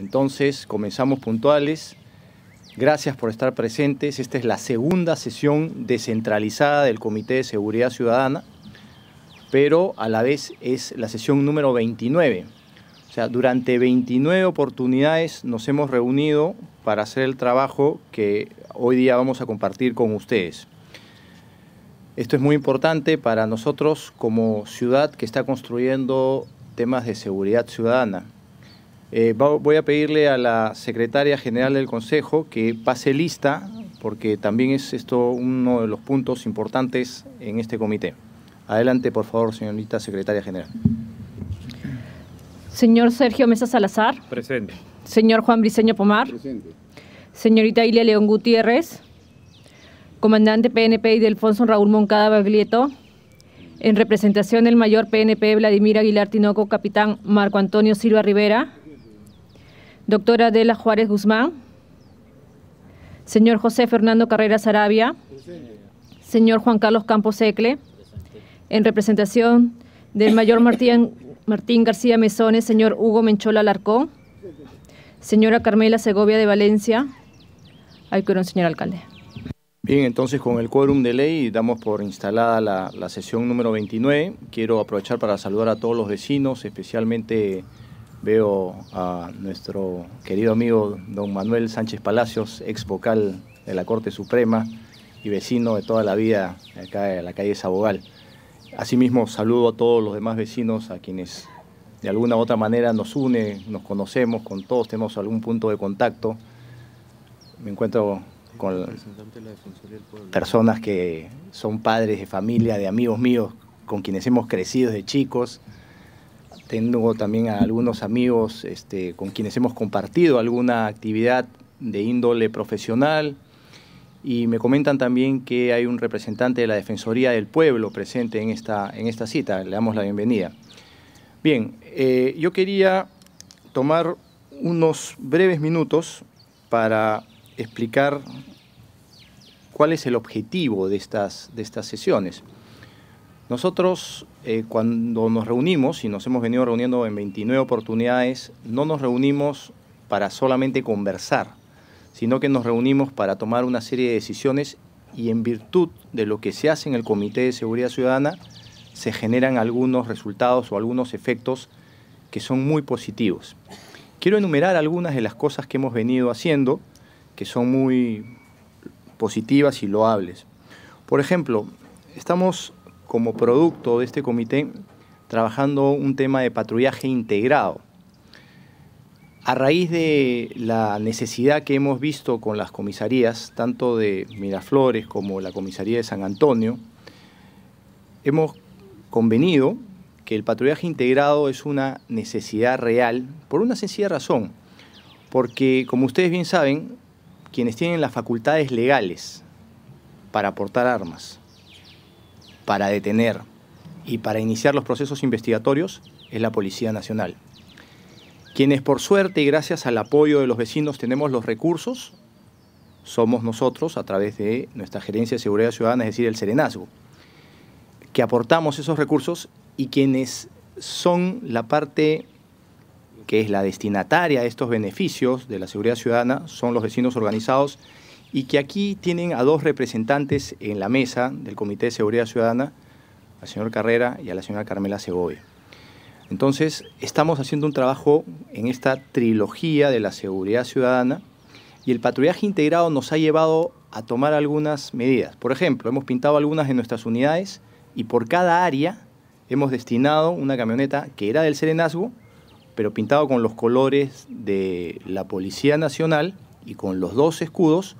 Entonces, comenzamos puntuales. Gracias por estar presentes. Esta es la segunda sesión descentralizada del Comité de Seguridad Ciudadana, pero a la vez es la sesión número 29. O sea, durante 29 oportunidades nos hemos reunido para hacer el trabajo que hoy día vamos a compartir con ustedes. Esto es muy importante para nosotros como ciudad que está construyendo temas de seguridad ciudadana. Eh, voy a pedirle a la secretaria general del Consejo que pase lista, porque también es esto uno de los puntos importantes en este comité. Adelante, por favor, señorita secretaria general. Señor Sergio Mesa Salazar. Presente. Señor Juan Briceño Pomar. Presente. Señorita Ilia León Gutiérrez. Comandante PNP y Delfonso Raúl Moncada Baglieto. En representación del mayor PNP Vladimir Aguilar Tinoco, capitán Marco Antonio Silva Rivera Doctora Adela Juárez Guzmán. Señor José Fernando Carreras Arabia. Señor Juan Carlos Campos Ecle. En representación del mayor Martín, García Mesones, señor Hugo Menchola Alarcón. Señora Carmela Segovia de Valencia. Al señor alcalde. Bien, entonces con el quórum de ley damos por instalada la, la, sesión número 29. Quiero aprovechar para saludar a todos los vecinos, especialmente Veo a nuestro querido amigo don Manuel Sánchez Palacios, ex vocal de la Corte Suprema y vecino de toda la vida acá en la calle Sabogal. Asimismo, saludo a todos los demás vecinos, a quienes de alguna u otra manera nos une, nos conocemos, con todos tenemos algún punto de contacto. Me encuentro con personas que son padres de familia, de amigos míos, con quienes hemos crecido desde chicos tengo también a algunos amigos este, con quienes hemos compartido alguna actividad de índole profesional y me comentan también que hay un representante de la Defensoría del Pueblo presente en esta, en esta cita. Le damos la bienvenida. Bien, eh, yo quería tomar unos breves minutos para explicar cuál es el objetivo de estas, de estas sesiones. Nosotros eh, cuando nos reunimos, y nos hemos venido reuniendo en 29 oportunidades, no nos reunimos para solamente conversar, sino que nos reunimos para tomar una serie de decisiones y en virtud de lo que se hace en el Comité de Seguridad Ciudadana, se generan algunos resultados o algunos efectos que son muy positivos. Quiero enumerar algunas de las cosas que hemos venido haciendo que son muy positivas y loables. Por ejemplo, estamos como producto de este comité trabajando un tema de patrullaje integrado. A raíz de la necesidad que hemos visto con las comisarías, tanto de Miraflores como la comisaría de San Antonio, hemos convenido que el patrullaje integrado es una necesidad real por una sencilla razón, porque como ustedes bien saben, quienes tienen las facultades legales para aportar armas, para detener y para iniciar los procesos investigatorios es la Policía Nacional, quienes por suerte y gracias al apoyo de los vecinos tenemos los recursos, somos nosotros a través de nuestra Gerencia de Seguridad Ciudadana, es decir, el Serenazgo, que aportamos esos recursos y quienes son la parte que es la destinataria de estos beneficios de la seguridad ciudadana, son los vecinos organizados y que aquí tienen a dos representantes en la mesa del Comité de Seguridad Ciudadana, al señor Carrera y a la señora Carmela Segovia. Entonces, estamos haciendo un trabajo en esta trilogía de la seguridad ciudadana y el patrullaje integrado nos ha llevado a tomar algunas medidas. Por ejemplo, hemos pintado algunas de nuestras unidades y por cada área hemos destinado una camioneta que era del Serenazgo, pero pintado con los colores de la Policía Nacional y con los dos escudos,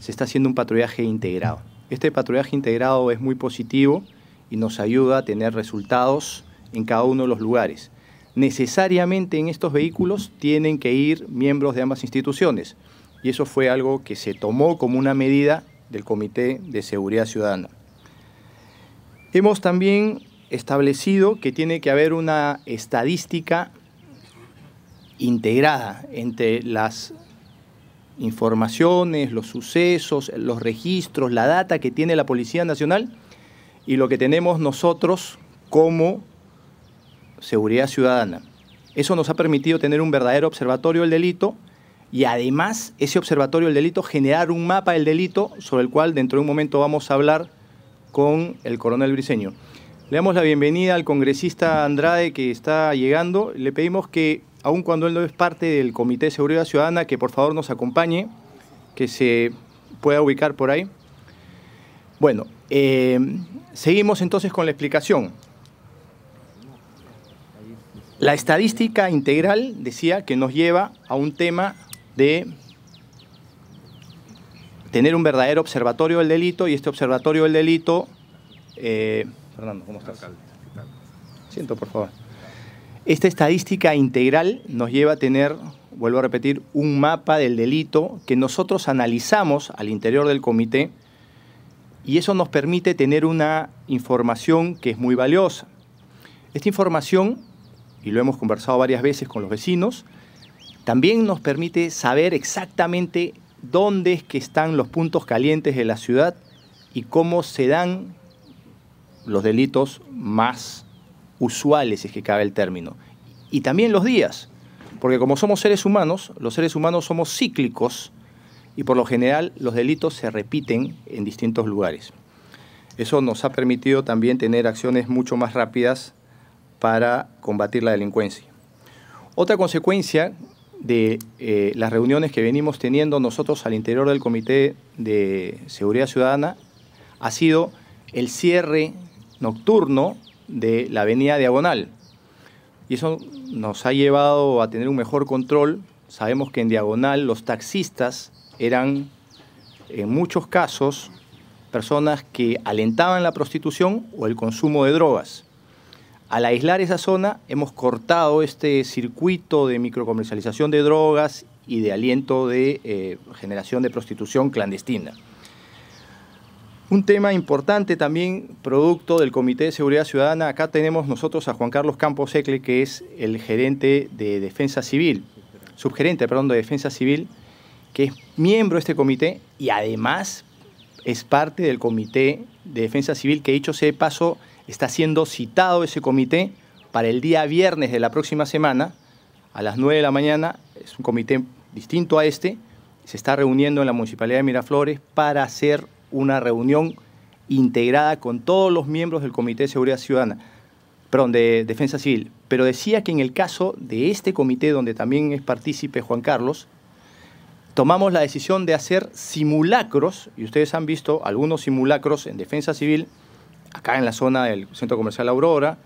se está haciendo un patrullaje integrado. Este patrullaje integrado es muy positivo y nos ayuda a tener resultados en cada uno de los lugares. Necesariamente en estos vehículos tienen que ir miembros de ambas instituciones y eso fue algo que se tomó como una medida del Comité de Seguridad Ciudadana. Hemos también establecido que tiene que haber una estadística integrada entre las informaciones, los sucesos, los registros, la data que tiene la Policía Nacional y lo que tenemos nosotros como seguridad ciudadana. Eso nos ha permitido tener un verdadero observatorio del delito y además ese observatorio del delito generar un mapa del delito sobre el cual dentro de un momento vamos a hablar con el coronel Briceño. Le damos la bienvenida al congresista Andrade que está llegando. Le pedimos que aun cuando él no es parte del Comité de Seguridad Ciudadana, que por favor nos acompañe, que se pueda ubicar por ahí. Bueno, eh, seguimos entonces con la explicación. La estadística integral, decía, que nos lleva a un tema de tener un verdadero observatorio del delito y este observatorio del delito... Eh, Fernando, ¿cómo estás? Siento, por favor. Esta estadística integral nos lleva a tener, vuelvo a repetir, un mapa del delito que nosotros analizamos al interior del comité y eso nos permite tener una información que es muy valiosa. Esta información, y lo hemos conversado varias veces con los vecinos, también nos permite saber exactamente dónde es que están los puntos calientes de la ciudad y cómo se dan los delitos más usuales, si es que cabe el término, y también los días, porque como somos seres humanos, los seres humanos somos cíclicos y por lo general los delitos se repiten en distintos lugares. Eso nos ha permitido también tener acciones mucho más rápidas para combatir la delincuencia. Otra consecuencia de eh, las reuniones que venimos teniendo nosotros al interior del Comité de Seguridad Ciudadana ha sido el cierre nocturno de la avenida Diagonal. Y eso nos ha llevado a tener un mejor control. Sabemos que en Diagonal los taxistas eran, en muchos casos, personas que alentaban la prostitución o el consumo de drogas. Al aislar esa zona, hemos cortado este circuito de microcomercialización de drogas y de aliento de eh, generación de prostitución clandestina. Un tema importante también, producto del Comité de Seguridad Ciudadana, acá tenemos nosotros a Juan Carlos Campos Ecle, que es el gerente de Defensa Civil, subgerente, perdón, de Defensa Civil, que es miembro de este comité y además es parte del Comité de Defensa Civil, que dicho sea de paso, está siendo citado ese comité para el día viernes de la próxima semana, a las 9 de la mañana, es un comité distinto a este, se está reuniendo en la Municipalidad de Miraflores para hacer una reunión integrada con todos los miembros del Comité de Seguridad Ciudadana, perdón, de Defensa Civil. Pero decía que en el caso de este comité, donde también es partícipe Juan Carlos, tomamos la decisión de hacer simulacros, y ustedes han visto algunos simulacros en Defensa Civil, acá en la zona del Centro Comercial Aurora,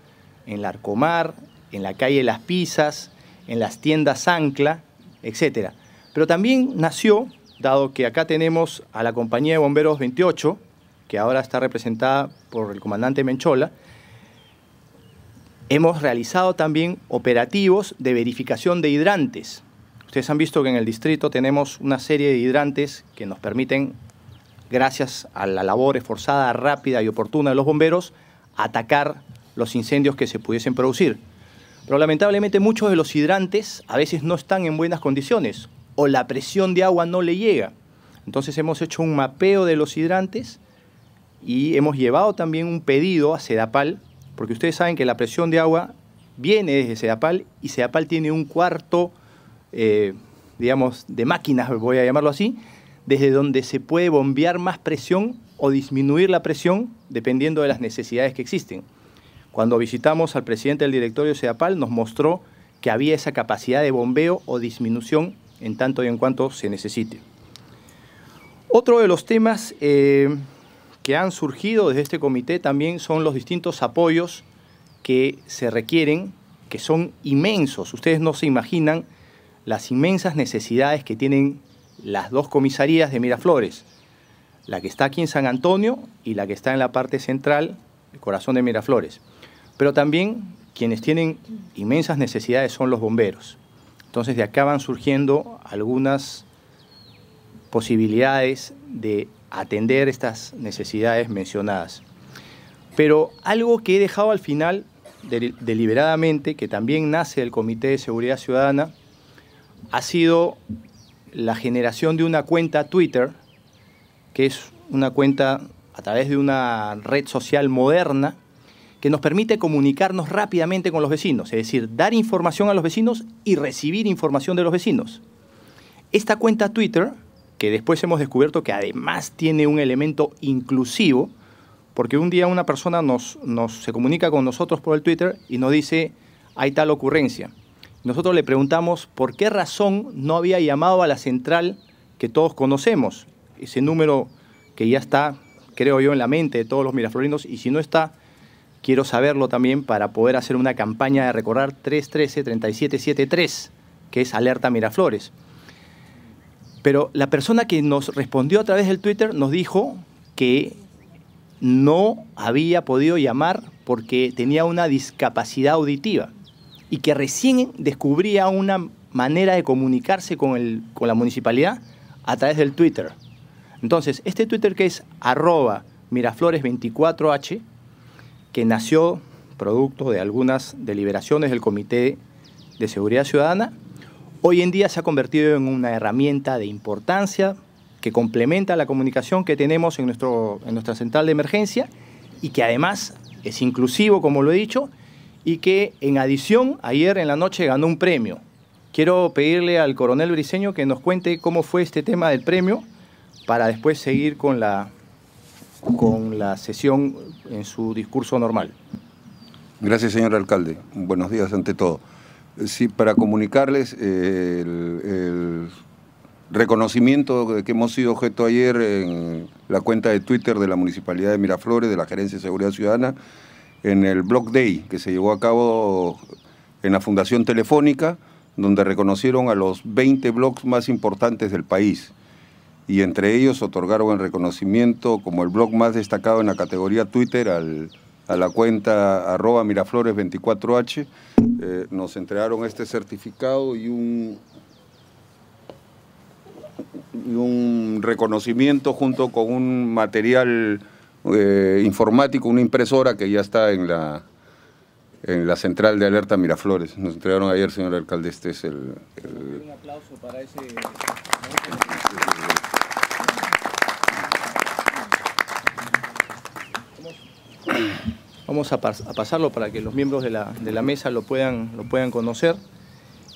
en la Arcomar, en la calle Las Pisas, en las tiendas Ancla, etc. Pero también nació dado que acá tenemos a la compañía de bomberos 28, que ahora está representada por el comandante Menchola, hemos realizado también operativos de verificación de hidrantes. Ustedes han visto que en el distrito tenemos una serie de hidrantes que nos permiten, gracias a la labor esforzada, rápida y oportuna de los bomberos, atacar los incendios que se pudiesen producir. Pero lamentablemente muchos de los hidrantes a veces no están en buenas condiciones o la presión de agua no le llega. Entonces hemos hecho un mapeo de los hidrantes y hemos llevado también un pedido a Sedapal, porque ustedes saben que la presión de agua viene desde Sedapal y Sedapal tiene un cuarto, eh, digamos, de máquinas, voy a llamarlo así, desde donde se puede bombear más presión o disminuir la presión dependiendo de las necesidades que existen. Cuando visitamos al presidente del directorio de Sedapal nos mostró que había esa capacidad de bombeo o disminución en tanto y en cuanto se necesite. Otro de los temas eh, que han surgido desde este comité también son los distintos apoyos que se requieren, que son inmensos. Ustedes no se imaginan las inmensas necesidades que tienen las dos comisarías de Miraflores, la que está aquí en San Antonio y la que está en la parte central, el corazón de Miraflores. Pero también quienes tienen inmensas necesidades son los bomberos. Entonces de acá van surgiendo algunas posibilidades de atender estas necesidades mencionadas. Pero algo que he dejado al final deliberadamente, que también nace del Comité de Seguridad Ciudadana, ha sido la generación de una cuenta Twitter, que es una cuenta a través de una red social moderna, que nos permite comunicarnos rápidamente con los vecinos, es decir, dar información a los vecinos y recibir información de los vecinos. Esta cuenta Twitter, que después hemos descubierto que además tiene un elemento inclusivo, porque un día una persona nos, se comunica con nosotros por el Twitter y nos dice, hay tal ocurrencia. Nosotros le preguntamos por qué razón no había llamado a la central que todos conocemos, ese número que ya está, creo yo, en la mente de todos los miraflorinos, y si no está, quiero saberlo también para poder hacer una campaña de recorrer 313-3773, que es Alerta Miraflores. Pero la persona que nos respondió a través del Twitter nos dijo que no había podido llamar porque tenía una discapacidad auditiva y que recién descubría una manera de comunicarse con, con la municipalidad a través del Twitter. Entonces, este Twitter que es arroba miraflores24h, que nació producto de algunas deliberaciones del Comité de Seguridad Ciudadana, hoy en día se ha convertido en una herramienta de importancia que complementa la comunicación que tenemos en, nuestro, en nuestra central de emergencia y que además es inclusivo, como lo he dicho, y que en adición ayer en la noche ganó un premio. Quiero pedirle al coronel Briceño que nos cuente cómo fue este tema del premio para después seguir con la, con la sesión, en su discurso normal. Gracias, señor alcalde. Buenos días ante todo. Sí, para comunicarles eh, el, reconocimiento que hemos sido objeto ayer en la cuenta de Twitter de la Municipalidad de Miraflores, de la Gerencia de Seguridad Ciudadana, en el Block Day que se llevó a cabo en la Fundación Telefónica, donde reconocieron a los 20 blogs más importantes del país y entre ellos otorgaron el reconocimiento como el blog más destacado en la categoría Twitter a la cuenta arroba miraflores24h. Eh, nos entregaron este certificado y un, y un reconocimiento junto con un material eh, informático, una impresora que ya está en la, en la central de alerta Miraflores. Nos entregaron ayer, señor alcalde, este es el... el... Un aplauso para ese... Vamos a, pasarlo para que los miembros de la, mesa lo puedan, lo puedan conocer.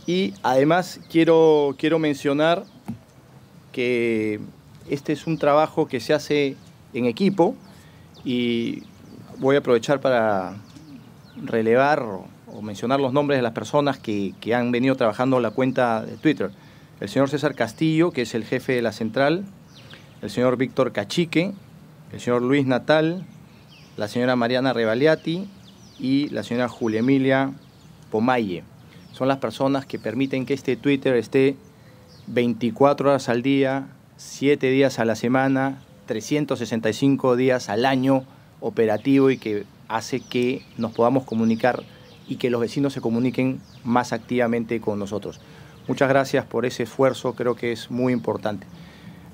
Y además quiero, quiero mencionar que este es un trabajo que se hace en equipo y voy a aprovechar para relevar o mencionar los nombres de las personas que, que, han venido trabajando la cuenta de Twitter. El señor César Castillo, que es el jefe de la central, el señor Víctor Cachique, el señor Luis Natal, la señora Mariana Revaliati y la señora Julia Emilia Pomaye. Son las personas que permiten que este Twitter esté 24 horas al día, 7 días a la semana, 365 días al año operativo y que hace que nos podamos comunicar y que los vecinos se comuniquen más activamente con nosotros. Muchas gracias por ese esfuerzo, creo que es muy importante.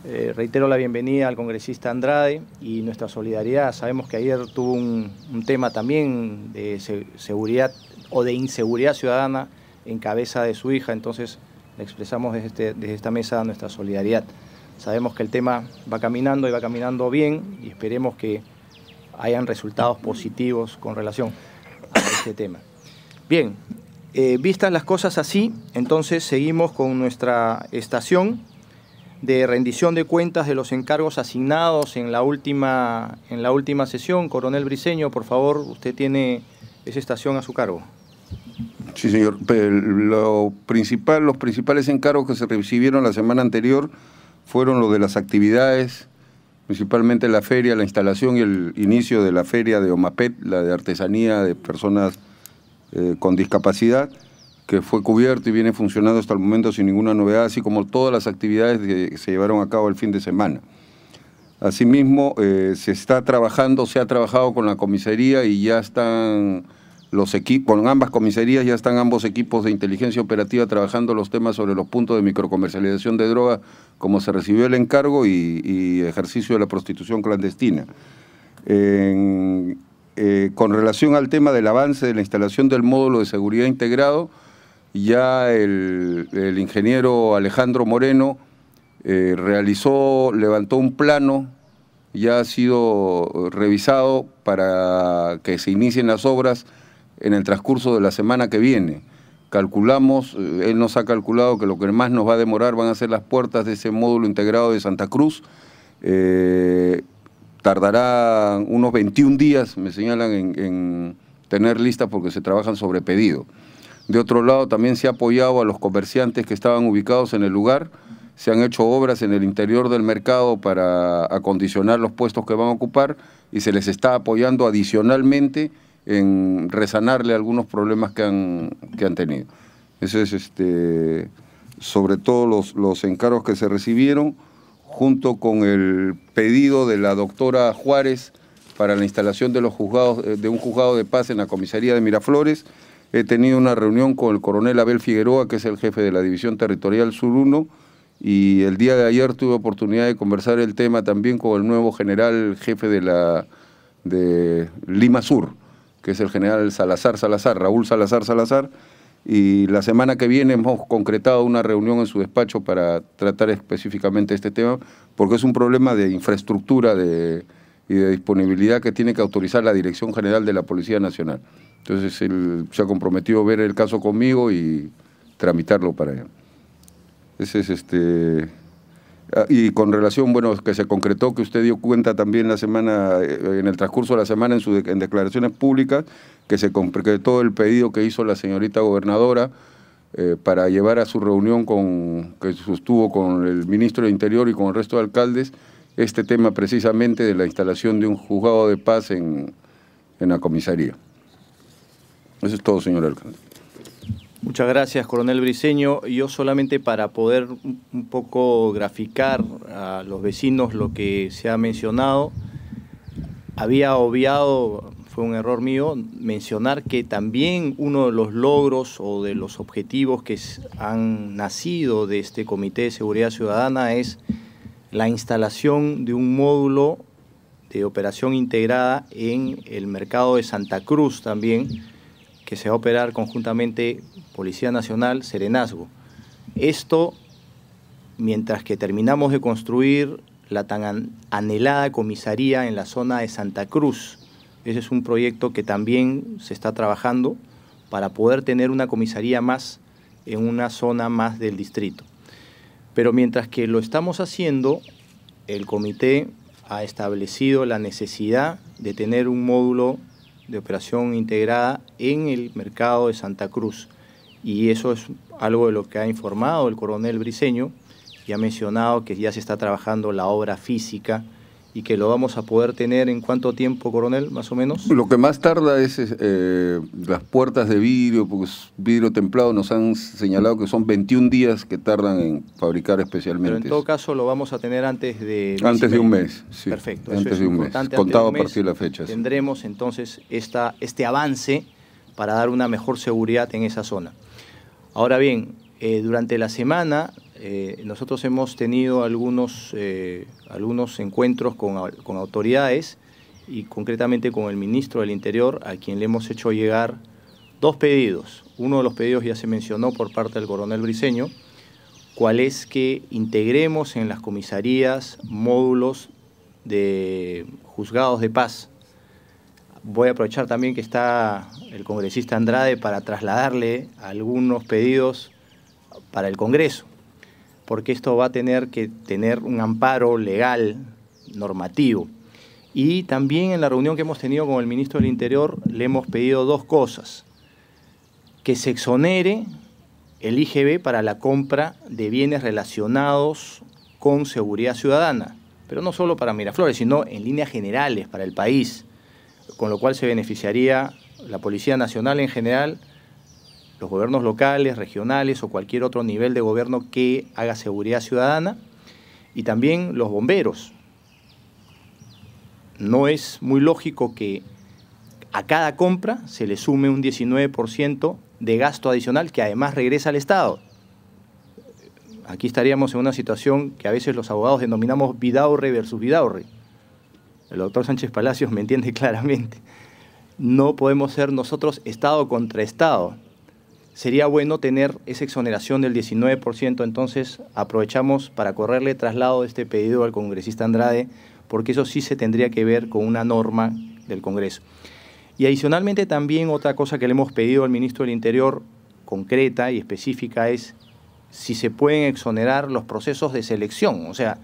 Eh, reitero la bienvenida al congresista Andrade y nuestra solidaridad. Sabemos que ayer tuvo un, tema también de seguridad o de inseguridad ciudadana en cabeza de su hija, entonces le expresamos este, desde, esta mesa nuestra solidaridad. Sabemos que el tema va caminando y va caminando bien y esperemos que hayan resultados positivos con relación a este tema. Bien, eh, vistas las cosas así, entonces seguimos con nuestra estación de rendición de cuentas de los encargos asignados en la última, en la última sesión. Coronel Briceño, por favor, usted tiene esa estación a su cargo. Sí, señor. Lo principal, los principales encargos que se recibieron la semana anterior fueron los de las actividades, principalmente la feria, la instalación y el inicio de la feria de OMAPET, la de artesanía de personas eh, con discapacidad que fue cubierto y viene funcionando hasta el momento sin ninguna novedad, así como todas las actividades que se llevaron a cabo el fin de semana. Asimismo, eh, se está trabajando, se ha trabajado con la comisaría y ya están los equipos, con ambas comisarías ya están ambos equipos de inteligencia operativa trabajando los temas sobre los puntos de microcomercialización de droga, como se recibió el encargo y, ejercicio de la prostitución clandestina. Eh, con relación al tema del avance de la instalación del módulo de seguridad integrado, ya el, ingeniero Alejandro Moreno eh, realizó, levantó un plano, ya ha sido revisado para que se inicien las obras en el transcurso de la semana que viene. Calculamos, eh, él nos ha calculado que lo que más nos va a demorar van a ser las puertas de ese módulo integrado de Santa Cruz. Eh, tardará unos 21 días, me señalan, en, en tener listas porque se trabajan sobre pedido. De otro lado, también se ha apoyado a los comerciantes que estaban ubicados en el lugar. Se han hecho obras en el interior del mercado para acondicionar los puestos que van a ocupar y se les está apoyando adicionalmente en resanarle algunos problemas que han, que han tenido. Eso es este, sobre todo los, los encargos que se recibieron, junto con el pedido de la doctora Juárez para la instalación de los juzgados, eh, de un juzgado de paz en la comisaría de Miraflores. He tenido una reunión con el coronel Abel Figueroa, que es el jefe de la División Territorial Sur 1, y el día de ayer tuve oportunidad de conversar el tema también con el nuevo general jefe de, la, de Lima Sur, que es el general Salazar Salazar, Raúl Salazar Salazar, y la semana que viene hemos concretado una reunión en su despacho para tratar específicamente este tema, porque es un problema de infraestructura de y de disponibilidad que tiene que autorizar la Dirección General de la Policía Nacional. Entonces él se ha comprometido a ver el caso conmigo y tramitarlo para él. Ese es este. Ah, y con relación, bueno, que se concretó que usted dio cuenta también la semana, eh, en el transcurso de la semana en, su, en declaraciones públicas, que se concretó el pedido que hizo la señorita gobernadora eh, para llevar a su reunión con, que sostuvo con el ministro de Interior y con el resto de alcaldes este tema precisamente de la instalación de un juzgado de paz en, la comisaría. Eso es todo, señor alcalde. Muchas gracias, coronel Briceño. Yo solamente para poder un poco graficar a los vecinos lo que se ha mencionado, había obviado, fue un error mío, mencionar que también uno de los logros o de los objetivos que han nacido de este Comité de Seguridad Ciudadana es la instalación de un módulo de operación integrada en el mercado de Santa Cruz también, que se va a operar conjuntamente Policía Nacional, Serenazgo. Esto mientras que terminamos de construir la tan anhelada comisaría en la zona de Santa Cruz. Ese es un proyecto que también se está trabajando para poder tener una comisaría más en una zona más del distrito. Pero mientras que lo estamos haciendo, el comité ha establecido la necesidad de tener un módulo de operación integrada en el mercado de Santa Cruz. Y eso es algo de lo que ha informado el coronel Briceño y ha mencionado que ya se está trabajando la obra física y que lo vamos a poder tener en cuánto tiempo, coronel, más o menos? Lo que más tarda es eh, las puertas de vidrio, porque vidrio templado nos han señalado que son 21 días que tardan en fabricar especialmente. Pero en todo caso lo vamos a tener antes de... Antes de un mes, sí. Perfecto. Antes, de, un mes. Contado a partir de la fecha. Tendremos entonces esta, este avance para dar una mejor seguridad en esa zona. Ahora bien, eh, durante la semana eh, nosotros hemos tenido algunos, eh, algunos encuentros con, con, autoridades y concretamente con el ministro del Interior, a quien le hemos hecho llegar dos pedidos. Uno de los pedidos ya se mencionó por parte del coronel Briseño, cuál es que integremos en las comisarías módulos de juzgados de paz. Voy a aprovechar también que está el congresista Andrade para trasladarle algunos pedidos para el Congreso porque esto va a tener que tener un amparo legal, normativo. Y también en la reunión que hemos tenido con el ministro del Interior le hemos pedido dos cosas. Que se exonere el IGB para la compra de bienes relacionados con seguridad ciudadana, pero no solo para Miraflores, sino en líneas generales para el país, con lo cual se beneficiaría la Policía Nacional en general, los gobiernos locales, regionales o cualquier otro nivel de gobierno que haga seguridad ciudadana, y también los bomberos. No es muy lógico que a cada compra se le sume un 19% de gasto adicional que además regresa al Estado. Aquí estaríamos en una situación que a veces los abogados denominamos vidaurre versus vidaurre. El doctor Sánchez Palacios me entiende claramente. No podemos ser nosotros Estado contra Estado sería bueno tener esa exoneración del 19%, entonces aprovechamos para correrle traslado de este pedido al congresista Andrade, porque eso sí se tendría que ver con una norma del Congreso. Y adicionalmente también otra cosa que le hemos pedido al ministro del Interior concreta y específica es si se pueden exonerar los procesos de selección, o sea,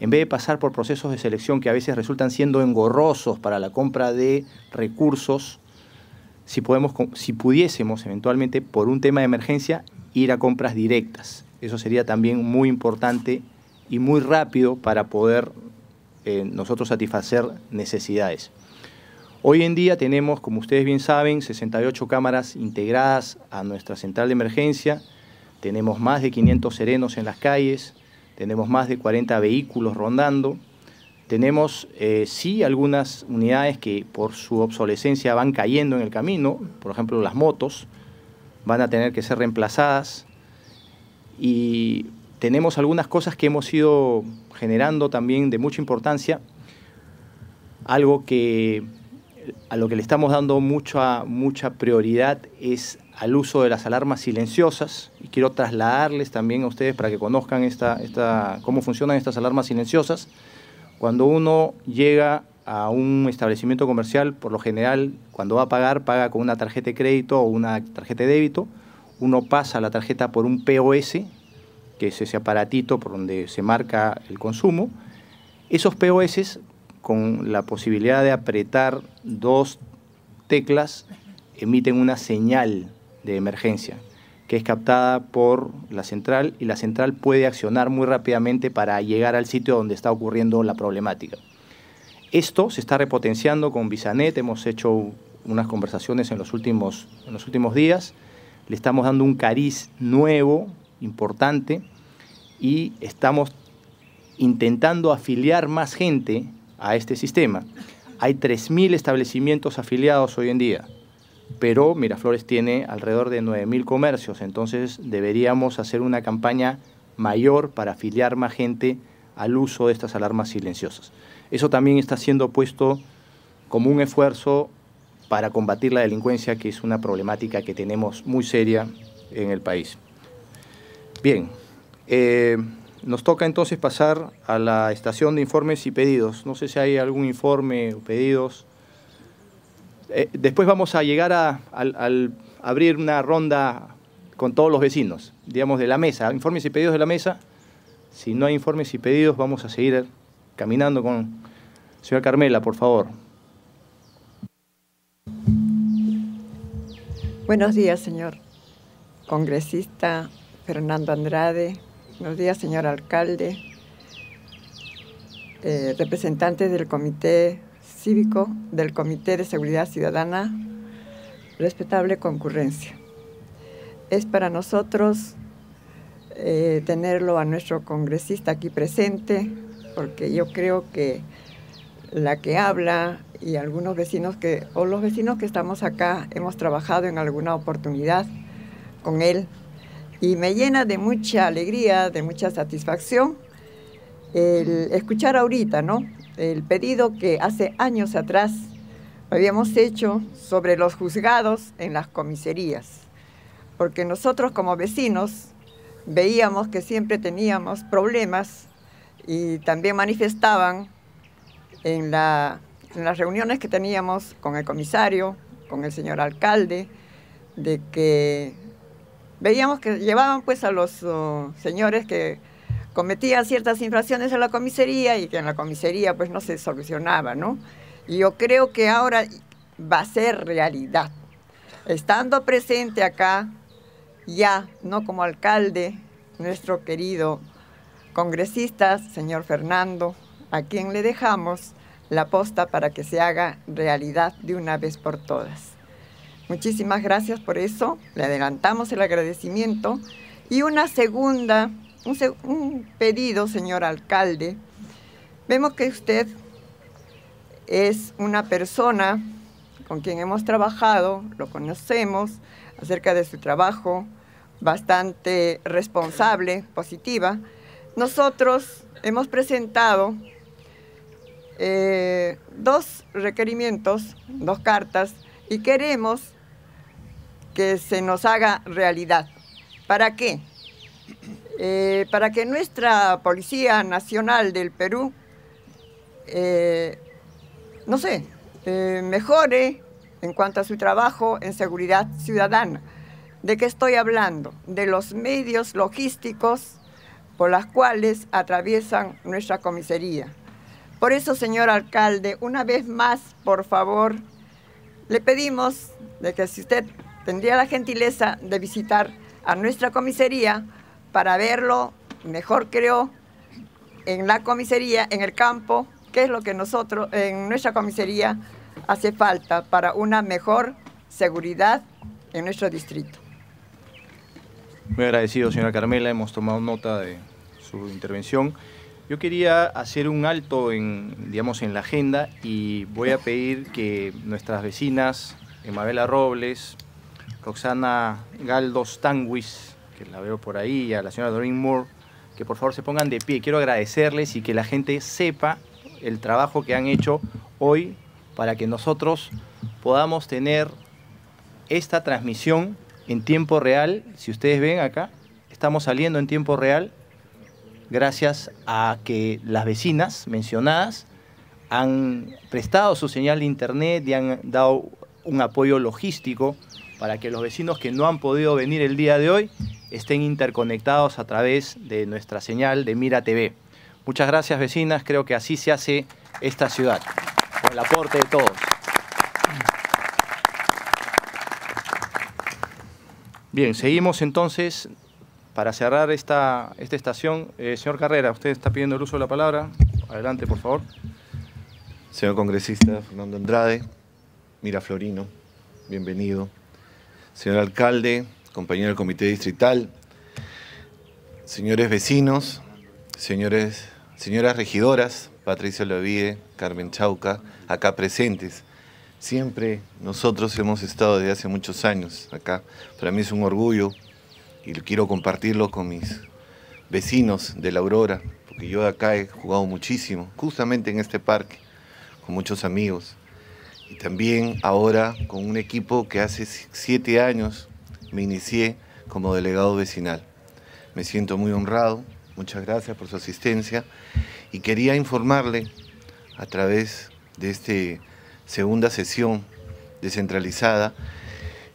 en vez de pasar por procesos de selección que a veces resultan siendo engorrosos para la compra de recursos, si, podemos, si pudiésemos eventualmente, por un tema de emergencia, ir a compras directas. Eso sería también muy importante y muy rápido para poder eh, nosotros satisfacer necesidades. Hoy en día tenemos, como ustedes bien saben, 68 cámaras integradas a nuestra central de emergencia, tenemos más de 500 serenos en las calles, tenemos más de 40 vehículos rondando, tenemos eh, sí algunas unidades que por su obsolescencia van cayendo en el camino, por ejemplo las motos van a tener que ser reemplazadas y tenemos algunas cosas que hemos ido generando también de mucha importancia, algo que a lo que le estamos dando mucha, mucha prioridad es al uso de las alarmas silenciosas. Y quiero trasladarles también a ustedes para que conozcan cómo funcionan estas alarmas silenciosas. Cuando uno llega a un establecimiento comercial, por lo general, cuando va a pagar, paga con una tarjeta de crédito o una tarjeta de débito. Uno pasa la tarjeta por un POS, que es ese aparatito por donde se marca el consumo. Esos POS, con la posibilidad de apretar dos teclas, emiten una señal de emergencia, que es captada por la central y la central puede accionar muy rápidamente para llegar al sitio donde está ocurriendo la problemática. Esto se está repotenciando con Visanet, hemos hecho unas conversaciones en los últimos, en los últimos días, le estamos dando un cariz nuevo, importante, y estamos intentando afiliar más gente a este sistema. Hay 3.000 establecimientos afiliados hoy en día pero Miraflores tiene alrededor de 9.000 comercios, entonces deberíamos hacer una campaña mayor para afiliar más gente al uso de estas alarmas silenciosas. Eso también está siendo puesto como un esfuerzo para combatir la delincuencia, que es una problemática que tenemos muy seria en el país. Bien, eh, nos toca entonces pasar a la estación de informes y pedidos. No sé si hay algún informe o pedidos. Eh, después vamos a llegar a, abrir una ronda con todos los vecinos, digamos, de la mesa, informes y pedidos de la mesa. Si no hay informes y pedidos, vamos a seguir caminando con... Señora Carmela, por favor. Buenos días, señor congresista Fernando Andrade. Buenos días, señor alcalde. Eh, representantes del Comité cívico del Comité de Seguridad Ciudadana, respetable concurrencia. Es para nosotros eh, tenerlo a nuestro congresista aquí presente, porque yo creo que la que habla y algunos vecinos que, o los vecinos que estamos acá, hemos trabajado en alguna oportunidad con él y me llena de mucha alegría, de mucha satisfacción el escuchar ahorita, ¿no? el pedido que hace años atrás habíamos hecho sobre los juzgados en las comisarías, porque nosotros como vecinos veíamos que siempre teníamos problemas y también manifestaban en, las reuniones que teníamos con el comisario, con el señor alcalde, de que veíamos que llevaban pues a los oh, señores que cometía ciertas infracciones en la comisaría y que en la comisaría pues no se solucionaba, ¿no? Y yo creo que ahora va a ser realidad. Estando presente acá, ya no como alcalde, nuestro querido congresista, señor Fernando, a quien le dejamos la posta para que se haga realidad de una vez por todas. Muchísimas gracias por eso, le adelantamos el agradecimiento y una segunda un, pedido, señor alcalde. Vemos que usted es una persona con quien hemos trabajado, lo conocemos acerca de su trabajo, bastante responsable, positiva. Nosotros hemos presentado eh, dos requerimientos, dos cartas, y queremos que se nos haga realidad. ¿Para qué? Eh, para que nuestra Policía Nacional del Perú, eh, no sé, eh, mejore en cuanto a su trabajo en seguridad ciudadana. ¿De qué estoy hablando? De los medios logísticos por las cuales atraviesan nuestra comisaría. Por eso, señor alcalde, una vez más, por favor, le pedimos de que si usted tendría la gentileza de visitar a nuestra comisaría, para verlo mejor, creo, en la comisaría, en el campo, qué es lo que nosotros, en nuestra comisaría, hace falta para una mejor seguridad en nuestro distrito. Muy agradecido, señora Carmela. Hemos tomado nota de su intervención. Yo quería hacer un alto en, digamos, en la agenda y voy a pedir que nuestras vecinas, Emabela Robles, Roxana Galdos Tanguis, la veo por ahí, a la señora Doreen Moore, que por favor se pongan de pie. Quiero agradecerles y que la gente sepa el trabajo que han hecho hoy para que nosotros podamos tener esta transmisión en tiempo real. Si ustedes ven acá, estamos saliendo en tiempo real gracias a que las vecinas mencionadas han prestado su señal de internet y han dado un apoyo logístico para que los vecinos que no han podido venir el día de hoy estén interconectados a través de nuestra señal de Mira TV. Muchas gracias vecinas, creo que así se hace esta ciudad, con el aporte de todos. Bien, seguimos entonces para cerrar esta, esta estación. Eh, señor Carrera, usted está pidiendo el uso de la palabra. Adelante, por favor. Señor congresista Fernando Andrade, Mira Florino, bienvenido. Señor alcalde, compañero del Comité Distrital, señores vecinos, señores, señoras regidoras, Patricia Olavide, Carmen Chauca, acá presentes. Siempre nosotros hemos estado desde hace muchos años acá. Para mí es un orgullo y quiero compartirlo con mis vecinos de la Aurora, porque yo acá he jugado muchísimo, justamente en este parque, con muchos amigos. Y también ahora con un equipo que hace siete años me inicié como delegado vecinal. Me siento muy honrado, muchas gracias por su asistencia y quería informarle a través de esta segunda sesión descentralizada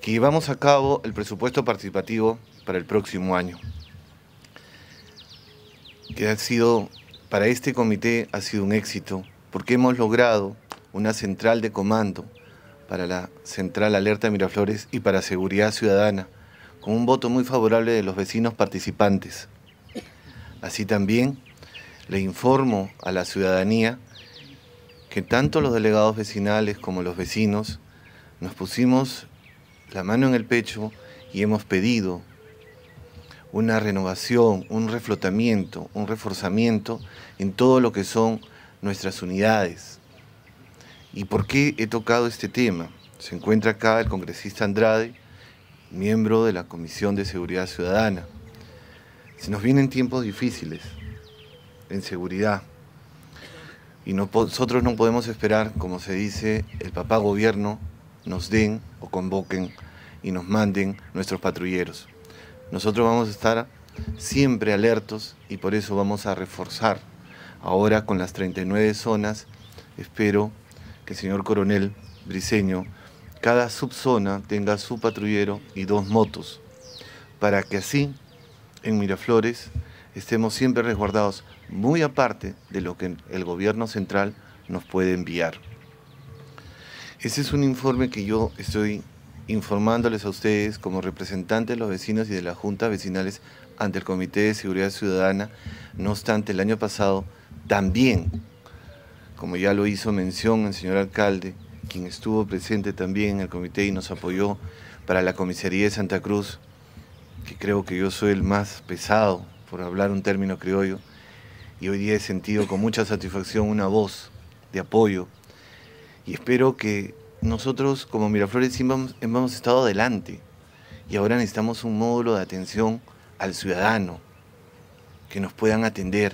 que llevamos a cabo el presupuesto participativo para el próximo año, que ha sido, para este comité ha sido un éxito porque hemos logrado una central de comando para la Central Alerta Miraflores y para Seguridad Ciudadana, con un voto muy favorable de los vecinos participantes. Así también le informo a la ciudadanía que tanto los delegados vecinales como los vecinos nos pusimos la mano en el pecho y hemos pedido una renovación, un reflotamiento, un reforzamiento en todo lo que son nuestras unidades, ¿Y por qué he tocado este tema? Se encuentra acá el congresista Andrade, miembro de la Comisión de Seguridad Ciudadana. Se nos vienen tiempos difíciles en seguridad y nosotros no podemos esperar, como se dice, el papá gobierno nos den o convoquen y nos manden nuestros patrulleros. Nosotros vamos a estar siempre alertos y por eso vamos a reforzar ahora con las 39 zonas, espero que el señor coronel Briceño, cada subzona tenga su patrullero y dos motos, para que así en Miraflores estemos siempre resguardados, muy aparte de lo que el gobierno central nos puede enviar. Ese es un informe que yo estoy informándoles a ustedes como representante de los vecinos y de la junta vecinales ante el Comité de Seguridad Ciudadana. No obstante, el año pasado también como ya lo hizo mención el señor alcalde, quien estuvo presente también en el comité y nos apoyó para la comisaría de Santa Cruz, que creo que yo soy el más pesado, por hablar un término criollo, y hoy día he sentido con mucha satisfacción una voz de apoyo, y espero que nosotros como Miraflores hemos estado adelante, y ahora necesitamos un módulo de atención al ciudadano, que nos puedan atender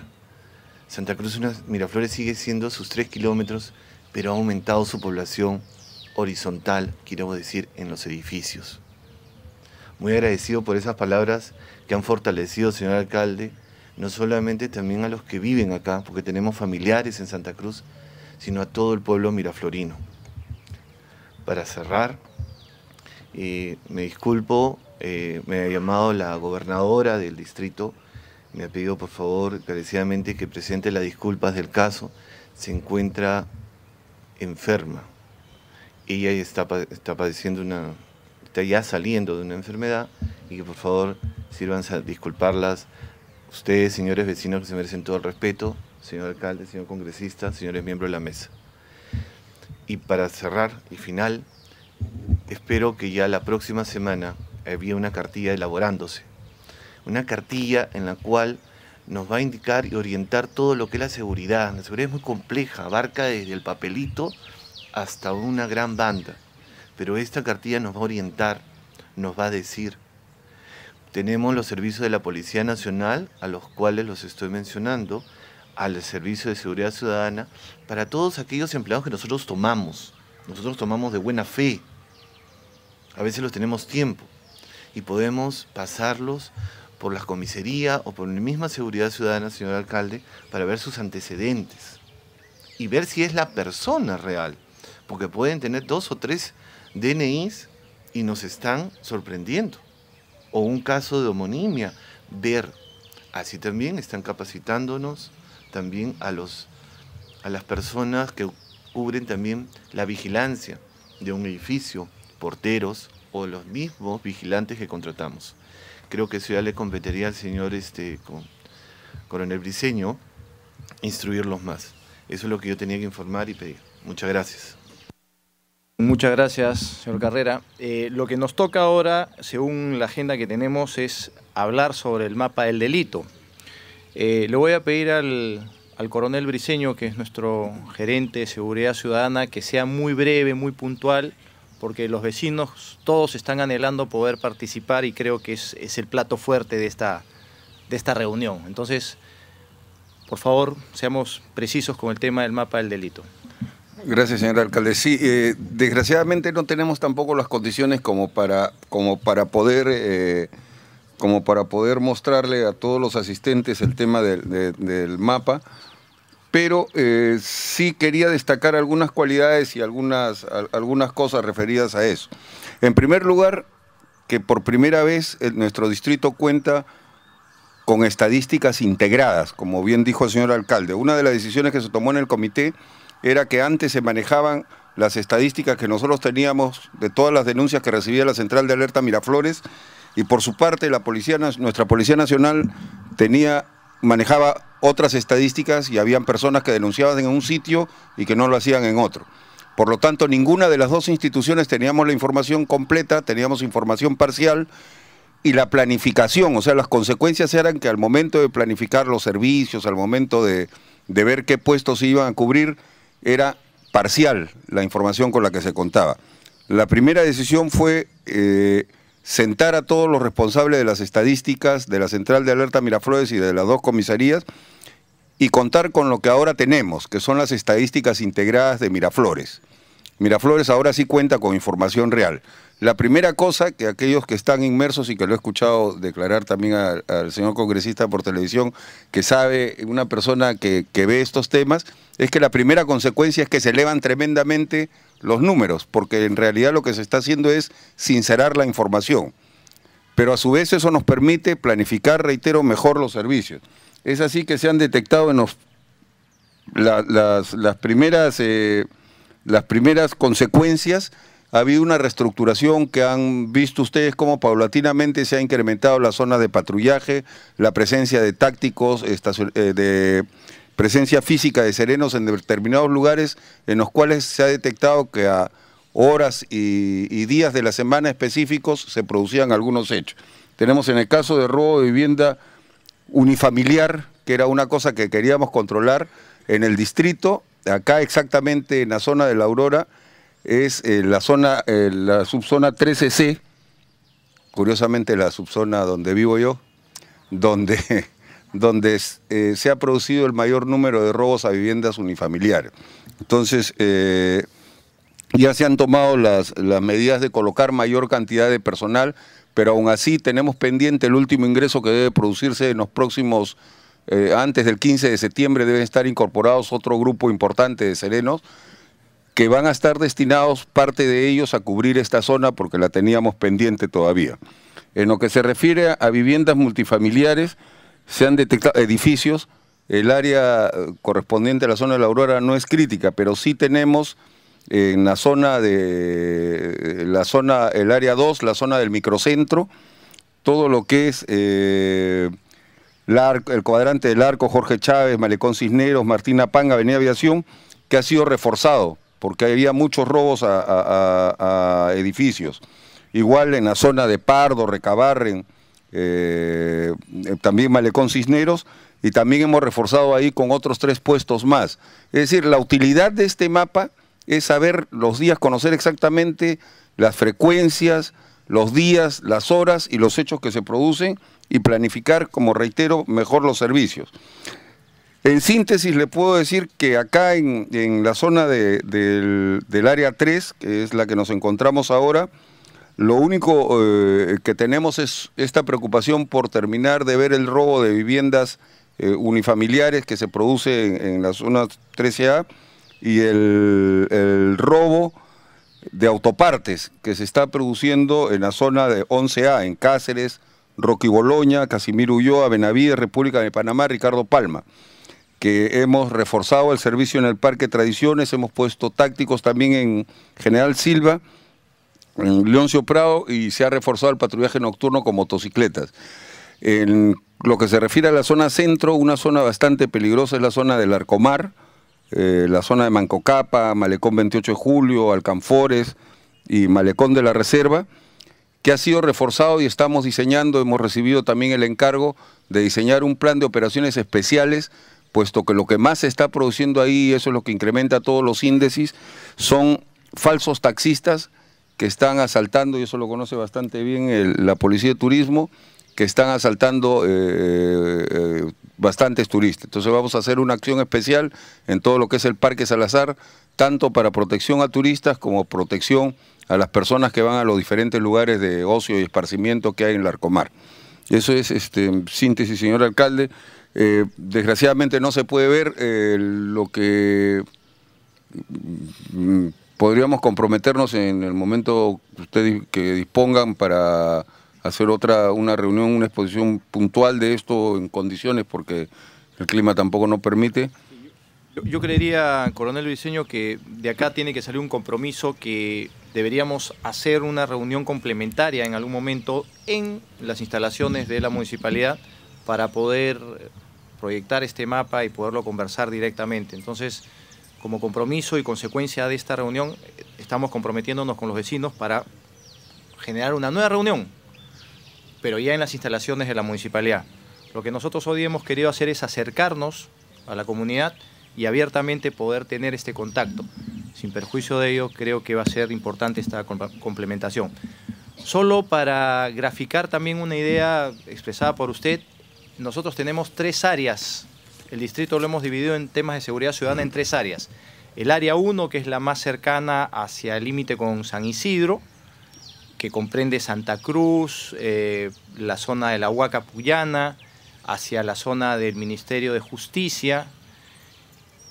Santa Cruz Miraflores sigue siendo sus 3 kilómetros, pero ha aumentado su población horizontal, queremos decir, en los edificios. Muy agradecido por esas palabras que han fortalecido, señor alcalde, no solamente también a los que viven acá, porque tenemos familiares en Santa Cruz, sino a todo el pueblo miraflorino. Para cerrar, eh, me disculpo, eh, me ha llamado la gobernadora del distrito me ha pedido, por favor, agradecidamente, que presente las disculpas del caso. Se encuentra enferma. Ella está, está padeciendo una. está ya saliendo de una enfermedad y que por favor sirvan a disculparlas. Ustedes, señores vecinos, que se merecen todo el respeto, señor alcalde, señor congresista, señores miembros de la mesa. Y para cerrar y final, espero que ya la próxima semana había una cartilla elaborándose una cartilla en la cual nos va a indicar y orientar todo lo que es la seguridad. La seguridad es muy compleja, abarca desde el papelito hasta una gran banda. Pero esta cartilla nos va a orientar, nos va a decir. Tenemos los servicios de la Policía Nacional, a los cuales los estoy mencionando, al Servicio de Seguridad Ciudadana, para todos aquellos empleados que nosotros tomamos. Nosotros tomamos de buena fe. A veces los tenemos tiempo y podemos pasarlos por la comisaría o por la misma seguridad ciudadana, señor alcalde, para ver sus antecedentes y ver si es la persona real, porque pueden tener dos o tres DNIs y nos están sorprendiendo. O un caso de homonimia, ver. Así también están capacitándonos también a, los, a las personas que cubren también la vigilancia de un edificio, porteros o los mismos vigilantes que contratamos creo que eso ya le competiría al señor este, con, coronel Briseño instruirlos más. Eso es lo que yo tenía que informar y pedir. Muchas gracias. Muchas gracias, señor Carrera. Eh, lo que nos toca ahora, según la agenda que tenemos, es hablar sobre el mapa del delito. Eh, le voy a pedir al, al coronel Briseño, que es nuestro gerente de Seguridad Ciudadana, que sea muy breve, muy puntual porque los vecinos todos están anhelando poder participar y creo que es, el plato fuerte de esta, de esta reunión. Entonces, por favor, seamos precisos con el tema del mapa del delito. Gracias, señor alcalde. Sí, eh, desgraciadamente no tenemos tampoco las condiciones como para, como para poder... Eh, como para poder mostrarle a todos los asistentes el tema del, del mapa pero eh, sí quería destacar algunas cualidades y algunas, algunas cosas referidas a eso. En primer lugar, que por primera vez eh, nuestro distrito cuenta con estadísticas integradas, como bien dijo el señor alcalde. Una de las decisiones que se tomó en el comité era que antes se manejaban las estadísticas que nosotros teníamos de todas las denuncias que recibía la Central de Alerta Miraflores y por su parte la policía, nuestra Policía Nacional tenía manejaba otras estadísticas y habían personas que denunciaban en un sitio y que no lo hacían en otro. Por lo tanto, ninguna de las dos instituciones teníamos la información completa, teníamos información parcial y la planificación, o sea, las consecuencias eran que al momento de planificar los servicios, al momento de, ver qué puestos se iban a cubrir, era parcial la información con la que se contaba. La primera decisión fue eh, sentar a todos los responsables de las estadísticas, de la Central de Alerta Miraflores y de las dos comisarías, y contar con lo que ahora tenemos, que son las estadísticas integradas de Miraflores. Miraflores ahora sí cuenta con información real. La primera cosa que aquellos que están inmersos y que lo he escuchado declarar también al señor congresista por televisión, que sabe una persona que, que ve estos temas, es que la primera consecuencia es que se elevan tremendamente los números, porque en realidad lo que se está haciendo es sincerar la información. Pero a su vez eso nos permite planificar, reitero, mejor los servicios. Es así que se han detectado en los, las, primeras, eh, las primeras consecuencias. Ha habido una reestructuración que han visto ustedes cómo paulatinamente se ha incrementado la zona de patrullaje, la presencia de tácticos, eh, de presencia física de serenos en determinados lugares en los cuales se ha detectado que a horas y, días de la semana específicos se producían algunos hechos. Tenemos en el caso de robo de vivienda unifamiliar, que era una cosa que queríamos controlar en el distrito, acá exactamente en la zona de la Aurora, es eh, la zona, eh, la subzona 13C, curiosamente la subzona donde vivo yo, donde donde eh, se ha producido el mayor número de robos a viviendas unifamiliares. Entonces, eh, ya se han tomado las, medidas de colocar mayor cantidad de personal, pero aún así tenemos pendiente el último ingreso que debe producirse en los próximos, eh, antes del 15 de septiembre deben estar incorporados otro grupo importante de serenos que van a estar destinados parte de ellos a cubrir esta zona porque la teníamos pendiente todavía. En lo que se refiere a viviendas multifamiliares, se han detectado edificios. El área eh, correspondiente a la zona de la Aurora no es crítica, pero sí tenemos eh, en la zona de eh, la zona, el área 2, la zona del microcentro, todo lo que es el cuadrante del arco, Jorge Chávez, Malecón Cisneros, Martina Panga, Avenida Aviación, que ha sido reforzado, porque había muchos robos a, a edificios. Igual en la zona de Pardo, Recabarren, eh, eh, también Malecón Cisneros, y también hemos reforzado ahí con otros tres puestos más. Es decir, la utilidad de este mapa es saber los días, conocer exactamente las frecuencias, los días, las horas y los hechos que se producen y planificar, como reitero, mejor los servicios. En síntesis, le puedo decir que acá en, la zona del, del área 3, que es la que nos encontramos ahora, lo único eh, que tenemos es esta preocupación por terminar de ver el robo de viviendas eh, unifamiliares que se produce en, la zona 13A y el, robo de autopartes que se está produciendo en la zona de 11A, en Cáceres, Roquiboloña, Boloña, Casimiro Ulloa, Benavides, República de Panamá, Ricardo Palma que hemos reforzado el servicio en el Parque Tradiciones, hemos puesto tácticos también en General Silva, en Leoncio Prado y se ha reforzado el patrullaje nocturno con motocicletas. En lo que se refiere a la zona centro, una zona bastante peligrosa es la zona del Arcomar, eh, la zona de Mancocapa, Malecón 28 de Julio, Alcanfores y Malecón de la Reserva, que ha sido reforzado y estamos diseñando, hemos recibido también el encargo de diseñar un plan de operaciones especiales, puesto que lo que más se está produciendo ahí, eso es lo que incrementa todos los índices, son falsos taxistas que están asaltando, y eso lo conoce bastante bien la Policía de Turismo, que están asaltando eh, eh, bastantes turistas. Entonces vamos a hacer una acción especial en todo lo que es el Parque Salazar, tanto para protección a turistas como protección a las personas que van a los diferentes lugares de ocio y esparcimiento que hay en Larcomar. Eso es este, síntesis, señor alcalde. Eh, desgraciadamente no se puede ver lo que mm, podríamos comprometernos en el momento que ustedes que dispongan para hacer otra una reunión, una exposición puntual de esto en condiciones porque el clima tampoco nos permite. Yo, creería, coronel Viseño, que de acá tiene que salir un compromiso que deberíamos hacer una reunión complementaria en algún momento en las instalaciones de la municipalidad para poder proyectar este mapa y poderlo conversar directamente. Entonces, como compromiso y consecuencia de esta reunión, estamos comprometiéndonos con los vecinos para generar una nueva reunión, pero ya en las instalaciones de la municipalidad. Lo que nosotros hoy hemos querido hacer es acercarnos a la comunidad y abiertamente poder tener este contacto. Sin perjuicio de ello, creo que va a ser importante esta complementación. Solo para graficar también una idea expresada por usted, nosotros tenemos tres áreas el distrito lo hemos dividido en temas de seguridad ciudadana en tres áreas. El área 1, que es la más cercana hacia el límite con San Isidro, que comprende Santa Cruz, eh, la zona de la Huaca Puyana, hacia la zona del Ministerio de Justicia,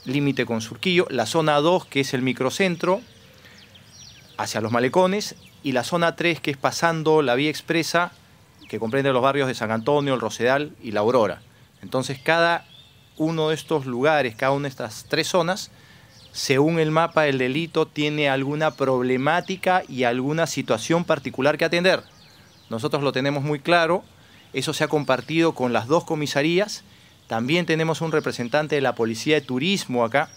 límite con Surquillo, la zona 2, que es el microcentro, hacia los malecones, y la zona 3, que es pasando la vía expresa, que comprende los barrios de San Antonio, el Rosedal y la Aurora. Entonces cada uno de estos lugares, cada una de estas tres zonas, según el mapa del delito, tiene alguna problemática y alguna situación particular que atender. Nosotros lo tenemos muy claro, eso se ha compartido con las dos comisarías. También tenemos un representante de la Policía de Turismo acá,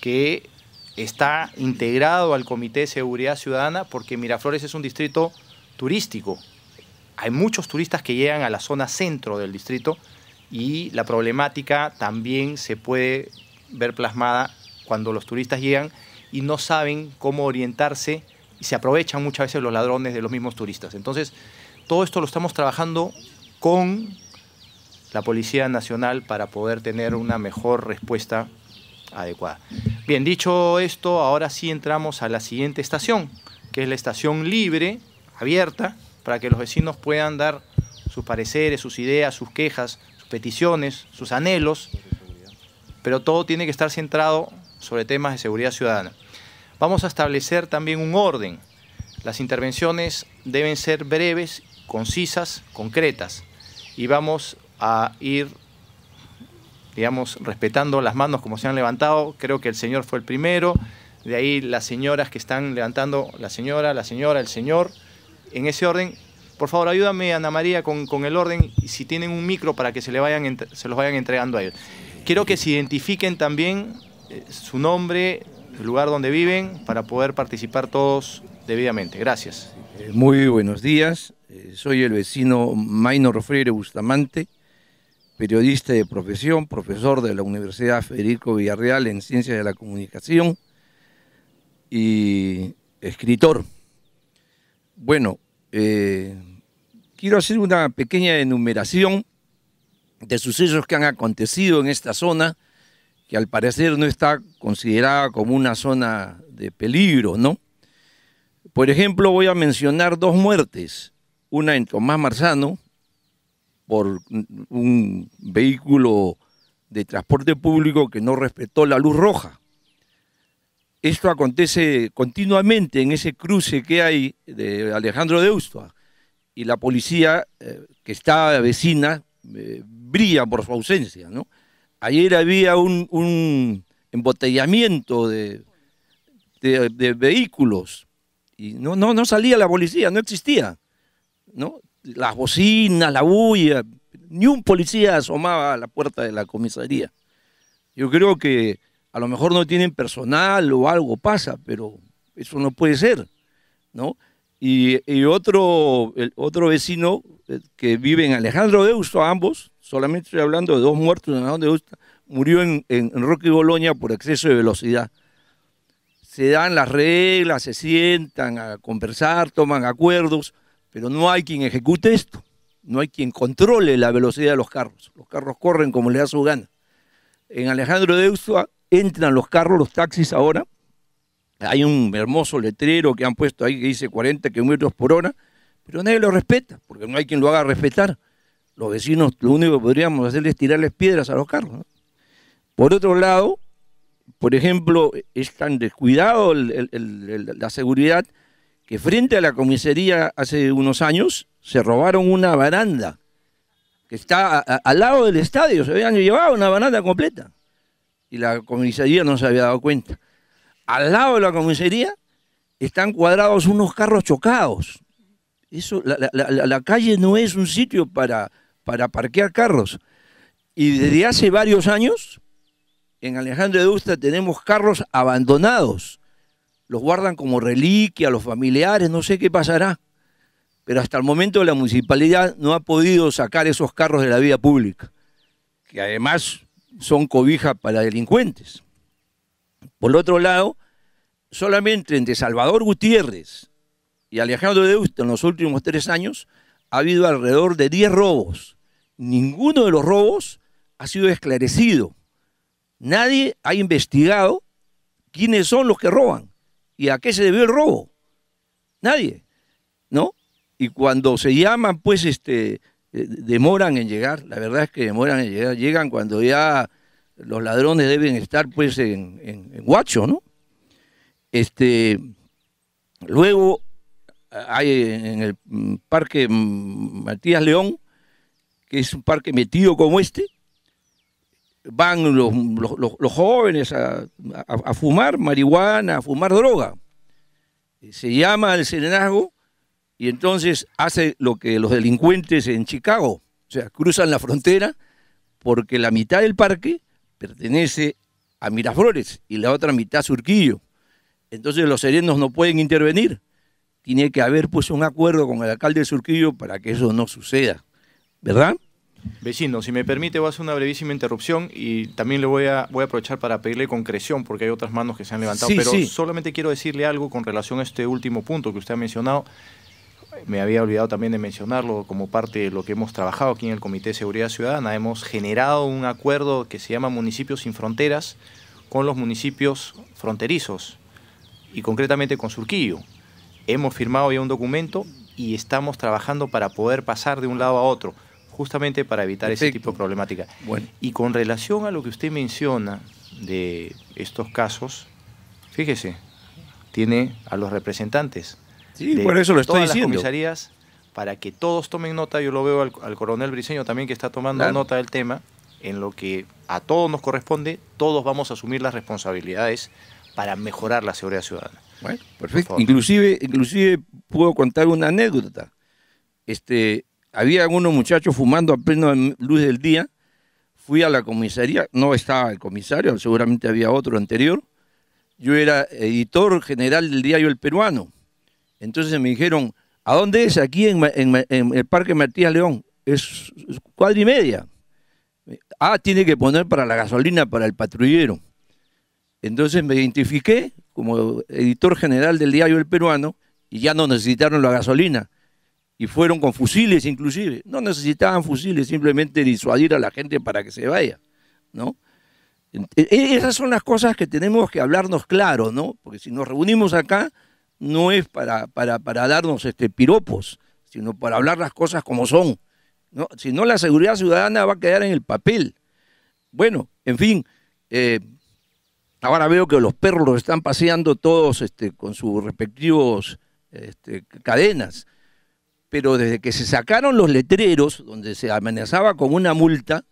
que está integrado al Comité de Seguridad Ciudadana, porque Miraflores es un distrito turístico. Hay muchos turistas que llegan a la zona centro del distrito y la problemática también se puede ver plasmada cuando los turistas llegan y no saben cómo orientarse y se aprovechan muchas veces los ladrones de los mismos turistas. Entonces, todo esto lo estamos trabajando con la Policía Nacional para poder tener una mejor respuesta adecuada. Bien, dicho esto, ahora sí entramos a la siguiente estación, que es la estación libre, abierta, para que los vecinos puedan dar sus pareceres, sus ideas, sus quejas, peticiones, sus anhelos, pero todo tiene que estar centrado sobre temas de seguridad ciudadana. Vamos a establecer también un orden. Las intervenciones deben ser breves, concisas, concretas y vamos a ir digamos, respetando las manos como se han levantado. Creo que el señor fue el primero. De ahí las señoras que están levantando, la señora, la señora, el señor. En ese orden por favor, ayúdame, Ana María, con, el orden, y si tienen un micro para que se, le vayan, se los vayan entregando a ellos. Quiero que se identifiquen también eh, su nombre, el lugar donde viven, para poder participar todos debidamente. Gracias. Eh, muy buenos días. Eh, soy el vecino Maino Freire Bustamante, periodista de profesión, profesor de la Universidad Federico Villarreal en Ciencias de la Comunicación y escritor. Bueno, eh, quiero hacer una pequeña enumeración de sucesos que han acontecido en esta zona, que al parecer no está considerada como una zona de peligro, ¿no? Por ejemplo, voy a mencionar dos muertes, una en Tomás Marzano por un vehículo de transporte público que no respetó la luz roja. Esto acontece continuamente en ese cruce que hay de Alejandro de Ustua y la policía eh, que está vecina eh, brilla por su ausencia, ¿no? Ayer había un, embotellamiento de, de, vehículos y no, no, no salía la policía, no existía, ¿no? Las bocinas, la bulla, ni un policía asomaba a la puerta de la comisaría. Yo creo que a lo mejor no tienen personal o algo pasa, pero eso no puede ser, ¿no? Y, otro, el otro vecino eh, que vive en Alejandro Deusto, ambos, solamente estoy hablando de dos muertos en Alejandro Deusto, murió en, en, y Boloña por exceso de velocidad. Se dan las reglas, se sientan a conversar, toman acuerdos, pero no hay quien ejecute esto, no hay quien controle la velocidad de los carros. Los carros corren como les da su gana. En Alejandro Deusto ah, entran los carros, los taxis ahora, hay un hermoso letrero que han puesto ahí que dice 40 kilómetros por hora, pero nadie lo respeta, porque no hay quien lo haga respetar. Los vecinos lo único que podríamos hacer es tirarles piedras a los carros. Por otro lado, por ejemplo, es tan descuidado la seguridad que frente a la comisaría hace unos años se robaron una baranda que está al lado del estadio, se habían llevado una baranda completa y la comisaría no se había dado cuenta al lado de la comisaría están cuadrados unos carros chocados. la, calle no es un sitio para, para parquear carros. Y desde hace varios años, en Alejandro de Usta tenemos carros abandonados. Los guardan como reliquia, los familiares, no sé qué pasará. Pero hasta el momento la municipalidad no ha podido sacar esos carros de la vía pública, que además son cobija para delincuentes. Por otro lado, solamente entre Salvador Gutiérrez y Alejandro Deusto en los últimos tres años ha habido alrededor de 10 robos. Ninguno de los robos ha sido esclarecido. Nadie ha investigado quiénes son los que roban y a qué se debió el robo. Nadie, ¿no? Y cuando se llaman, pues, este, eh, demoran en llegar. La verdad es que demoran en llegar. Llegan cuando ya los ladrones deben estar pues en, en, ¿no? Este, luego hay en el parque Matías León, que es un parque metido como este, van los, jóvenes a, fumar marihuana, a fumar droga. Se llama el serenazgo y entonces hace lo que los delincuentes en Chicago, o sea, cruzan la frontera porque la mitad del parque pertenece a Miraflores y la otra mitad a Surquillo. Entonces los serenos no pueden intervenir. Tiene que haber puesto un acuerdo con el alcalde de Surquillo para que eso no suceda, ¿verdad? Vecino, si me permite, voy a hacer una brevísima interrupción y también le voy a, voy a aprovechar para pedirle concreción porque hay otras manos que se han levantado, pero solamente quiero decirle algo con relación a este último punto que usted ha mencionado me había olvidado también de mencionarlo como parte de lo que hemos trabajado aquí en el Comité de Seguridad Ciudadana. Hemos generado un acuerdo que se llama Municipios sin Fronteras con los municipios fronterizos y concretamente con Surquillo. Hemos firmado ya un documento y estamos trabajando para poder pasar de un lado a otro, justamente para evitar ese tipo de problemática. Y con relación a lo que usted menciona de estos casos, fíjese, tiene a los representantes Sí, por eso lo estoy todas diciendo. Las comisarías para que todos tomen nota, yo lo veo al, coronel Briceño también que está tomando nota del tema, en lo que a todos nos corresponde, todos vamos a asumir las responsabilidades para mejorar la seguridad ciudadana. perfecto. Inclusive, inclusive puedo contar una anécdota. Este, había algunos muchachos fumando a plena luz del día. Fui a la comisaría, no estaba el comisario, seguramente había otro anterior. Yo era editor general del diario El Peruano entonces me dijeron, ¿a dónde es? Aquí en, el Parque Matías León. Es, cuadra media. Ah, tiene que poner para la gasolina, para el patrullero. Entonces me identifiqué como editor general del diario El Peruano y ya no necesitaron la gasolina. Y fueron con fusiles inclusive. No necesitaban fusiles, simplemente disuadir a la gente para que se vaya. ¿no? E, esas son las cosas que tenemos que hablarnos claro, ¿no? Porque si nos reunimos acá, no es para, para, para darnos este, piropos, sino para hablar las cosas como son. Si no, la seguridad ciudadana va a quedar en el papel. Bueno, en fin, eh, ahora veo que los perros están paseando todos este, con sus respectivos este, cadenas, pero desde que se sacaron los letreros donde se amenazaba con una multa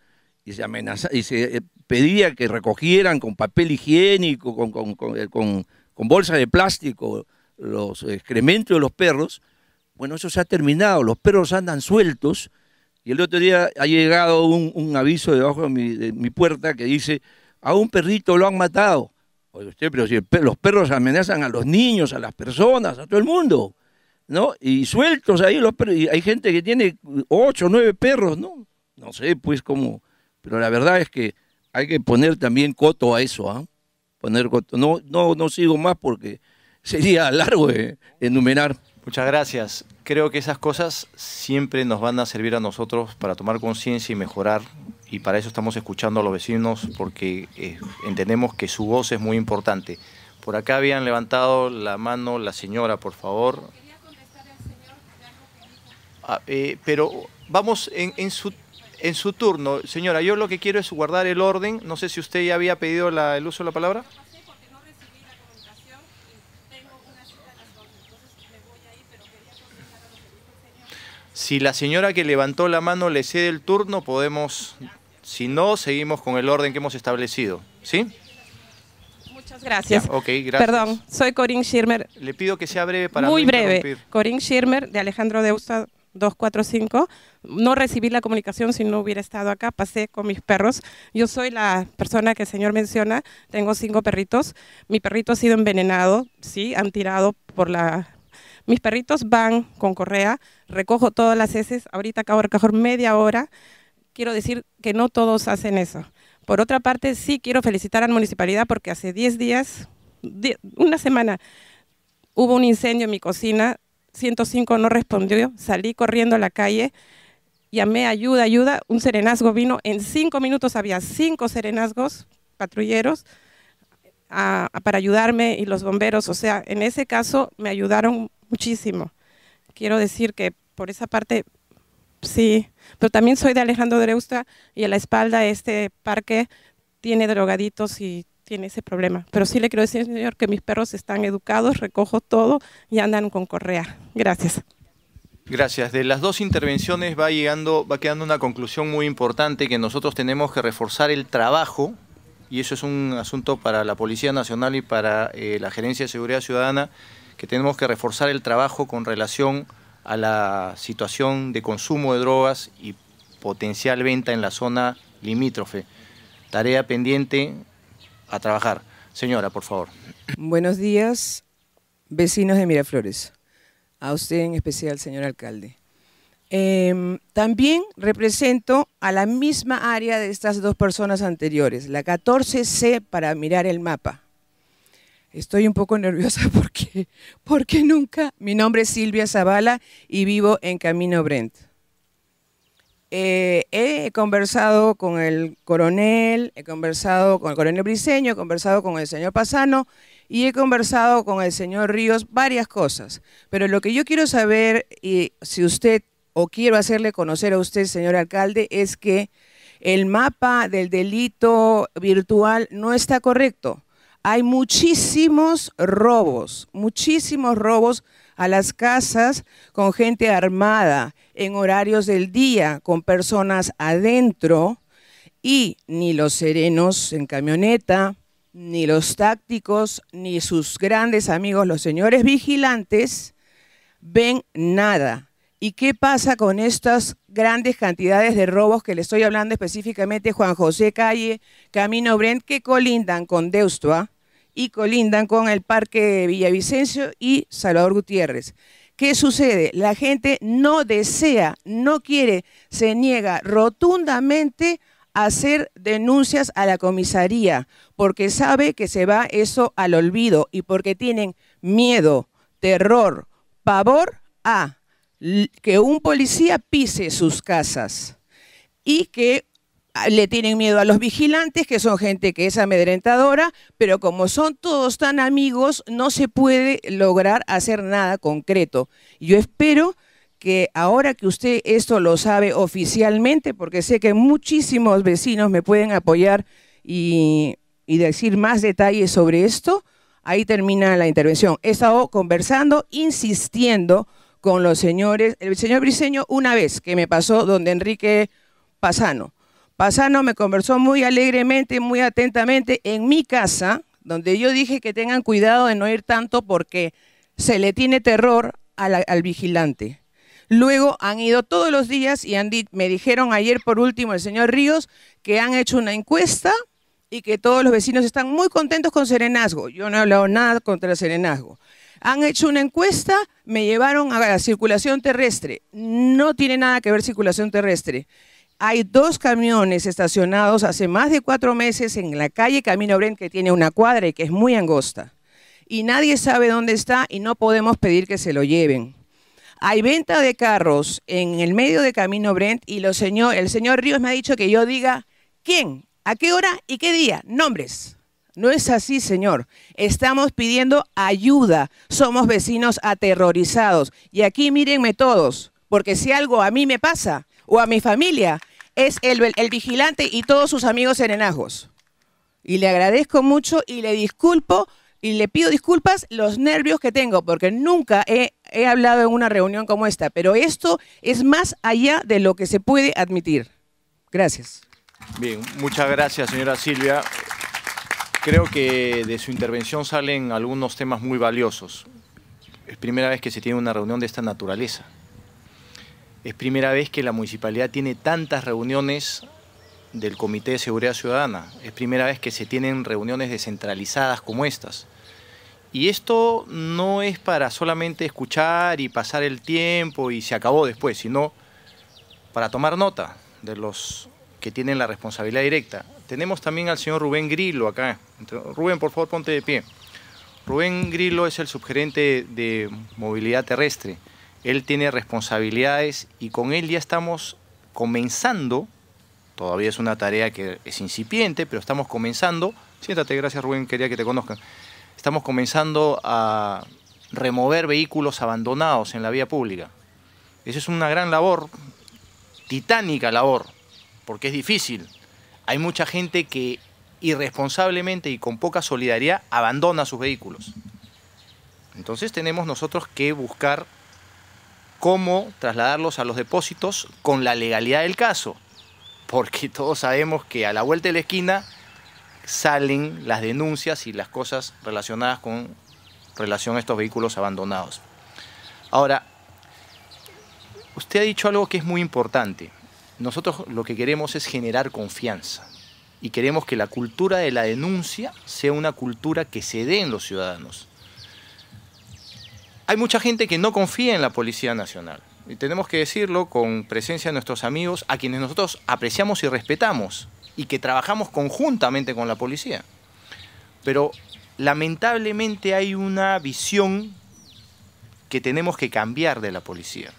y se, amenaza, y se eh, pedía que recogieran con papel higiénico, con, con, con eh, bolsa de plástico, los excrementos de los perros, bueno, eso se ha terminado, los perros andan sueltos y el otro día ha llegado un, aviso debajo de mi, mi, puerta que dice, a un perrito lo han matado. Oye, usted, pero si los perros amenazan a los niños, a las personas, a todo el mundo, ¿no? Y sueltos ahí los perros, y hay gente que tiene ocho, nueve perros, ¿no? No sé, pues cómo, pero la verdad es que hay que poner también coto a eso, ¿ah? Poner coto. No, no, no sigo más porque sería largo de enumerar. Muchas gracias. Creo que esas cosas siempre nos van a servir a nosotros para tomar conciencia y mejorar. Y para eso estamos escuchando a los vecinos porque eh, entendemos que su voz es muy importante. Por acá habían levantado la mano la señora, por favor. Ah, eh, pero vamos en, su, en su turno. Señora, yo lo que quiero es guardar el orden. No sé si usted ya había pedido el uso de la palabra. Si la señora que levantó la mano le cede el turno, podemos, si no, seguimos con el orden que hemos establecido. ¿Sí? Muchas gracias. Ok, gracias. Perdón, soy Corinne Schirmer. Le pido que sea breve para Muy breve. Corinne Schirmer, de Alejandro Deusta 245. No recibí la comunicación si no hubiera estado acá. Pasé con mis perros. Yo soy la persona que el señor menciona. Tengo cinco perritos. Mi perrito ha sido envenenado, sí, han tirado por la mis perritos van con correa, recojo todas las heces, ahorita acabo de recoger media hora. Quiero decir que no todos hacen eso. Por otra parte, sí quiero felicitar a la municipalidad porque hace 10 días, una semana, hubo un incendio en mi cocina, 105 no respondió, salí corriendo a la calle, llamé ayuda, ayuda, un serenazgo vino, en cinco minutos había cinco serenazgos patrulleros ah, para ayudarme y los bomberos, o sea, en ese caso me ayudaron muchísimo. Quiero decir que por esa parte, sí, pero también soy de Alejandro de y a la espalda este parque tiene drogaditos y tiene ese problema. Pero sí le quiero decir, señor, que mis perros están educados, recojo todo y andan con correa. Gracias. Gracias. De las dos intervenciones va llegando, va quedando una conclusión muy importante que nosotros tenemos que reforzar el trabajo y eso es un asunto para la Policía Nacional y para eh, la Gerencia de Seguridad Ciudadana que tenemos que reforzar el trabajo con relación a la situación de consumo de drogas y potencial venta en la zona limítrofe. Tarea pendiente a trabajar. Señora, por favor. Buenos días, vecinos de Miraflores. A usted en especial, señor alcalde. Em, también represento a la misma área de estas dos personas anteriores, la 14C para mirar el mapa. Estoy un poco nerviosa porque, porque nunca. Mi nombre es Silvia Zavala y vivo en Camino Brent. Eh, he conversado con el coronel, he conversado con el coronel Briceño, he conversado con el señor Pasano y he conversado con el señor Ríos varias cosas. Pero lo que yo quiero saber, y si usted, o quiero hacerle conocer a usted, señor alcalde, es que el mapa del delito virtual no está correcto hay muchísimos robos, muchísimos robos a las casas con gente armada en horarios del día, con personas adentro y ni los serenos en camioneta, ni los tácticos, ni sus grandes amigos, los señores vigilantes, ven nada. ¿Y qué pasa con estas grandes cantidades de robos que le estoy hablando específicamente Juan José Calle, Camino Brent, que colindan con Deustoa y colindan con el Parque Villavicencio y Salvador Gutiérrez. ¿Qué sucede? La gente no desea, no quiere, se niega rotundamente a hacer denuncias a la comisaría porque sabe que se va eso al olvido y porque tienen miedo, terror, pavor a que un policía pise sus casas y que Ah, le tienen miedo a los vigilantes, que son gente que es amedrentadora, pero como son todos tan amigos, no se puede lograr hacer nada concreto. Yo espero que ahora que usted esto lo sabe oficialmente, porque sé que muchísimos vecinos me pueden apoyar y, decir más detalles sobre esto, ahí termina la intervención. He estado conversando, insistiendo con los señores, el señor Briseño una vez que me pasó donde Enrique Pasano Pasano me conversó muy alegremente, muy atentamente en mi casa, donde yo dije que tengan cuidado de no ir tanto porque se le tiene terror al, vigilante. Luego han ido todos los días y me dijeron ayer por último el señor Ríos que han hecho una encuesta y que todos los vecinos están muy contentos con Serenazgo. Yo no he hablado nada contra Serenazgo. Han hecho una encuesta, me llevaron a la circulación terrestre. No tiene nada que ver circulación terrestre. Hay dos camiones estacionados hace más de cuatro meses en la calle Camino Brent, que tiene una cuadra y que es muy angosta. Y nadie sabe dónde está y no podemos pedir que se lo lleven. Hay venta de carros en el medio de Camino Brent y el señor Ríos me ha dicho que yo diga quién, a qué hora y qué día, nombres. No es así, señor. Estamos pidiendo ayuda. Somos vecinos aterrorizados. Y aquí mírenme todos, porque si algo a mí me pasa, o a mi familia es el, vigilante y todos sus amigos enajos. Y le agradezco mucho y le disculpo y le pido disculpas los nervios que tengo, porque nunca he, he, hablado en una reunión como esta, pero esto es más allá de lo que se puede admitir. Gracias. Bien, muchas gracias, señora Silvia. Creo que de su intervención salen algunos temas muy valiosos. Es primera vez que se tiene una reunión de esta naturaleza. Es primera vez que la municipalidad tiene tantas reuniones del Comité de Seguridad Ciudadana. Es primera vez que se tienen reuniones descentralizadas como estas. Y esto no es para solamente escuchar y pasar el tiempo y se acabó después, sino para tomar nota de los que tienen la responsabilidad directa. Tenemos también al señor Rubén Grillo acá. Rubén, por favor, ponte de pie. Rubén Grillo es el subgerente de movilidad terrestre. Él tiene responsabilidades y con él ya estamos comenzando, todavía es una tarea que es incipiente, pero estamos comenzando, siéntate, gracias Rubén, quería que te conozcan, estamos comenzando a remover vehículos abandonados en la vía pública. Esa es una gran labor, titánica labor, porque es difícil. Hay mucha gente que irresponsablemente y con poca solidaridad abandona sus vehículos. Entonces tenemos nosotros que buscar cómo trasladarlos a los depósitos con la legalidad del caso, porque todos sabemos que a la vuelta de la esquina salen las denuncias y las cosas relacionadas con relación a estos vehículos abandonados. Ahora, usted ha dicho algo que es muy importante. Nosotros lo que queremos es generar confianza y queremos que la cultura de la denuncia sea una cultura que se dé en los ciudadanos hay mucha gente que no confía en la Policía Nacional. Y tenemos que decirlo con presencia de nuestros amigos, a quienes nosotros apreciamos y respetamos, y que trabajamos conjuntamente con la policía. Pero lamentablemente hay una visión que tenemos que cambiar de la policía.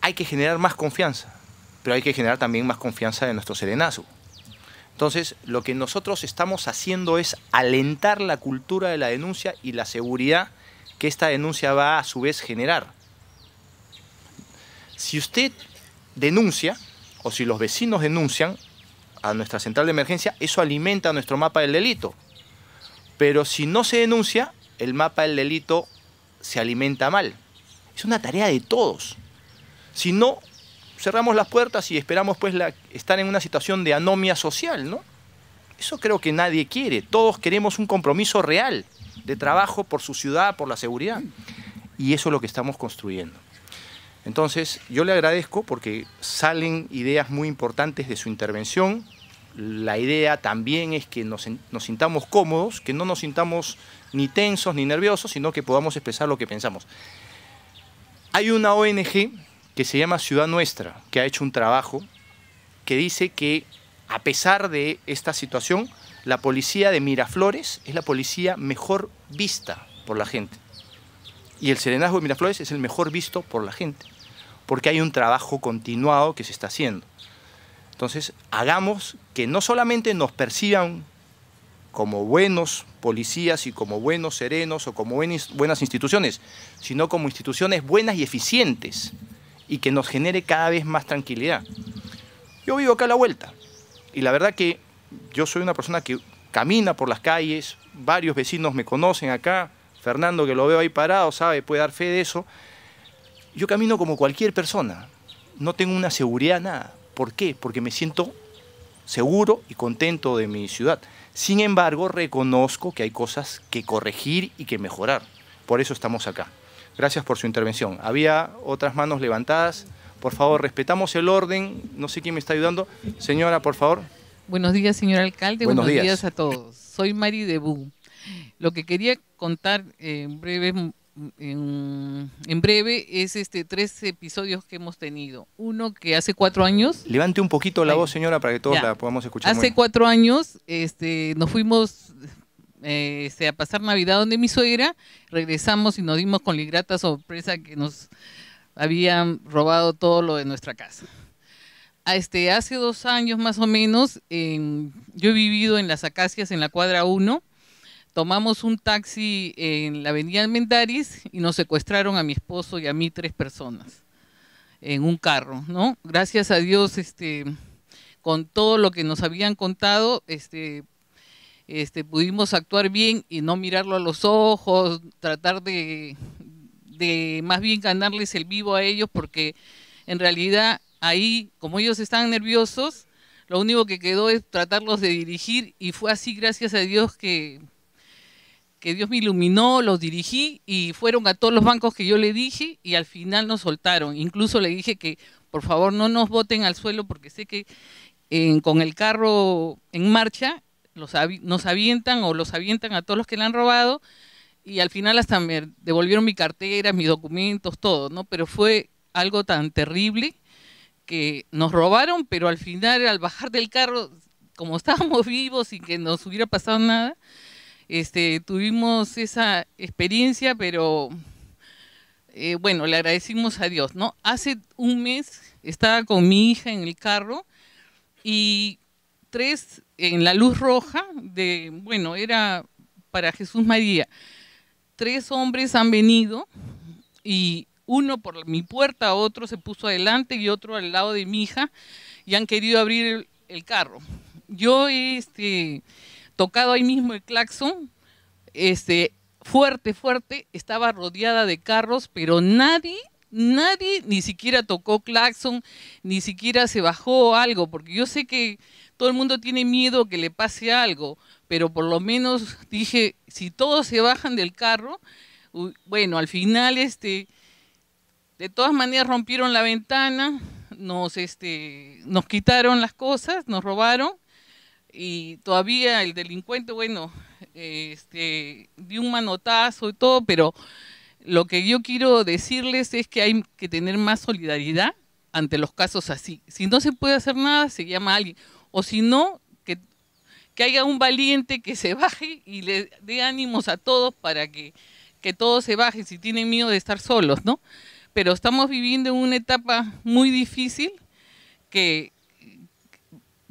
Hay que generar más confianza, pero hay que generar también más confianza de nuestro serenazgo. Entonces, lo que nosotros estamos haciendo es alentar la cultura de la denuncia y la seguridad que esta denuncia va a su vez generar. Si usted denuncia, o si los vecinos denuncian a nuestra central de emergencia, eso alimenta nuestro mapa del delito. Pero si no se denuncia, el mapa del delito se alimenta mal. Es una tarea de todos. Si no, cerramos las puertas y esperamos pues la, estar en una situación de anomia social, ¿no? Eso creo que nadie quiere. Todos queremos un compromiso real de trabajo, por su ciudad, por la seguridad. Y eso es lo que estamos construyendo. Entonces, yo le agradezco porque salen ideas muy importantes de su intervención. La idea también es que nos, sintamos cómodos, que no nos sintamos ni tensos ni nerviosos, sino que podamos expresar lo que pensamos. Hay una ONG que se llama Ciudad Nuestra, que ha hecho un trabajo que dice que a pesar de esta situación, la policía de Miraflores es la policía mejor vista por la gente. Y el serenazgo de Miraflores es el mejor visto por la gente, porque hay un trabajo continuado que se está haciendo. Entonces, hagamos que no solamente nos perciban como buenos policías y como buenos serenos o como buenas instituciones, sino como instituciones buenas y eficientes y que nos genere cada vez más tranquilidad. Yo vivo acá a la vuelta y la verdad que yo soy una persona que camina por las calles, varios vecinos me conocen acá, Fernando que lo veo ahí parado, sabe, puede dar fe de eso. Yo camino como cualquier persona, no tengo una seguridad nada. ¿Por qué? Porque me siento seguro y contento de mi ciudad. Sin embargo, reconozco que hay cosas que corregir y que mejorar. Por eso estamos acá. Gracias por su intervención. Había otras manos levantadas. Por favor, respetamos el orden. No sé quién me está ayudando. Señora, por favor. Buenos días, señor alcalde. Buenos, días. a todos. Soy Mari Debu. Lo que quería contar en breve en, breve es este tres episodios que hemos tenido. Uno que hace cuatro años. Levante un poquito la voz, señora, para que todos la podamos escuchar. Hace cuatro años, este, nos fuimos este, a pasar Navidad donde mi suegra, regresamos y nos dimos con la grata sorpresa que nos habían robado todo lo de nuestra casa. Este, hace dos años más o menos, yo he vivido en las Acacias, en la cuadra 1. Tomamos un taxi en la avenida Mendaris y nos secuestraron a mi esposo y a mí tres personas en un carro, ¿no? Gracias a Dios, este, con todo lo que nos habían contado, este, este, pudimos actuar bien y no mirarlo a los ojos, tratar de, de más bien ganarles el vivo a ellos, porque en realidad ahí, como ellos estaban nerviosos, lo único que quedó es tratarlos de dirigir y fue así, gracias a Dios, que, que Dios me iluminó, los dirigí y fueron a todos los bancos que yo le dije y al final nos soltaron. Incluso le dije que por favor no nos boten al suelo porque sé que con el carro en marcha los nos avientan o los avientan a todos los que le han robado y al final hasta me devolvieron mi cartera, mis documentos, todo, ¿no? Pero fue algo tan terrible que nos robaron, pero al final, al bajar del carro, como estábamos vivos y que nos hubiera pasado nada, este, tuvimos esa experiencia, pero eh, bueno, le agradecimos a Dios, ¿no? Hace un mes estaba con mi hija en el carro y tres en la luz roja de, bueno, era para Jesús María. Tres hombres han venido y uno por mi puerta, otro se puso adelante y otro al lado de mi hija y han querido abrir el, carro. Yo he este, tocado ahí mismo el claxon, este, fuerte, fuerte, estaba rodeada de carros, pero nadie, nadie ni siquiera tocó claxon, ni siquiera se bajó algo, porque yo sé que todo el mundo tiene miedo que le pase algo, pero por lo menos dije, si todos se bajan del carro, bueno, al final este de todas maneras rompieron la ventana, nos, este, nos quitaron las cosas, nos robaron y todavía el delincuente, bueno, este, dio un manotazo y todo, pero lo que yo quiero decirles es que hay que tener más solidaridad ante los casos así. Si no se puede hacer nada, se llama a alguien. O si no, que, que haya un valiente que se baje y le dé ánimos a todos para que, que todos se bajen si tienen miedo de estar solos, ¿no? pero estamos viviendo una etapa muy difícil que,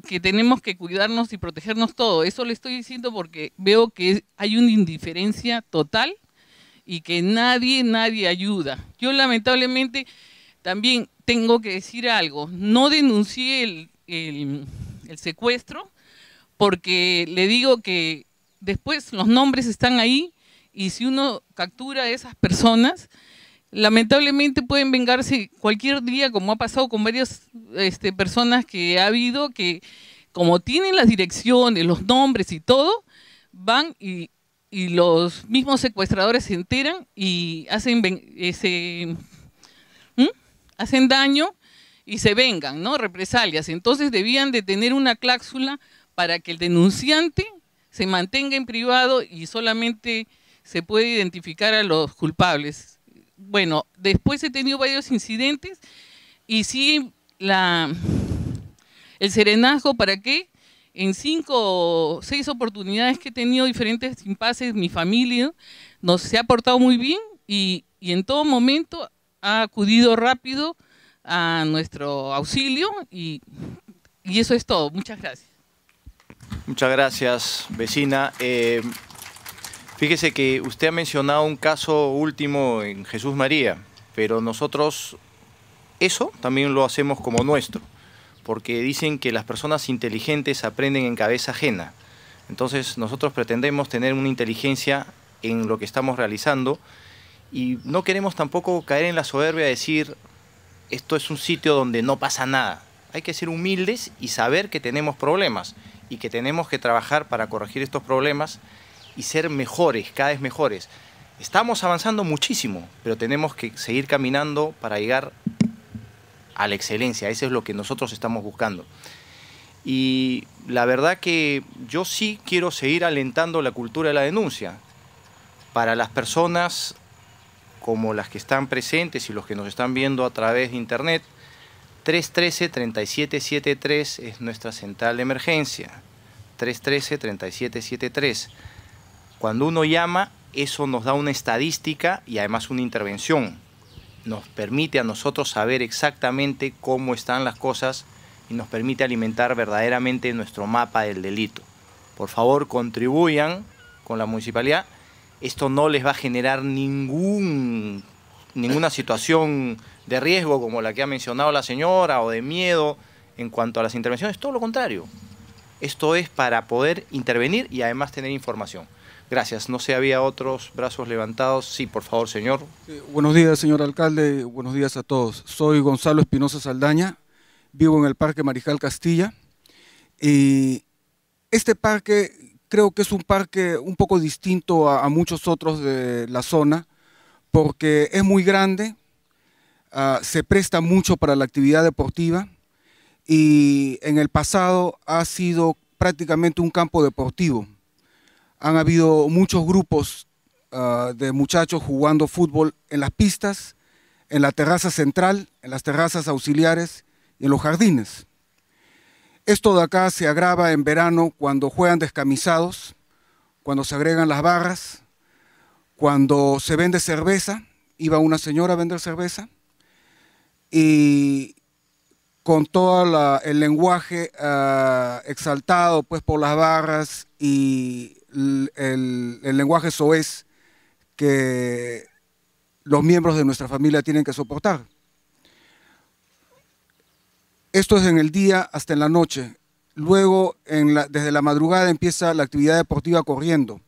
que tenemos que cuidarnos y protegernos todo. Eso le estoy diciendo porque veo que hay una indiferencia total y que nadie, nadie ayuda. Yo lamentablemente también tengo que decir algo. No denuncié el secuestro porque le digo que después los nombres están ahí y si uno captura a esas personas, lamentablemente pueden vengarse cualquier día, como ha pasado con varias este, personas que ha habido, que como tienen las direcciones, los nombres y todo, van y, los mismos secuestradores se enteran y hacen, hacen daño y se vengan, ¿no? Represalias. Entonces debían de tener una cláusula para que el denunciante se mantenga en privado y solamente se puede identificar a los culpables bueno, después he tenido varios incidentes y sí, la, el serenazgo, ¿para qué? En cinco o seis oportunidades que he tenido diferentes impases, mi familia nos se ha portado muy bien y, en todo momento ha acudido rápido a nuestro auxilio y, eso es todo. Muchas gracias. Muchas gracias, vecina. Eh, Fíjese que usted ha mencionado un caso último en Jesús María, pero nosotros eso también lo hacemos como nuestro, porque dicen que las personas inteligentes aprenden en cabeza ajena. Entonces nosotros pretendemos tener una inteligencia en lo que estamos realizando y no queremos tampoco caer en la soberbia de decir esto es un sitio donde no pasa nada. Hay que ser humildes y saber que tenemos problemas y que tenemos que trabajar para corregir estos problemas y ser mejores, cada vez mejores. Estamos avanzando muchísimo, pero tenemos que seguir caminando para llegar a la excelencia. Eso es lo que nosotros estamos buscando. Y la verdad que yo sí quiero seguir alentando la cultura de la denuncia. Para las personas como las que están presentes y los que nos están viendo a través de internet, 313-3773 es nuestra central de emergencia. 313-3773. Cuando uno llama, eso nos da una estadística y además una intervención. Nos permite a nosotros saber exactamente cómo están las cosas y nos permite alimentar verdaderamente nuestro mapa del delito. Por favor, contribuyan con la municipalidad. Esto no les va a generar ningún, ninguna situación de riesgo como la que ha mencionado la señora o de miedo en cuanto a las intervenciones. Todo lo contrario. Esto es para poder intervenir y además tener información. Gracias. No sé, había otros brazos levantados. Sí, por favor, señor. Eh, buenos días, señor alcalde. Buenos días a todos. Soy Gonzalo Espinosa Saldaña. Vivo en el Parque Mariscal Castilla. Y este parque creo que es un parque un poco distinto a, muchos otros de la zona porque es muy grande, ah, se presta mucho para la actividad deportiva y en el pasado ha sido prácticamente un campo deportivo han habido muchos grupos ah, de muchachos jugando fútbol en las pistas, en la terraza central, en las terrazas auxiliares y en los jardines. Esto de acá se agrava en verano cuando juegan descamisados, cuando se agregan las barras, cuando se vende cerveza, iba una señora a vender cerveza, y con todo el lenguaje ah, exaltado pues, por las barras y el, lenguaje soez que los miembros de nuestra familia tienen que soportar. Esto es en el día hasta en la noche. Luego, desde la madrugada empieza la actividad deportiva corriendo.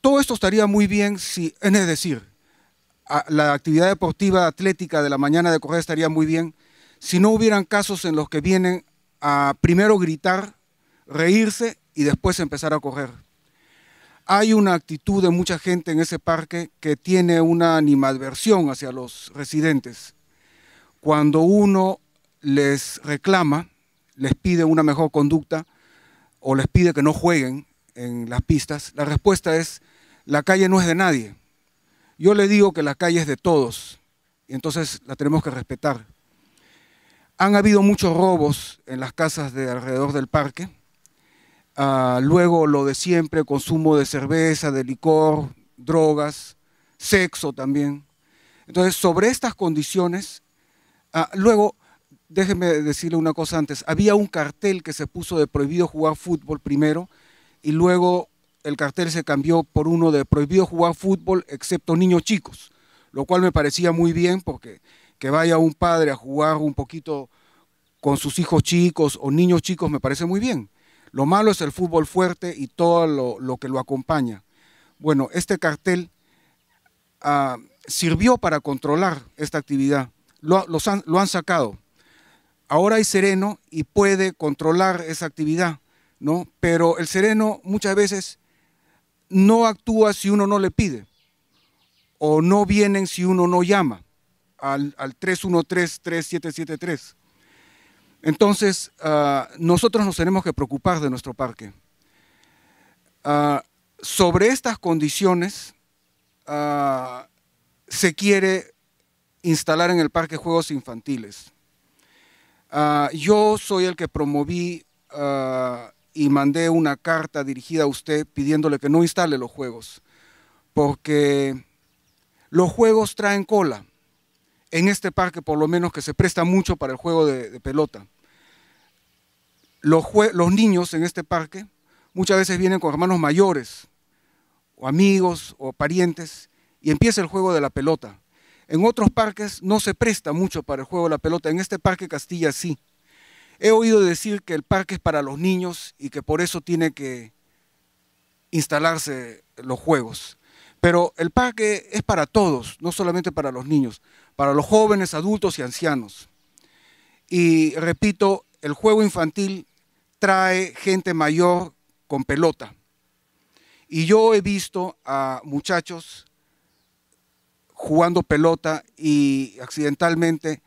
Todo esto estaría muy bien si, es decir, la actividad deportiva atlética de la mañana de correr estaría muy bien si no hubieran casos en los que vienen a primero gritar, reírse y después empezar a correr. Hay una actitud de mucha gente en ese parque que tiene una animadversión hacia los residentes. Cuando uno les reclama, les pide una mejor conducta o les pide que no jueguen en las pistas, la respuesta es, la calle no es de nadie. Yo le digo que la calle es de todos, y entonces la tenemos que respetar. Han habido muchos robos en las casas de alrededor del parque. Ah, luego lo de siempre, consumo de cerveza, de licor, drogas, sexo también. Entonces, sobre estas condiciones, ah, luego, déjeme decirle una cosa antes, había un cartel que se puso de prohibido jugar fútbol primero y luego el cartel se cambió por uno de prohibido jugar fútbol excepto niños chicos, lo cual me parecía muy bien porque que vaya un padre a jugar un poquito con sus hijos chicos o niños chicos me parece muy bien lo malo es el fútbol fuerte y todo lo, que lo acompaña. Bueno, este cartel ah, sirvió para controlar esta actividad. Lo, los han, lo han sacado. Ahora hay sereno y puede controlar esa actividad, ¿no? Pero el sereno muchas veces no actúa si uno no le pide o no vienen si uno no llama al, al 313-3773. Entonces, ah, nosotros nos tenemos que preocupar de nuestro parque. Ah, sobre estas condiciones, ah, se quiere instalar en el parque juegos infantiles. yo soy el que promoví y mandé una carta dirigida a usted pidiéndole que no instale los juegos, porque los juegos traen cola en este parque por lo menos que se presta mucho para el juego de pelota los, niños en este parque muchas veces vienen con hermanos mayores, o amigos, o parientes, y empieza el juego de la pelota. En otros parques no se presta mucho para el juego de la pelota, en este parque Castilla sí. He oído decir que el parque es para los niños y que por eso tiene que instalarse los juegos. Pero el parque es para todos, no solamente para los niños, para los jóvenes, adultos y ancianos. Y repito, el juego infantil trae gente mayor con pelota. Y yo he visto a muchachos jugando pelota y accidentalmente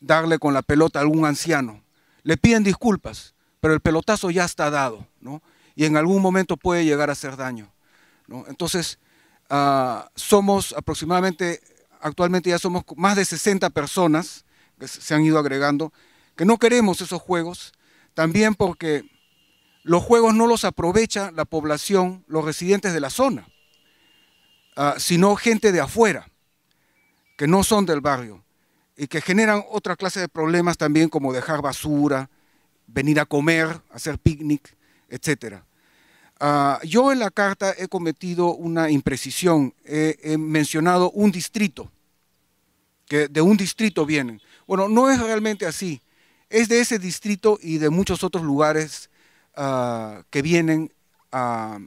darle con la pelota a algún anciano. Le piden disculpas, pero el pelotazo ya está dado, ¿no? Y en algún momento puede llegar a hacer daño, ¿no? Entonces, ah, somos aproximadamente, actualmente ya somos más de 60 personas que se han ido agregando, que no queremos esos juegos, también porque los juegos no los aprovecha la población, los residentes de la zona, ah, sino gente de afuera, que no son del barrio y que generan otra clase de problemas también como dejar basura, venir a comer, hacer picnic, etcétera. Ah, yo en la carta he cometido una imprecisión, he, mencionado un distrito, que de un distrito vienen. Bueno, no es realmente así es de ese distrito y de muchos otros lugares ah, que vienen a,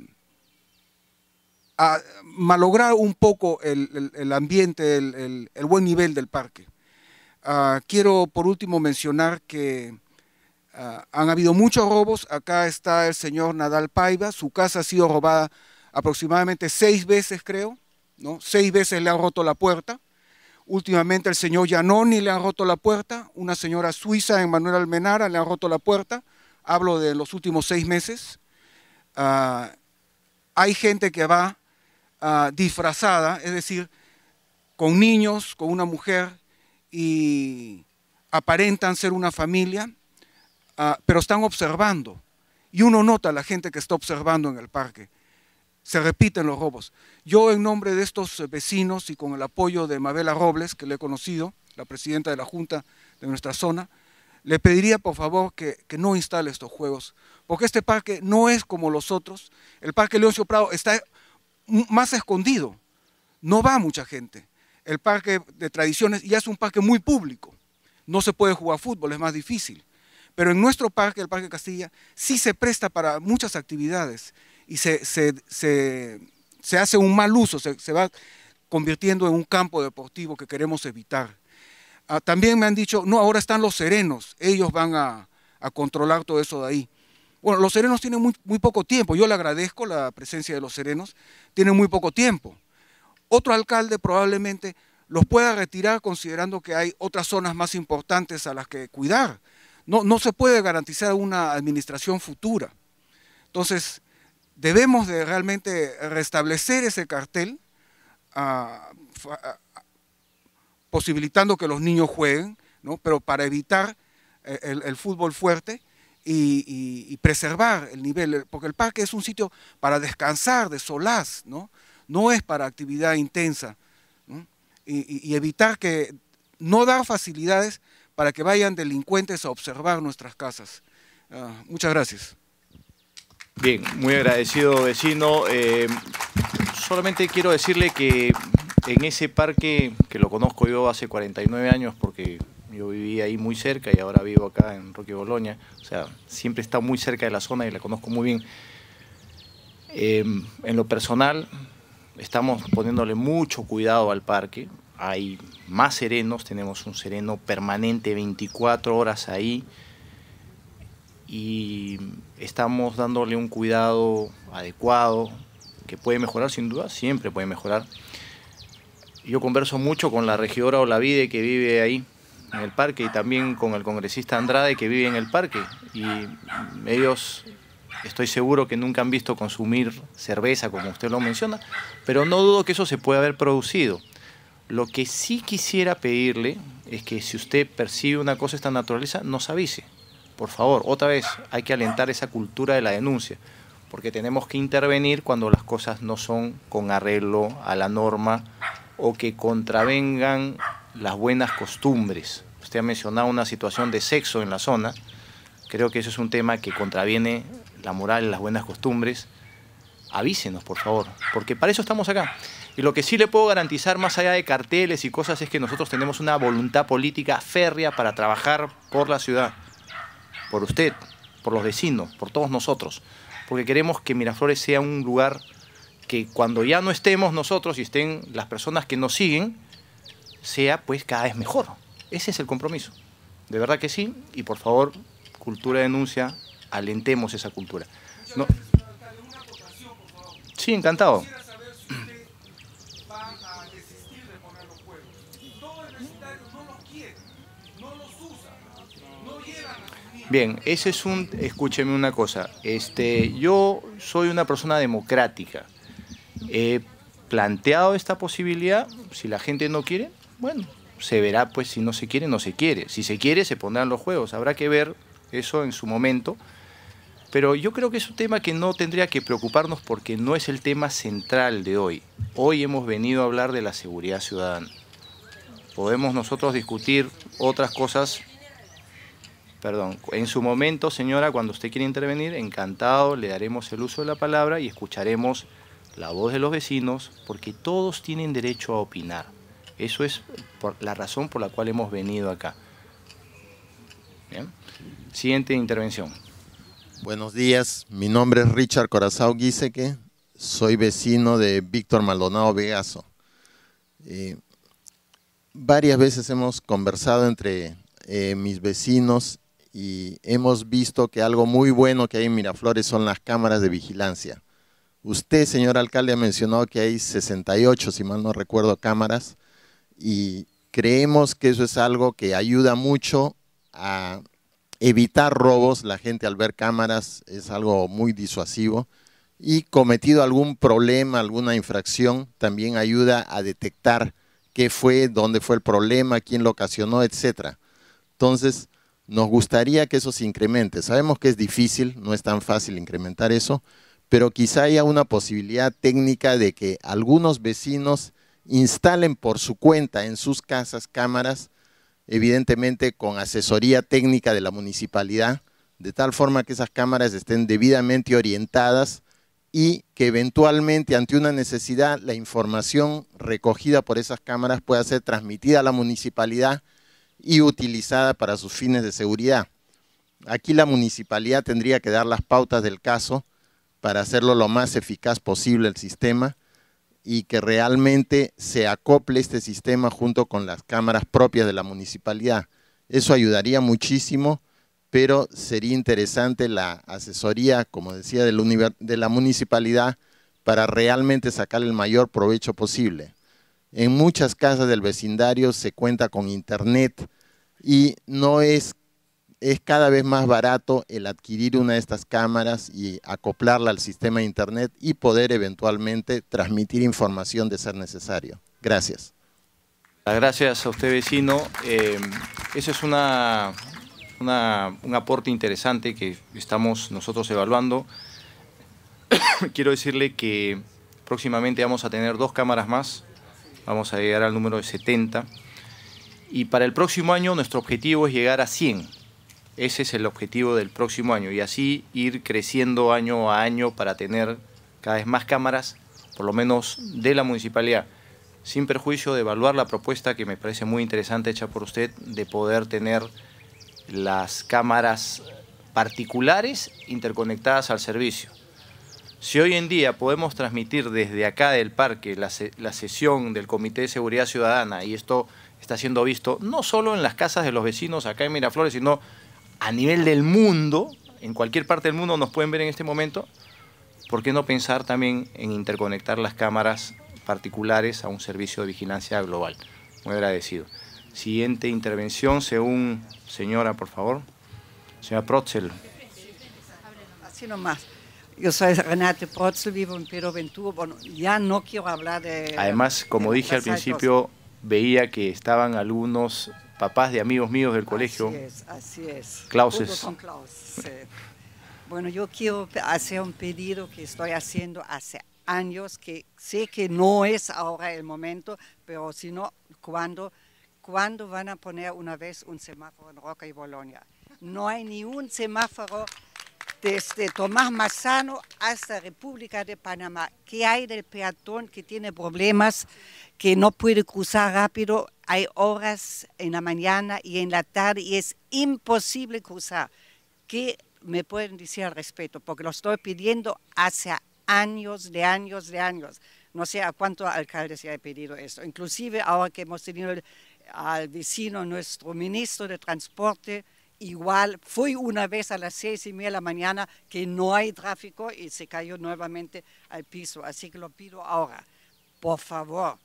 malograr un poco el, ambiente, el, buen nivel del parque. Ah, quiero por último mencionar que ah, han habido muchos robos. Acá está el señor Nadal Paiva. Su casa ha sido robada aproximadamente seis veces, creo. ¿no? Seis veces le han roto la puerta. Últimamente el señor Giannoni le han roto la puerta, una señora suiza, Manuel Almenara, le ha roto la puerta, hablo de los últimos seis meses. Ah, hay gente que va ah, disfrazada, es decir, con niños, con una mujer, y aparentan ser una familia, ah, pero están observando. Y uno nota la gente que está observando en el parque se repiten los robos. Yo en nombre de estos eh, vecinos y con el apoyo de Mabela Robles, que le he conocido, la presidenta de la Junta de nuestra zona, le pediría por favor que, no instale estos juegos, porque este parque no es como los otros. El parque Leóncio Prado está más escondido, no va mucha gente. El parque de tradiciones ya es un parque muy público, no se puede jugar fútbol, es más difícil. Pero en nuestro parque, el Parque Castilla, sí se presta para muchas actividades y se, se, hace un mal uso, se, va convirtiendo en un campo deportivo que queremos evitar. Ah, también me han dicho, no, ahora están los serenos, ellos van a, controlar todo eso de ahí. Bueno, los serenos tienen muy, poco tiempo. Yo le agradezco la presencia de los serenos. Tienen muy poco tiempo. Otro alcalde probablemente los pueda retirar considerando que hay otras zonas más importantes a las que cuidar. No, no se puede garantizar una administración futura. Entonces, debemos de realmente restablecer ese cartel, ah, ah, posibilitando que los niños jueguen, ¿no? pero para evitar eh, el, fútbol fuerte y, preservar el nivel, porque el parque es un sitio para descansar, de solaz, no, no es para actividad intensa, y, evitar que no dar facilidades para que vayan delincuentes a observar nuestras casas. Ah, muchas gracias. Bien, muy agradecido vecino. Eh, solamente quiero decirle que en ese parque, que lo conozco yo hace 49 años porque yo viví ahí muy cerca y ahora vivo acá en Roque Boloña, o sea, siempre está muy cerca de la zona y la conozco muy bien. Eh, en lo personal, estamos poniéndole mucho cuidado al parque. Hay más serenos, tenemos un sereno permanente 24 horas ahí y estamos dándole un cuidado adecuado, que puede mejorar sin duda, siempre puede mejorar. Yo converso mucho con la regidora Olavide que vive ahí en el parque y también con el congresista Andrade que vive en el parque y ellos estoy seguro que nunca han visto consumir cerveza como usted lo menciona, pero no dudo que eso se puede haber producido. Lo que sí quisiera pedirle es que si usted percibe una cosa de esta naturaleza, nos avise. Por favor, otra vez, hay que alentar esa cultura de la denuncia, porque tenemos que intervenir cuando las cosas no son con arreglo a la norma o que contravengan las buenas costumbres. Usted ha mencionado una situación de sexo en la zona. Creo que eso es un tema que contraviene la moral y las buenas costumbres. Avísenos, por favor, porque para eso estamos acá. Y lo que sí le puedo garantizar, más allá de carteles y cosas, es que nosotros tenemos una voluntad política férrea para trabajar por la ciudad por usted, por los vecinos, por todos nosotros, porque queremos que Miraflores sea un lugar que cuando ya no estemos nosotros y estén las personas que nos siguen, sea pues cada vez mejor. Ese es el compromiso. De verdad que sí, y por favor, cultura de denuncia, alentemos esa cultura. No... Sí, encantado. Bien, ese es un, escúcheme una cosa, este, yo soy una persona democrática. He planteado esta posibilidad, si la gente no quiere, bueno, se verá pues si no se quiere, no se quiere. Si se quiere, se pondrán los juegos, habrá que ver eso en su momento. Pero yo creo que es un tema que no tendría que preocuparnos porque no es el tema central de hoy. Hoy hemos venido a hablar de la seguridad ciudadana. Podemos nosotros discutir otras cosas Perdón, en su momento, señora, cuando usted quiera intervenir, encantado, le daremos el uso de la palabra y escucharemos la voz de los vecinos, porque todos tienen derecho a opinar. Eso es la razón por la cual hemos venido acá. Siguiente intervención. Buenos días, mi nombre es Richard Corazao Guiseque, soy vecino de Víctor Maldonado Vegaso. Eh, varias veces hemos conversado entre eh, mis vecinos y hemos visto que algo muy bueno que hay en Miraflores son las cámaras de vigilancia. Usted, señor alcalde, ha mencionado que hay 68, si mal no recuerdo, cámaras y creemos que eso es algo que ayuda mucho a evitar robos. La gente al ver cámaras es algo muy disuasivo y cometido algún problema, alguna infracción, también ayuda a detectar qué fue, dónde fue el problema, quién lo ocasionó, etcétera. Entonces, nos gustaría que eso se incremente. Sabemos que es difícil, no es tan fácil incrementar eso, pero quizá haya una posibilidad técnica de que algunos vecinos instalen por su cuenta en sus casas cámaras, evidentemente con asesoría técnica de la municipalidad, de tal forma que esas cámaras estén debidamente orientadas y que eventualmente ante una necesidad la información recogida por esas cámaras pueda ser transmitida a la municipalidad y utilizada para sus fines de seguridad. Aquí la municipalidad tendría que dar las pautas del caso para hacerlo lo más eficaz posible el sistema y que realmente se acople este sistema junto con las cámaras propias de la municipalidad. Eso ayudaría muchísimo, pero sería interesante la asesoría, como decía, de la, municipalidad para realmente sacar el mayor provecho posible. En muchas casas del vecindario se cuenta con internet y no es, es cada vez más barato el adquirir una de estas cámaras y acoplarla al sistema de internet y poder eventualmente transmitir información de ser necesario. Gracias. Gracias a usted, vecino. Em, Ese es una, un aporte interesante que estamos nosotros evaluando. Quiero decirle que próximamente vamos a tener dos cámaras más vamos a llegar al número de 70. Y para el próximo año nuestro objetivo es llegar a 100. Ese es el objetivo del próximo año y así ir creciendo año a año para tener cada vez más cámaras, por lo menos de la municipalidad, sin perjuicio de evaluar la propuesta que me parece muy interesante hecha por usted de poder tener las cámaras particulares interconectadas al servicio. Si hoy en día podemos transmitir desde acá del parque la, sesión del Comité de Seguridad Ciudadana, y esto está siendo visto no solo en las casas de los vecinos acá en Miraflores, sino a nivel del mundo, en cualquier parte del mundo nos pueden ver en este momento, ¿por qué no pensar también en interconectar las cámaras particulares a un servicio de vigilancia global? Muy agradecido. Siguiente intervención, según señora, por favor. Señora Protzel. Así más. Yo soy Renate Protzel, vivo en Pedro Ventura. Bueno, ya no quiero hablar de... Además, como dije al principio, veía que estaban algunos papás de amigos míos del colegio. Así es, así es. Clauses. Bueno, yo quiero hacer un pedido que estoy haciendo hace años, que sé que no es ahora el momento, pero si no, ¿cuándo, ¿cuándo van a poner una vez un semáforo en Roca y Bolonia? No hay ni un semáforo desde Tomás Massano hasta República de Panamá. ¿Qué hay del peatón que tiene problemas, que no puede cruzar rápido? Hay horas en la mañana y en la tarde y es imposible cruzar. ¿Qué me pueden decir al respecto? Porque lo estoy pidiendo hace años, de años, de años. No sé a cuántos alcaldes se ha pedido esto. Inclusive ahora que hemos tenido al vecino, nuestro ministro de Transporte, igual fui una vez a las seis y media de la mañana que no hay tráfico y se cayó nuevamente al piso. Así que lo pido ahora, por favor,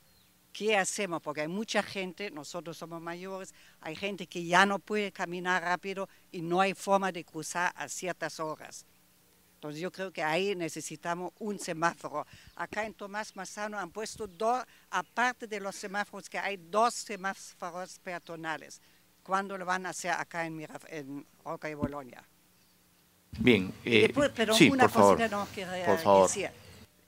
¿qué hacemos? Porque hay mucha gente, nosotros somos mayores, hay gente que ya no puede caminar rápido y no hay forma de cruzar a ciertas horas. Entonces yo creo que ahí necesitamos un semáforo. Acá en Tomás Mazano han puesto dos, aparte de los semáforos que hay, dos semáforos peatonales cuándo lo van a hacer acá en, en Roca y Bolonia. Bien, eh, pero sí, una por no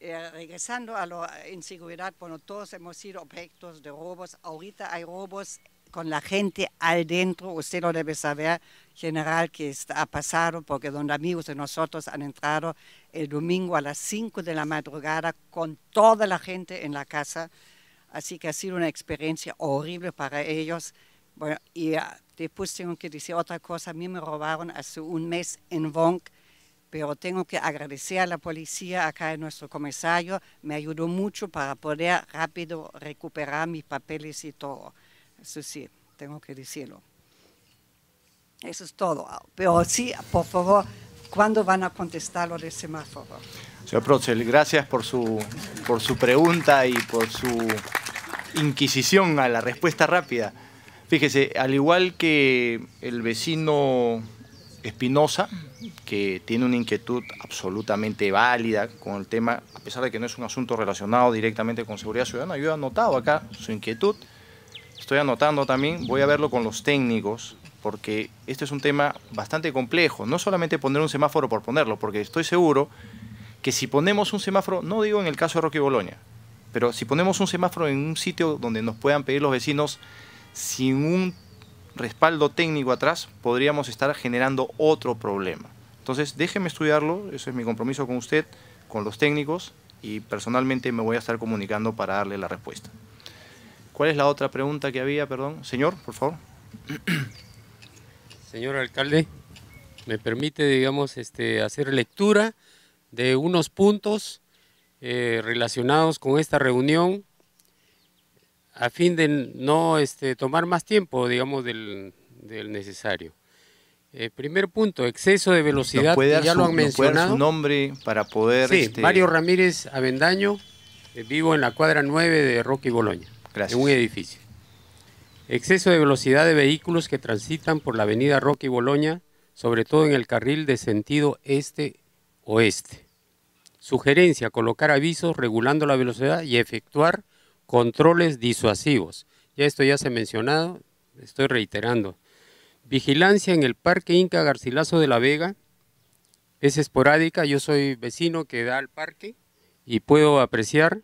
eh, regresando a la inseguridad, bueno, todos hemos sido objetos de robos. Ahorita hay robos con la gente al dentro, usted lo debe saber, general, que está, ha pasado, porque donde amigos de nosotros han entrado el domingo a las 5 de la madrugada con toda la gente en la casa. Así que ha sido una experiencia horrible para ellos. Bueno, y ah, después tengo que decir otra cosa. A mí me robaron hace un mes en Vonk, pero tengo que agradecer a la policía, acá en nuestro comisario, me ayudó mucho para poder rápido recuperar mis papeles y todo. Eso sí, tengo que decirlo. Eso es todo. Pero sí, por favor, ¿cuándo van a contestar lo del semáforo? Señor gracias por su, por su pregunta y por su inquisición a la respuesta rápida. Fíjese, al igual que el vecino Espinosa, que tiene una inquietud absolutamente válida con el tema, a pesar de que no es un asunto relacionado directamente con seguridad ciudadana, yo he anotado acá su inquietud, estoy anotando también, voy a verlo con los técnicos, porque este es un tema bastante complejo, no solamente poner un semáforo por ponerlo, porque estoy seguro que si ponemos un semáforo, no digo en el caso de Roque Boloña, pero si ponemos un semáforo en un sitio donde nos puedan pedir los vecinos sin un respaldo técnico atrás, podríamos estar generando otro problema. Entonces, déjeme estudiarlo, eso es mi compromiso con usted, con los técnicos, y personalmente me voy a estar comunicando para darle la respuesta. ¿Cuál es la otra pregunta que había, perdón? Señor, por favor. Señor alcalde, me permite, digamos, este, hacer lectura de unos puntos eh, relacionados con esta reunión a fin de no este, tomar más tiempo, digamos, del, necesario. Eh, primer punto, exceso de velocidad, ya lo han mencionado. Su nombre para poder... Sí, este Mario Ramírez Avendaño, eh, vivo en la cuadra 9 de y Boloña, Gracias. en un edificio. Exceso de velocidad de vehículos que transitan por la avenida y Boloña, sobre todo en el carril de sentido este-oeste. Sugerencia, colocar avisos regulando la velocidad y efectuar Controles disuasivos. Ya esto ya se ha mencionado, estoy reiterando. Vigilancia en el Parque Inca Garcilaso de la Vega. Es esporádica, yo soy vecino que da al parque y puedo apreciar.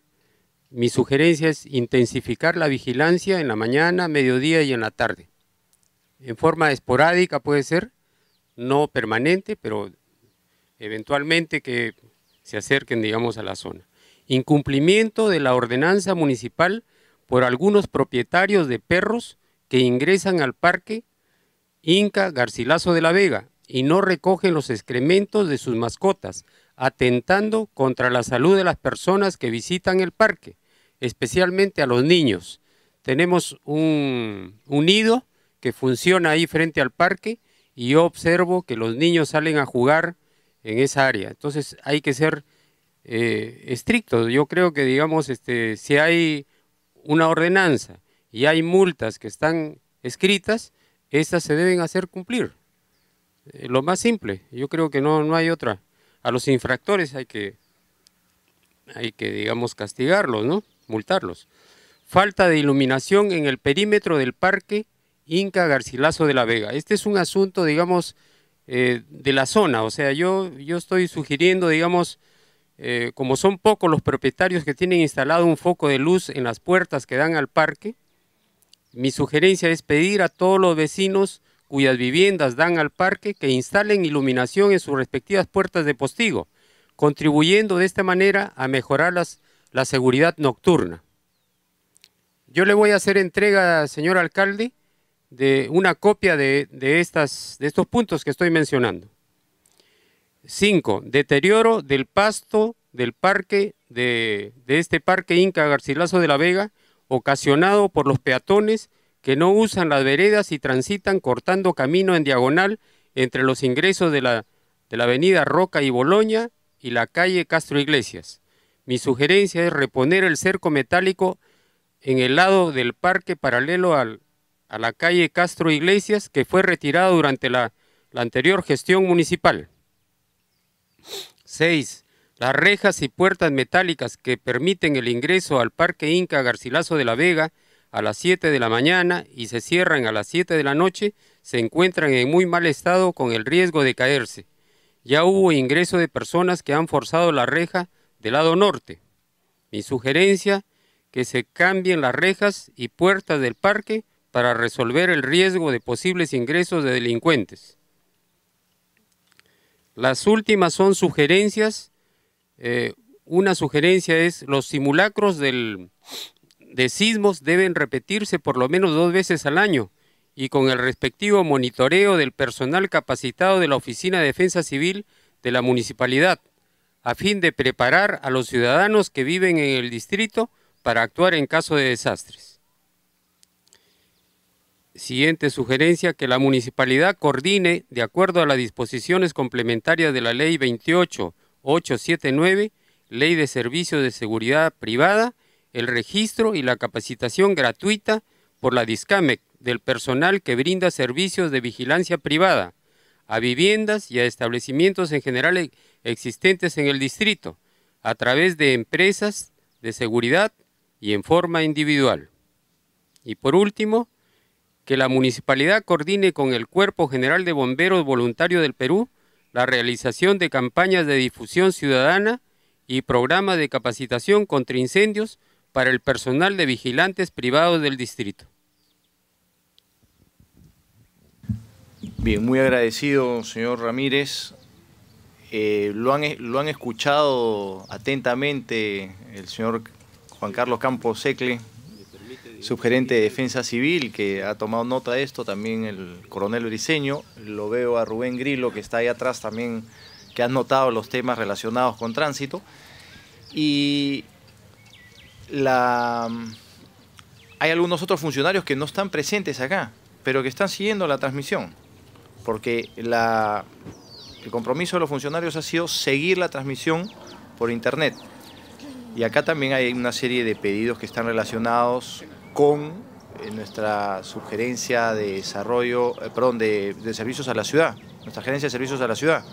Mi sugerencia es intensificar la vigilancia en la mañana, mediodía y en la tarde. En forma esporádica puede ser, no permanente, pero eventualmente que se acerquen, digamos, a la zona incumplimiento de la ordenanza municipal por algunos propietarios de perros que ingresan al parque Inca Garcilaso de la Vega y no recogen los excrementos de sus mascotas, atentando contra la salud de las personas que visitan el parque, especialmente a los niños. Tenemos un, un nido que funciona ahí frente al parque y yo observo que los niños salen a jugar en esa área. Entonces hay que ser eh, estrictos. Yo creo que, digamos, este, si hay una ordenanza y hay multas que están escritas, estas se deben hacer cumplir. Eh, lo más simple, yo creo que no, no hay otra. A los infractores hay que, hay que, digamos, castigarlos, ¿no? Multarlos. Falta de iluminación en el perímetro del parque Inca Garcilaso de la Vega. Este es un asunto, digamos, eh, de la zona. O sea, yo, yo estoy sugiriendo, digamos, eh, como son pocos los propietarios que tienen instalado un foco de luz en las puertas que dan al parque, mi sugerencia es pedir a todos los vecinos cuyas viviendas dan al parque que instalen iluminación en sus respectivas puertas de postigo, contribuyendo de esta manera a mejorar la seguridad nocturna. Yo le voy a hacer entrega, señor alcalde, de una copia de estos puntos que estoy mencionando. 5. Deterioro del pasto del parque de, este parque Inca Garcilaso de la Vega, ocasionado por los peatones que no usan las veredas y transitan cortando camino en diagonal entre los ingresos de la, de la avenida Roca y Boloña y la calle Castro Iglesias. Mi sugerencia es reponer el cerco metálico en el lado del parque paralelo al, a la calle Castro Iglesias que fue retirado durante la, la anterior gestión municipal. 6. Las rejas y puertas metálicas que permiten el ingreso al Parque Inca Garcilaso de la Vega a las 7 de la mañana y se cierran a las 7 de la noche se encuentran en muy mal estado con el riesgo de caerse. Ya hubo ingreso de personas que han forzado la reja del lado norte. Mi sugerencia, que se cambien las rejas y puertas del parque para resolver el riesgo de posibles ingresos de delincuentes. Las últimas son sugerencias. Eh, una sugerencia es los simulacros del, de sismos deben repetirse por lo menos dos veces al año y con el respectivo monitoreo del personal capacitado de la Oficina de Defensa Civil de la Municipalidad, a fin de preparar a los ciudadanos que viven en el distrito para actuar en caso de desastres. Siguiente sugerencia, que la municipalidad coordine, de acuerdo a las disposiciones complementarias de la Ley 28879, Ley de Servicios de Seguridad Privada, el registro y la capacitación gratuita por la DISCAMEC del personal que brinda servicios de vigilancia privada a viviendas y a establecimientos en general e-, existentes en el distrito, a través de empresas de seguridad y en forma individual. Y por último, que la municipalidad coordine con el Cuerpo General de Bomberos Voluntarios del Perú la realización de campañas de difusión ciudadana y programas de capacitación contra incendios para el personal de vigilantes privados del distrito. Bien, muy agradecido, señor Ramírez. Eh, lo, han, e, lo han escuchado atentamente el señor Juan Carlos Campos Secle, subgerente de Defensa Civil que ha tomado nota de esto, también el coronel Briceño, lo veo a Rubén Grillo que está ahí atrás también, que ha notado los temas relacionados con tránsito. Y la... hay algunos otros funcionarios que no están presentes acá, pero que están siguiendo la transmisión, porque el compromiso de los funcionarios ha sido seguir la transmisión por internet. Y acá también hay una serie de pedidos que están relacionados con eh, nuestra sugerencia de desarrollo, eh, perdón, de, servicios a la ciudad, nuestra gerencia de servicios a la ciudad.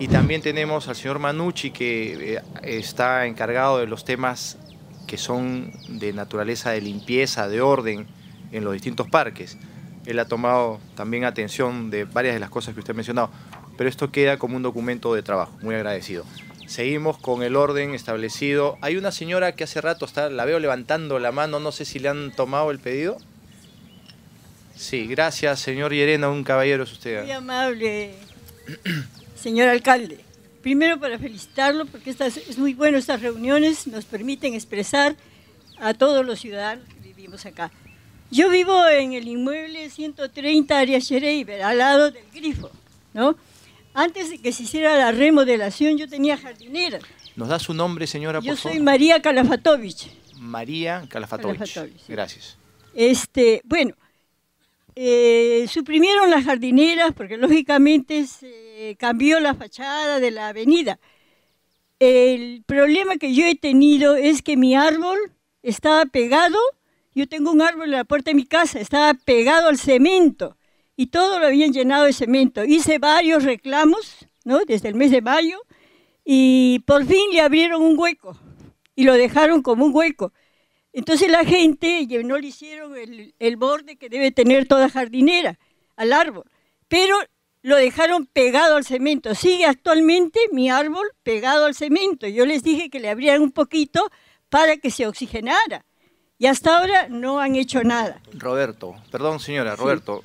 Y también tenemos al señor Manucci que eh, está encargado de los temas que son de naturaleza de limpieza, de orden en los distintos parques. Él ha tomado también atención de varias de las cosas que usted ha mencionado, pero esto queda como un documento de trabajo. Muy agradecido. Seguimos con el orden establecido. Hay una señora que hace rato está, la veo levantando la mano, no sé si le han tomado el pedido. Sí, gracias, señor Yerena, un caballero es usted. Muy amable, señor alcalde. Primero para felicitarlo porque es muy bueno estas reuniones, nos permiten expresar a todos los ciudadanos que vivimos acá. Yo vivo en el inmueble 130 Arias Chereiber, al lado del grifo, ¿no? Antes de que se hiciera la remodelación, yo tenía jardineras. ¿Nos da su nombre, señora, yo soy María Kalafatovich. María Kalafatovich. Gracias. Este, bueno, eh, suprimieron las jardineras porque lógicamente se cambió la fachada de la avenida. El problema que yo he tenido es que mi árbol estaba pegado, yo tengo un árbol en la puerta de mi casa, estaba pegado al cemento y todo lo habían llenado de cemento. Hice varios reclamos, ¿no? Desde el mes de mayo y por fin le abrieron un hueco y lo dejaron como un hueco. Entonces la gente no le hicieron el, borde que debe tener toda jardinera al árbol, pero lo dejaron pegado al cemento. Sigue actualmente mi árbol pegado al cemento. Yo les dije que le abrían un poquito para que se oxigenara. Y hasta ahora no han hecho nada. Roberto, perdón señora, Roberto,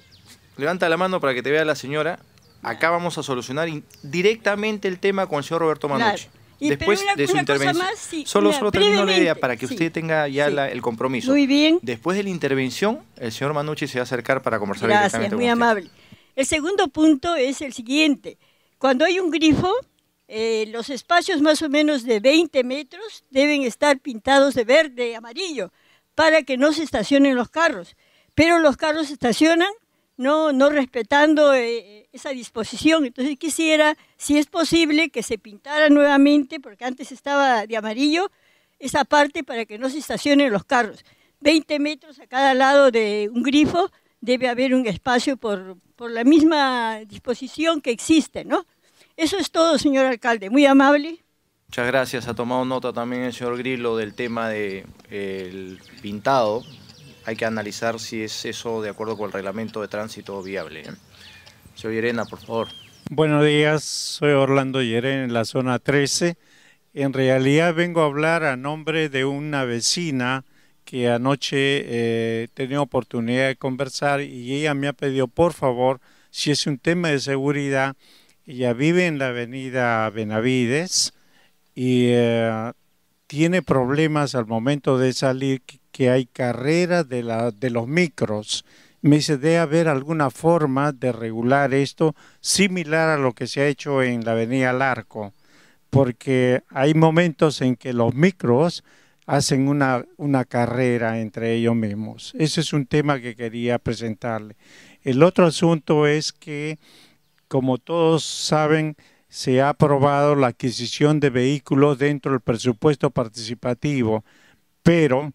Levanta la mano para que te vea la señora. Acá vamos a solucionar directamente el tema con el señor Roberto Manucci. Después de su intervención. solo solo termino la idea para que usted tenga ya el compromiso. Muy bien. Después de la intervención, el señor Manucci se va a acercar para conversar Gracias, directamente muy con usted. amable. El segundo punto es el siguiente. Cuando hay un grifo, eh, los espacios más o menos de 20 metros deben estar pintados de verde y amarillo para que no se estacionen los carros. Pero los carros se estacionan no, no respetando eh, eh, esa disposición. Entonces quisiera, si es posible, que se pintara nuevamente, porque antes estaba de amarillo, esa parte para que no se estacionen los carros. 20 metros a cada lado de un grifo debe haber un espacio por, la misma disposición que existe, ¿no? Eso es todo, señor alcalde. Muy amable. Muchas gracias. Ha tomado nota también el señor Grillo del tema del de, eh, pintado hay que analizar si es eso de acuerdo con el reglamento de tránsito viable. Soy Irena, por favor. Buenos días, soy Orlando Yeren en la zona 13. En realidad vengo a hablar a nombre de una vecina que anoche eh, tenía oportunidad de conversar y ella me ha pedido, por favor, si es un tema de seguridad, ella vive en la avenida Benavides y eh, tiene problemas al momento de salir que hay carrera de, los micros. Me dice, debe haber alguna forma de regular esto similar a lo que se ha hecho en la avenida Larco, porque hay momentos en que los micros hacen una, una carrera entre ellos mismos. Ese es un tema que quería presentarle. El otro asunto es que, como todos saben, se ha aprobado la adquisición de vehículos dentro del presupuesto participativo, pero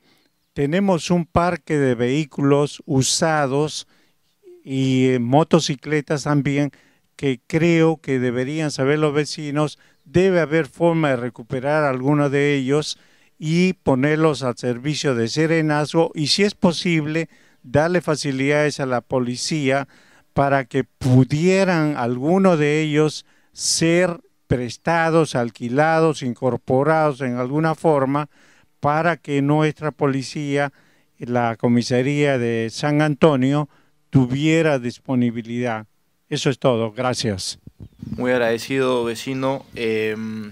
tenemos un parque de vehículos usados y eh, motocicletas también que creo que deberían saber los vecinos, debe haber forma de recuperar alguno de ellos y ponerlos al servicio de serenazgo y si es posible darle facilidades a la policía para que pudieran alguno de ellos ser prestados, alquilados, incorporados en alguna forma para que nuestra policía, la comisaría de San Antonio, tuviera disponibilidad. Eso es todo, gracias. Muy agradecido, vecino. Em,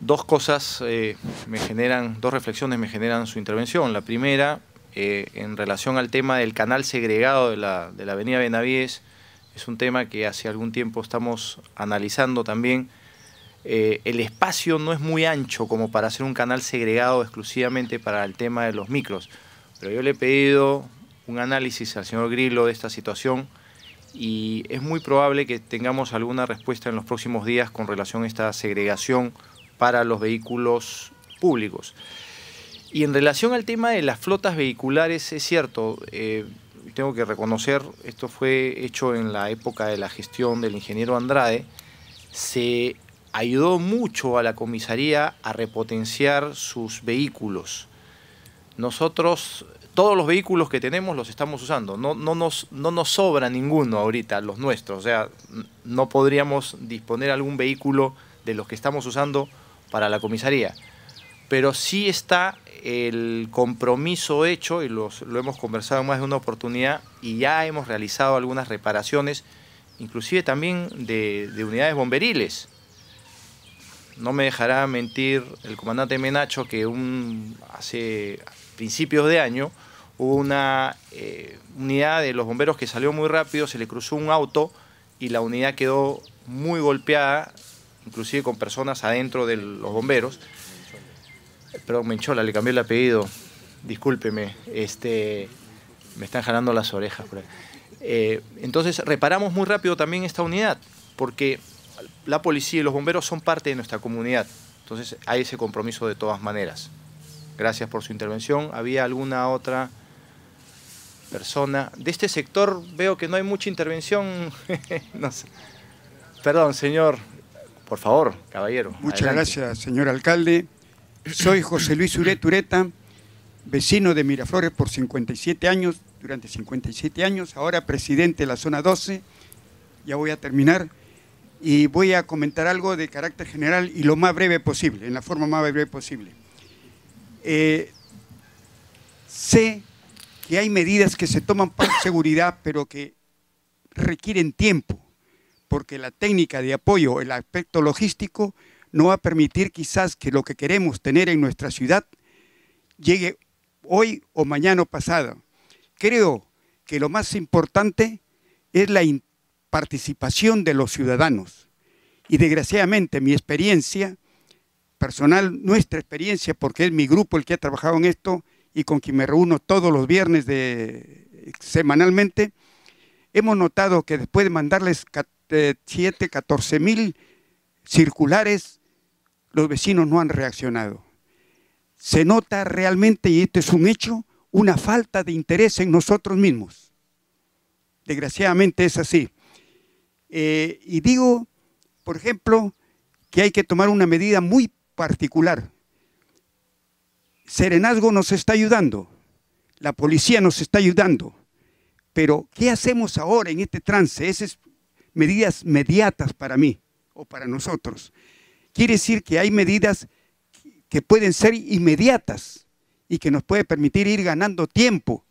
dos cosas eh, me generan, dos reflexiones me generan su intervención. La primera, eh, en relación al tema del canal segregado de la, de la avenida Benavides, es un tema que hace algún tiempo estamos analizando también eh, el espacio no es muy ancho como para hacer un canal segregado exclusivamente para el tema de los micros. Pero yo le he pedido un análisis al señor Grillo de esta situación y es muy probable que tengamos alguna respuesta en los próximos días con relación a esta segregación para los vehículos públicos. Y en relación al tema de las flotas vehiculares, es cierto, eh, tengo que reconocer, esto fue hecho en la época de la gestión del ingeniero Andrade, se ayudó mucho a la comisaría a repotenciar sus vehículos. Nosotros, todos los vehículos que tenemos los estamos usando, no, no, nos, no nos sobra ninguno ahorita, los nuestros, o sea, no podríamos disponer algún vehículo de los que estamos usando para la comisaría. Pero sí está el compromiso hecho, y los, lo hemos conversado en más de una oportunidad, y ya hemos realizado algunas reparaciones, inclusive también de unidades bomberiles no me dejará mentir el comandante Menacho que hace principios de año hubo una eh, unidad de los bomberos que salió muy rápido, se le cruzó un auto y la unidad quedó muy golpeada, inclusive con personas adentro de los bomberos. Perdón, Menchola, le cambié el apellido, discúlpeme, este, me están jalando las orejas. Por ahí. Eh, entonces reparamos muy rápido también esta unidad, porque la policía y los bomberos son parte de nuestra comunidad. Entonces hay ese compromiso de todas maneras. Gracias por su intervención. ¿Había alguna otra persona? De este sector veo que no hay mucha intervención. Perdón, señor. Por favor, caballero. Muchas gracias, señor alcalde. Soy José Luis Ureta, vecino de Miraflores por 57 años, durante 57 años, ahora presidente de la zona 12. Ya voy a terminar y voy a comentar algo de carácter general y lo más breve posible, en la forma más breve posible. Eh, sé que hay medidas que se toman para seguridad, pero que requieren tiempo, porque la técnica de apoyo, el aspecto logístico, no va a permitir quizás que lo que queremos tener en nuestra ciudad llegue hoy o mañana o pasado. Creo que lo más importante es la participación de los ciudadanos. Y desgraciadamente mi experiencia personal, nuestra experiencia, porque es mi grupo el que ha trabajado en esto y con quien me reúno todos los viernes de, semanalmente, hemos notado que después de mandarles 7, 14 eh, mil circulares, los vecinos no han reaccionado. Se nota realmente, y esto es un hecho, una falta de interés en nosotros mismos. Desgraciadamente es así. Eh, y digo, por ejemplo, que hay que tomar una medida muy particular. Serenazgo nos está ayudando, la policía nos está ayudando, pero ¿qué hacemos ahora en este trance? Esas medidas mediatas para mí o para nosotros. Quiere decir que hay medidas que pueden ser inmediatas y que nos puede permitir ir ganando tiempo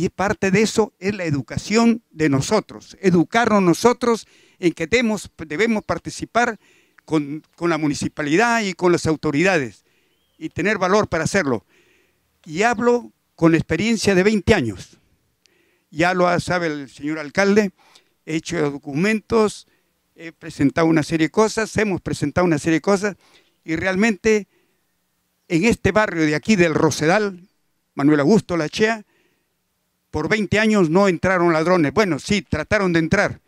y parte de eso es la educación de nosotros, educarnos nosotros en que debemos, participar con, con, la municipalidad y con las autoridades y tener valor para hacerlo. Y hablo con experiencia de 20 años. Ya lo sabe el señor alcalde, he hecho documentos, he presentado una serie de cosas, hemos presentado una serie de cosas y realmente en este barrio de aquí del Rosedal, Manuel Augusto Lachea, por 20 años no entraron ladrones. Bueno, sí, trataron de entrar,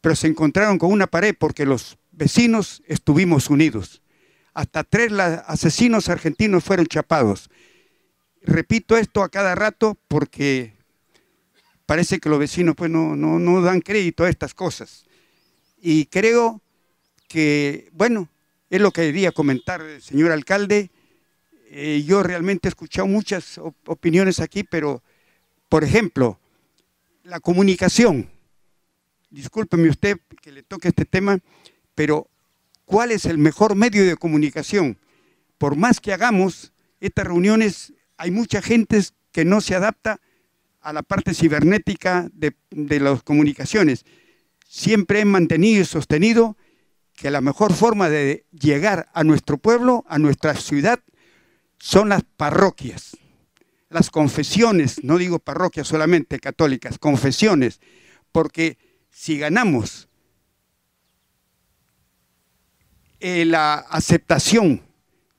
pero se encontraron con una pared porque los vecinos estuvimos unidos. Hasta tres asesinos argentinos fueron chapados. Repito esto a cada rato porque parece que los vecinos pues, no, dan crédito a estas cosas. Y creo que, bueno, es lo que quería comentar, señor alcalde. Eh, yo realmente he escuchado muchas opiniones aquí, pero por ejemplo, la comunicación. Discúlpeme usted que le toque este tema, pero ¿cuál es el mejor medio de comunicación? Por más que hagamos estas reuniones, hay mucha gente que no se adapta a la parte cibernética de, de las comunicaciones. Siempre he mantenido y sostenido que la mejor forma de llegar a nuestro pueblo, a nuestra ciudad, son las parroquias las confesiones, no digo parroquias solamente católicas, confesiones, porque si ganamos eh, la aceptación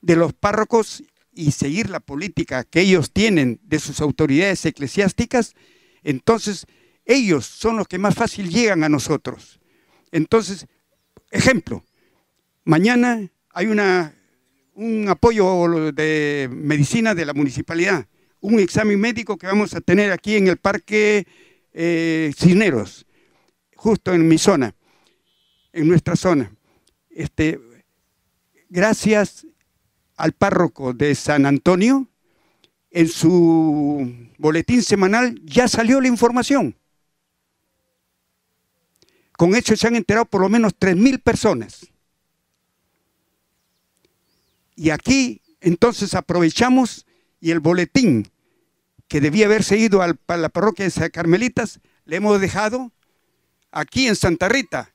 de los párrocos y seguir la política que ellos tienen de sus autoridades eclesiásticas, entonces ellos son los que más fácil llegan a nosotros. Entonces, ejemplo, mañana hay una, un apoyo de medicina de la municipalidad un examen médico que vamos a tener aquí en el Parque eh, Cisneros, justo en mi zona, en nuestra zona. Este, gracias al párroco de San Antonio, en su boletín semanal ya salió la información. Con eso se han enterado por lo menos 3.000 personas. Y aquí entonces aprovechamos y el boletín que debía haberse ido a la parroquia de San Carmelitas, le hemos dejado aquí en Santa Rita.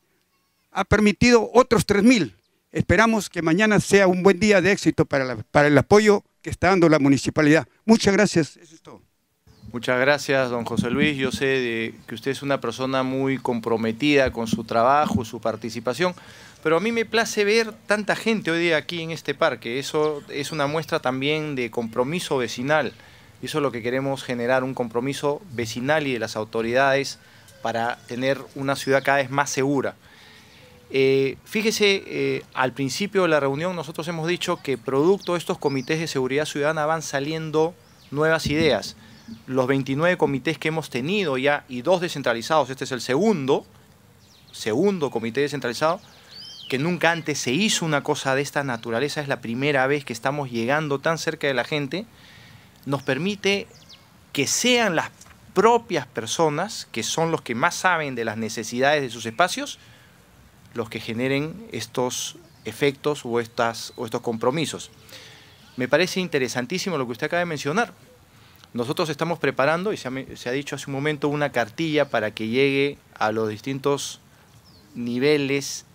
Ha permitido otros 3.000. Esperamos que mañana sea un buen día de éxito para, para el apoyo que está dando la municipalidad. Muchas gracias. Eso es todo. Muchas gracias, don José Luis. Yo sé de que usted es una persona muy comprometida con su trabajo, su participación, pero a mí me place ver tanta gente hoy día aquí en este parque. Eso es una muestra también de compromiso vecinal. Eso es lo que queremos generar, un compromiso vecinal y de las autoridades para tener una ciudad cada vez más segura. Eh, fíjese, eh, al principio de la reunión nosotros hemos dicho que producto de estos comités de seguridad ciudadana van saliendo nuevas ideas los 29 comités que hemos tenido ya y dos descentralizados, este es el segundo, segundo comité descentralizado, que nunca antes se hizo una cosa de esta naturaleza, es la primera vez que estamos llegando tan cerca de la gente, nos permite que sean las propias personas, que son los que más saben de las necesidades de sus espacios, los que generen estos efectos o, estas, o estos compromisos. Me parece interesantísimo lo que usted acaba de mencionar. Nosotros estamos preparando, y se ha, dicho hace un momento, una cartilla para que llegue a los distintos niveles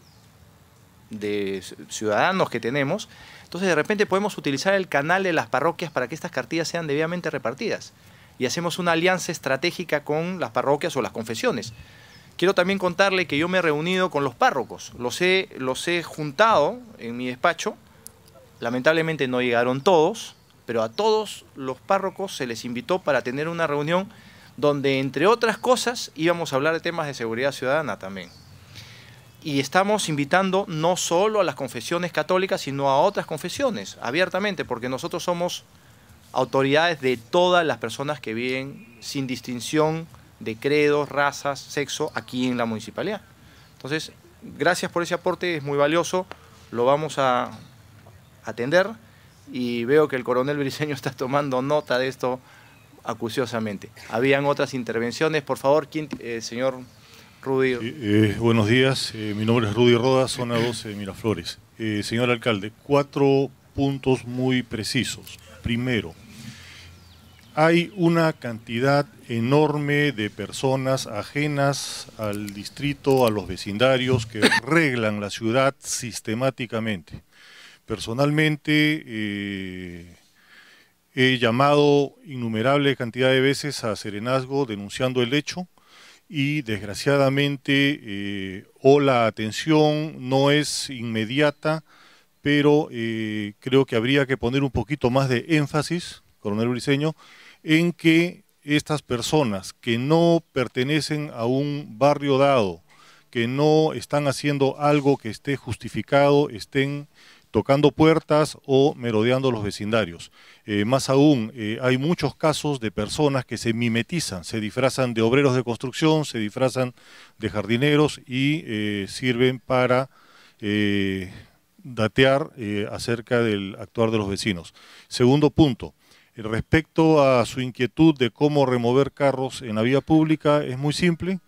de ciudadanos que tenemos. Entonces de repente podemos utilizar el canal de las parroquias para que estas cartillas sean debidamente repartidas. Y hacemos una alianza estratégica con las parroquias o las confesiones. Quiero también contarle que yo me he reunido con los párrocos. los he juntado en mi despacho. Lamentablemente no llegaron todos pero a todos los párrocos se les invitó para tener una reunión donde, entre otras cosas, íbamos a hablar de temas de seguridad ciudadana también. Y estamos invitando no solo a las confesiones católicas, sino a otras confesiones, abiertamente, porque nosotros somos autoridades de todas las personas que viven sin distinción de credos, razas, sexo aquí en la municipalidad. Entonces, gracias por ese aporte, es muy valioso, lo vamos a atender y veo que el coronel Briceño está tomando nota de esto acuciosamente. Habían otras intervenciones, por favor, eh, señor Rudy. Eh, buenos días, eh, mi nombre es Rudy Rodas, zona 12 de Miraflores. señor alcalde, cuatro puntos muy precisos. Primero, hay una cantidad enorme de personas ajenas al distrito, a los vecindarios, que reglan la ciudad sistemáticamente. Personalmente eh, he llamado innumerable cantidad de veces a Serenazgo denunciando el hecho y desgraciadamente eh, o la atención no es inmediata, pero eh, creo que habría que poner un poquito más de énfasis, coronel Briceño, en que estas personas que no pertenecen a un barrio dado, que no están haciendo algo que esté justificado, estén tocando puertas o merodeando los vecindarios. Eh, más aún, eh, hay muchos casos de personas que se mimetizan, se disfrazan de obreros de construcción, se disfrazan de jardineros y eh, sirven para datear acerca del actuar de los vecinos. Segundo punto. Respecto a su inquietud de cómo remover carros en la vía pública, es muy simple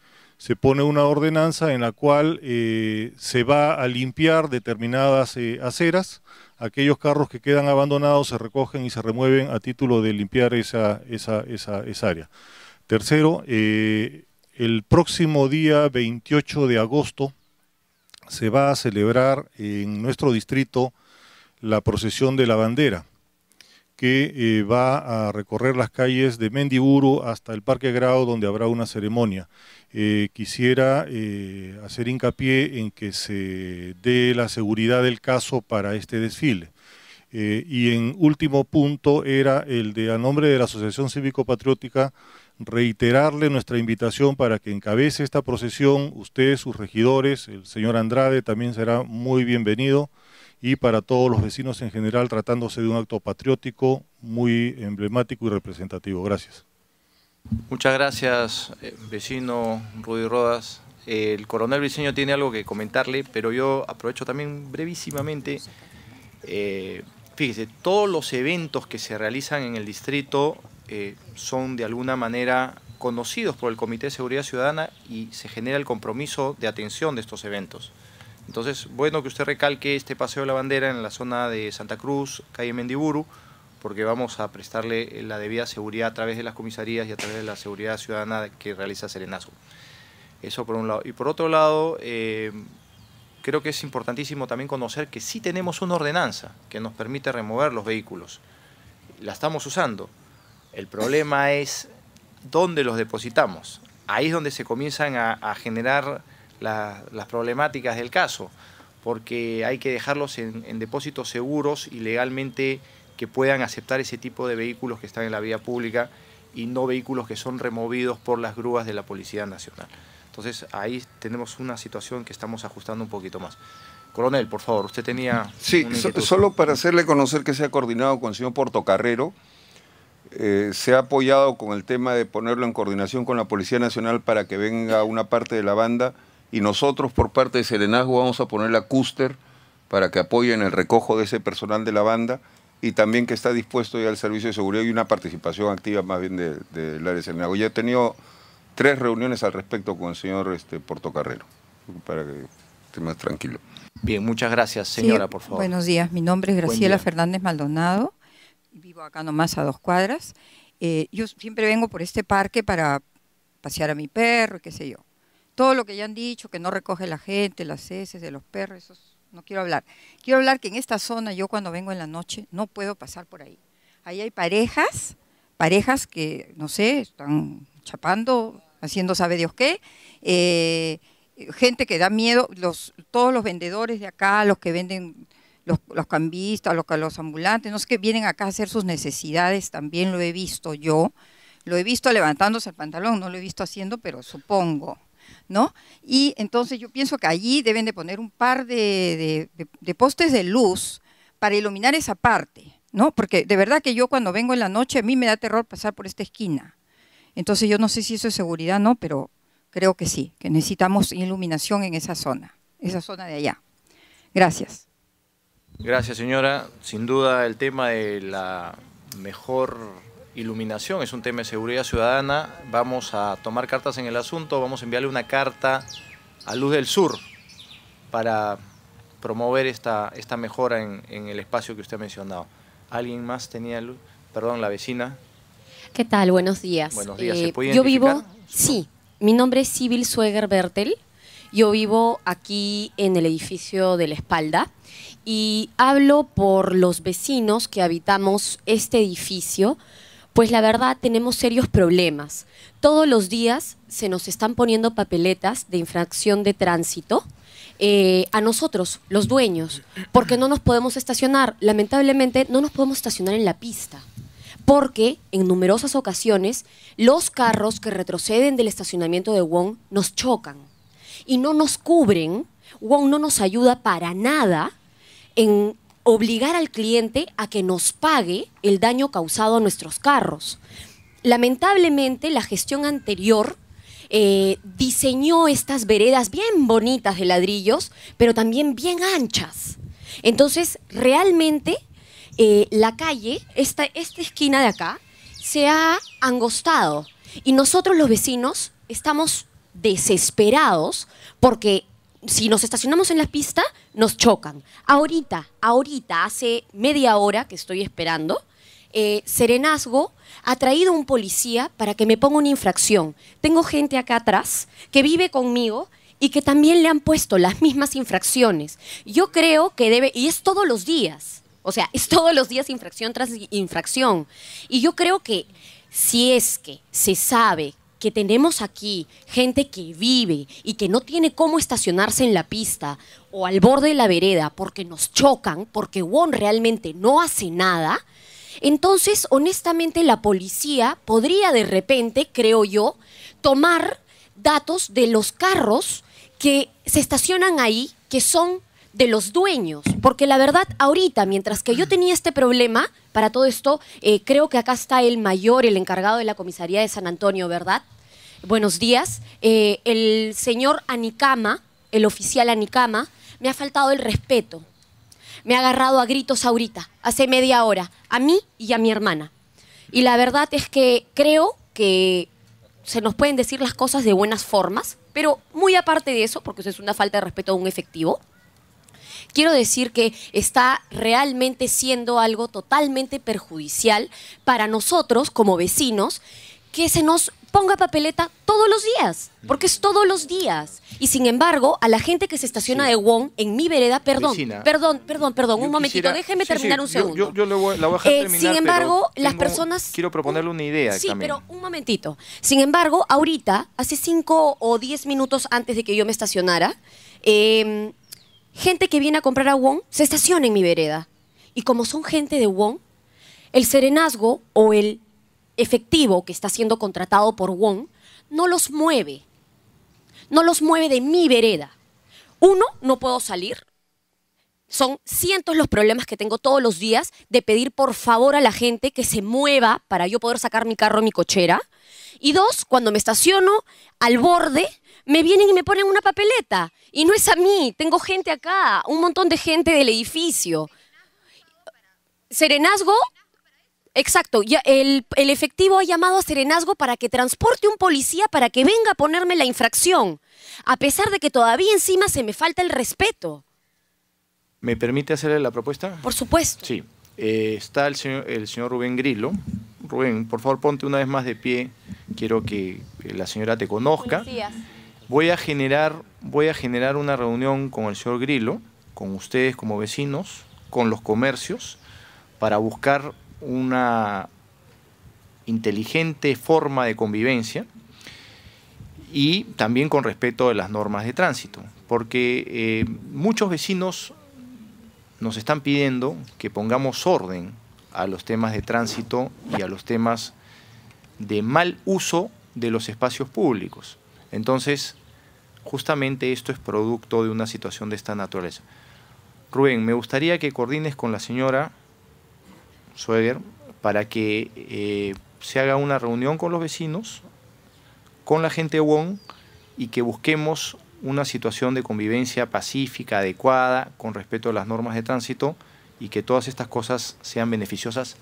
se pone una ordenanza en la cual eh, se va a limpiar determinadas eh, aceras, aquellos carros que quedan abandonados se recogen y se remueven a título de limpiar esa, área. Tercero, eh, el próximo día 28 de agosto se va a celebrar en nuestro distrito la procesión de la bandera que eh, va a recorrer las calles de Mendiburu hasta el Parque Grau, donde habrá una ceremonia. Eh, quisiera eh, hacer hincapié en que se dé la seguridad del caso para este desfile. y en último punto era el de, a nombre de la Asociación Cívico-Patriótica, reiterarle nuestra invitación para que encabece esta procesión, usted, sus regidores, el señor Andrade también será muy bienvenido y para todos los vecinos en general, tratándose de un acto patriótico muy emblemático y representativo. Gracias. Muchas gracias, eh, vecino Rudy Rodas. El coronel Briceño tiene algo que comentarle, pero yo aprovecho también brevísimamente. Eh, fíjese, todos los eventos que se realizan en el distrito eh, son de alguna manera conocidos por el Comité de Seguridad Ciudadana y se genera el compromiso de atención de estos eventos. Entonces, bueno que usted recalque este paseo de la bandera en la zona de Santa Cruz, calle Mendiburu, porque vamos a prestarle la debida seguridad a través de las comisarías y a través de la seguridad ciudadana que realiza Serenazo. Eso por un lado. Y por otro lado, eh, creo que es importantísimo también conocer que sí tenemos una ordenanza que nos permite remover los vehículos. La estamos usando. El problema es dónde los depositamos. Ahí es donde se comienzan a generar las problemáticas del caso, porque hay que dejarlos en, depósitos seguros y legalmente que puedan aceptar ese tipo de vehículos que están en la vía pública y no vehículos que son removidos por las grúas de la Policía Nacional. Entonces ahí tenemos una situación que estamos ajustando un poquito más. Coronel, por favor, usted tenía... Sí, solo para hacerle conocer que se ha coordinado con el señor Portocarrero, eh, se ha apoyado con el tema de ponerlo en coordinación con la Policía Nacional para que venga una parte de la banda y nosotros por parte de Serenazgo vamos a poner la Custer para que apoyen el recojo de ese personal de la banda y también que está dispuesto ya al servicio de seguridad y una participación activa más bien del área de Serenazgo. Ya he tenido tres reuniones al respecto con el señor este, Portocarrero, para que esté más tranquilo. Bien, muchas gracias, señora, por favor. Buenos días, mi nombre es Graciela Fernández Maldonado, vivo acá nomás a dos cuadras. Eh, yo siempre vengo por este parque para pasear a mi perro, qué sé yo todo lo que ya han dicho, que no recoge la gente, las heces de los perros, no quiero hablar. Quiero hablar que en esta zona yo cuando vengo en la noche no puedo pasar por ahí. Ahí hay parejas, parejas que, no sé, están chapando, haciendo sabe Dios qué, eh, gente que da miedo, los, todos los vendedores de acá, los que venden, los, los cambistas, los, los ambulantes, no sé qué, vienen acá a hacer sus necesidades, también lo he visto yo, lo he visto levantándose el pantalón, no lo he visto haciendo, pero supongo. ¿no? Y entonces yo pienso que allí deben de poner un par de, postes de luz para iluminar esa parte, ¿no? Porque de verdad que yo cuando vengo en la noche a mí me da terror pasar por esta esquina. Entonces yo no sé si eso es seguridad, ¿no? Pero creo que sí, que necesitamos iluminación en esa zona, esa zona de allá. Gracias. Gracias, señora. Sin duda el tema de la mejor iluminación, es un tema de seguridad ciudadana. Vamos a tomar cartas en el asunto, vamos a enviarle una carta a Luz del Sur para promover esta, esta mejora en, el espacio que usted ha mencionado. ¿Alguien más tenía luz? Perdón, la vecina. ¿Qué tal? Buenos días. Buenos días. Eh, yo vivo, sí, mi nombre es Civil Sueger Bertel. Yo vivo aquí en el edificio de la espalda y hablo por los vecinos que habitamos este edificio pues la verdad tenemos serios problemas. Todos los días se nos están poniendo papeletas de infracción de tránsito eh, a nosotros, los dueños, porque no nos podemos estacionar. Lamentablemente no nos podemos estacionar en la pista porque en numerosas ocasiones los carros que retroceden del estacionamiento de Wong nos chocan y no nos cubren, Wong no nos ayuda para nada en obligar al cliente a que nos pague el daño causado a nuestros carros. Lamentablemente, la gestión anterior eh, diseñó estas veredas bien bonitas de ladrillos, pero también bien anchas. Entonces, realmente, eh, la calle, esta, esta esquina de acá, se ha angostado. Y nosotros los vecinos estamos desesperados porque si nos estacionamos en la pista, nos chocan. Ahorita, ahorita, hace media hora que estoy esperando, eh, Serenazgo ha traído un policía para que me ponga una infracción. Tengo gente acá atrás que vive conmigo y que también le han puesto las mismas infracciones. Yo creo que debe, y es todos los días, o sea, es todos los días infracción tras infracción. Y yo creo que si es que se sabe que tenemos aquí, gente que vive y que no tiene cómo estacionarse en la pista o al borde de la vereda porque nos chocan, porque Won realmente no hace nada, entonces honestamente la policía podría de repente, creo yo, tomar datos de los carros que se estacionan ahí, que son de los dueños, porque la verdad ahorita, mientras que yo tenía este problema, para todo esto, eh, creo que acá está el mayor, el encargado de la comisaría de San Antonio, ¿verdad? Buenos días. Eh, el señor Anicama, el oficial Anicama, me ha faltado el respeto. Me ha agarrado a gritos ahorita, hace media hora, a mí y a mi hermana. Y la verdad es que creo que se nos pueden decir las cosas de buenas formas, pero muy aparte de eso, porque eso es una falta de respeto a un efectivo, quiero decir que está realmente siendo algo totalmente perjudicial para nosotros como vecinos que se nos ponga papeleta todos los días, porque es todos los días. Y sin embargo, a la gente que se estaciona de Wong en mi vereda, perdón, perdón, perdón, perdón, un momentito, déjeme terminar un segundo. Yo, yo, voy, la voy a dejar eh, terminar, Sin embargo, las personas... Quiero proponerle una idea. Sí, pero un momentito. Sin embargo, ahorita, hace cinco o diez minutos antes de que yo me estacionara, eh, gente que viene a comprar a Wong se estaciona en mi vereda. Y como son gente de Wong, el serenazgo o el efectivo que está siendo contratado por Wong no los mueve. No los mueve de mi vereda. Uno, no puedo salir. Son cientos los problemas que tengo todos los días de pedir por favor a la gente que se mueva para yo poder sacar mi carro, mi cochera. Y dos, cuando me estaciono al borde, me vienen y me ponen una papeleta y no es a mí, tengo gente acá, un montón de gente del edificio. Serenazgo, exacto, ya el, efectivo ha llamado a Serenazgo para que transporte un policía para que venga a ponerme la infracción, a pesar de que todavía encima se me falta el respeto. ¿Me permite hacerle la propuesta? Por supuesto. Sí. Eh, está el señor, el señor Rubén Grillo. Rubén, por favor, ponte una vez más de pie. Quiero que la señora te conozca. Policías. Voy a generar, voy a generar una reunión con el señor Grillo, con ustedes como vecinos, con los comercios, para buscar una inteligente forma de convivencia y también con respeto de las normas de tránsito, porque eh, muchos vecinos nos están pidiendo que pongamos orden a los temas de tránsito y a los temas de mal uso de los espacios públicos. Entonces, Justamente esto es producto de una situación de esta naturaleza. Rubén, me gustaría que coordines con la señora Sueger para que eh, se haga una reunión con los vecinos, con la gente WON y que busquemos una situación de convivencia pacífica, adecuada, con respeto a las normas de tránsito y que todas estas cosas sean beneficiosas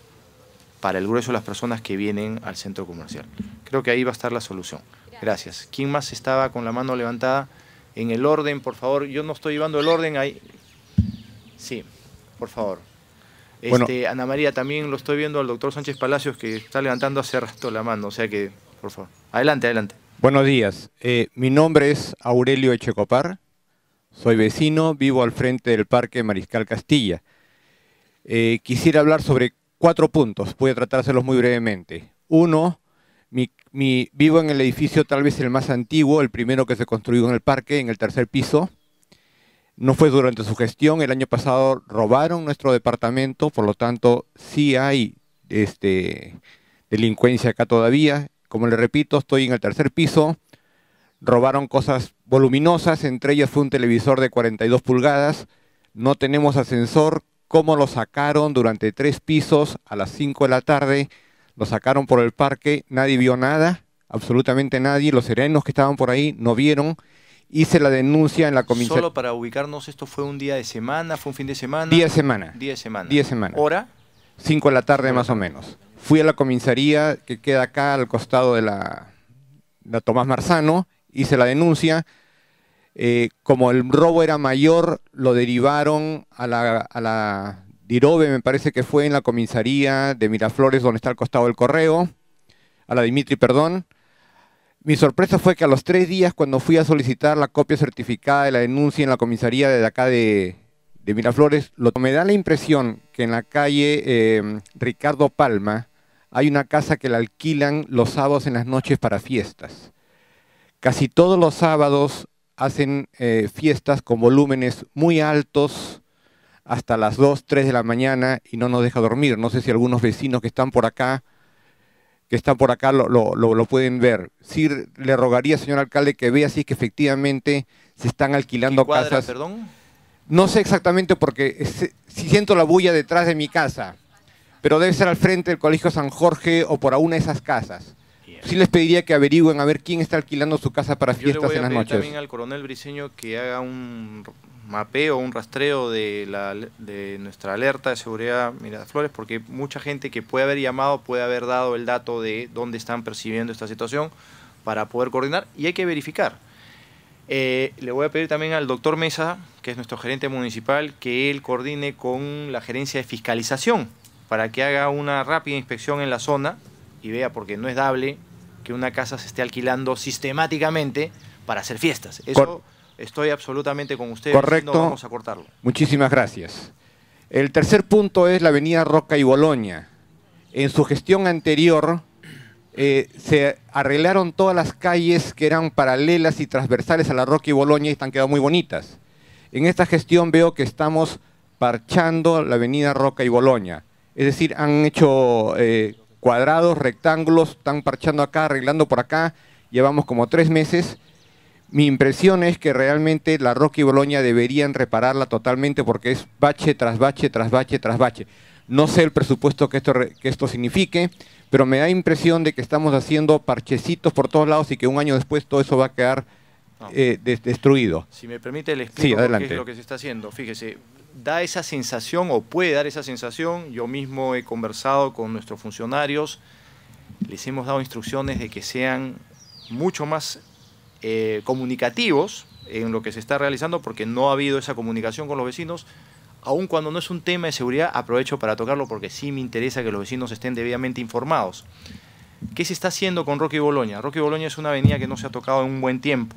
para el grueso de las personas que vienen al centro comercial. Creo que ahí va a estar la solución. Gracias. ¿Quién más estaba con la mano levantada? En el orden, por favor. Yo no estoy llevando el orden ahí. Sí, por favor. Este, Ana María, también lo estoy viendo al doctor Sánchez Palacios que está levantando hace rato la mano. O sea que, por favor. Adelante, adelante. Buenos días. Eh, mi nombre es Aurelio Echecopar. Soy vecino, vivo al frente del Parque Mariscal Castilla. Eh, quisiera hablar sobre cuatro puntos, voy a tratárselos muy brevemente. Uno, vivo en el edificio tal vez el más antiguo, el primero que se construyó en el parque, en el tercer piso. No fue durante su gestión, el año pasado robaron nuestro departamento, por lo tanto sí hay este, delincuencia acá todavía. Como le repito, estoy en el tercer piso, robaron cosas voluminosas, entre ellas fue un televisor de 42 pulgadas, no tenemos ascensor, cómo lo sacaron durante tres pisos a las cinco de la tarde, lo sacaron por el parque, nadie vio nada, absolutamente nadie, los serenos que estaban por ahí no vieron. Hice la denuncia en la comisaría. Solo para ubicarnos, esto fue un día de semana, fue un fin de semana. Día de semana. Día de semana. semana. ¿Hora? Cinco de la tarde más o menos. Fui a la comisaría que queda acá al costado de la, la Tomás Marzano, hice la denuncia, eh, como el robo era mayor, lo derivaron a la, Dirobe, me parece que fue en la comisaría de Miraflores, donde está al costado del correo, a la Dimitri, perdón. Mi sorpresa fue que a los tres días, cuando fui a solicitar la copia certificada de la denuncia en la comisaría de acá de, Miraflores, lo, me da la impresión que en la calle eh, Ricardo Palma hay una casa que la alquilan los sábados en las noches para fiestas. Casi todos los sábados hacen eh, fiestas con volúmenes muy altos hasta las 2, 3 de la mañana y no nos deja dormir. No sé si algunos vecinos que están por acá, que están por acá lo, pueden ver. Sí, le rogaría, señor alcalde, que vea si es que efectivamente se están alquilando casas. Perdón? No sé exactamente porque si siento la bulla detrás de mi casa, pero debe ser al frente del Colegio San Jorge o por alguna de esas casas sí les pediría que averigüen a ver quién está alquilando su casa para fiestas Yo le voy a pedir también al coronel Briceño que haga un mapeo, un rastreo de, la, de nuestra alerta de seguridad Flores, porque mucha gente que puede haber llamado puede haber dado el dato de dónde están percibiendo esta situación para poder coordinar y hay que verificar. Eh, le voy a pedir también al doctor Mesa, que es nuestro gerente municipal, que él coordine con la gerencia de fiscalización para que haga una rápida inspección en la zona y vea, porque no es dable que una casa se esté alquilando sistemáticamente para hacer fiestas. Eso estoy absolutamente con ustedes. Correcto. No vamos a cortarlo. Muchísimas gracias. El tercer punto es la avenida Roca y Boloña. En su gestión anterior eh, se arreglaron todas las calles que eran paralelas y transversales a la Roca y Boloña y están quedado muy bonitas. En esta gestión veo que estamos parchando la avenida Roca y Boloña. Es decir, han hecho eh, cuadrados, rectángulos, están parchando acá, arreglando por acá, llevamos como tres meses. Mi impresión es que realmente la Roca y Boloña deberían repararla totalmente porque es bache tras bache, tras bache, tras bache. No sé el presupuesto que esto, que esto signifique, pero me da impresión de que estamos haciendo parchecitos por todos lados y que un año después todo eso va a quedar eh, destruido. Si me permite, le explico lo que se está haciendo. Fíjese, da esa sensación o puede dar esa sensación. Yo mismo he conversado con nuestros funcionarios, les hemos dado instrucciones de que sean mucho más eh, comunicativos en lo que se está realizando porque no ha habido esa comunicación con los vecinos. Aun cuando no es un tema de seguridad, aprovecho para tocarlo porque sí me interesa que los vecinos estén debidamente informados. ¿Qué se está haciendo con Roque Boloña? Roque Boloña es una avenida que no se ha tocado en un buen tiempo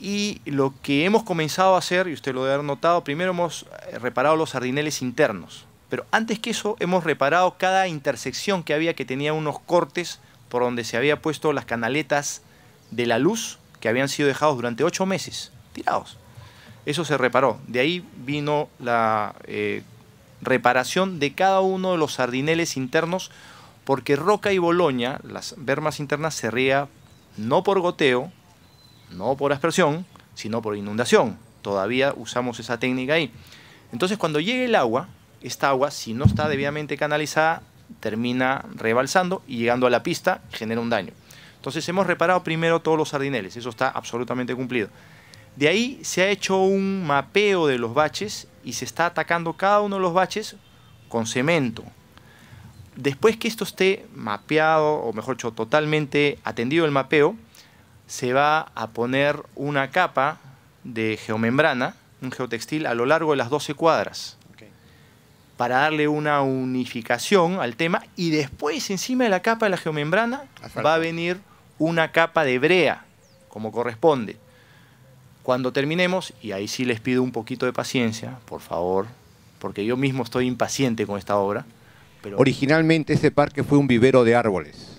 y lo que hemos comenzado a hacer, y usted lo debe haber notado, primero hemos eh, reparado los sardineles internos, pero antes que eso hemos reparado cada intersección que había que tenía unos cortes por donde se había puesto las canaletas de la luz que habían sido dejados durante ocho meses, tirados. Eso se reparó. De ahí vino la eh, reparación de cada uno de los sardineles internos, porque Roca y Boloña, las bermas internas, se ría no por goteo, no por aspersión, sino por inundación. Todavía usamos esa técnica ahí. Entonces, cuando llegue el agua, esta agua, si no está debidamente canalizada, termina rebalsando y llegando a la pista genera un daño. Entonces, hemos reparado primero todos los sardineles, eso está absolutamente cumplido. De ahí se ha hecho un mapeo de los baches y se está atacando cada uno de los baches con cemento. Después que esto esté mapeado, o mejor dicho, totalmente atendido el mapeo, se va a poner una capa de geomembrana, un geotextil, a lo largo de las 12 cuadras para darle una unificación al tema y después encima de la capa de la geomembrana va a venir una capa de brea, como corresponde. Cuando terminemos, y ahí sí les pido un poquito de paciencia, por favor, porque yo mismo estoy impaciente con esta obra. Originalmente ese parque fue un vivero de árboles.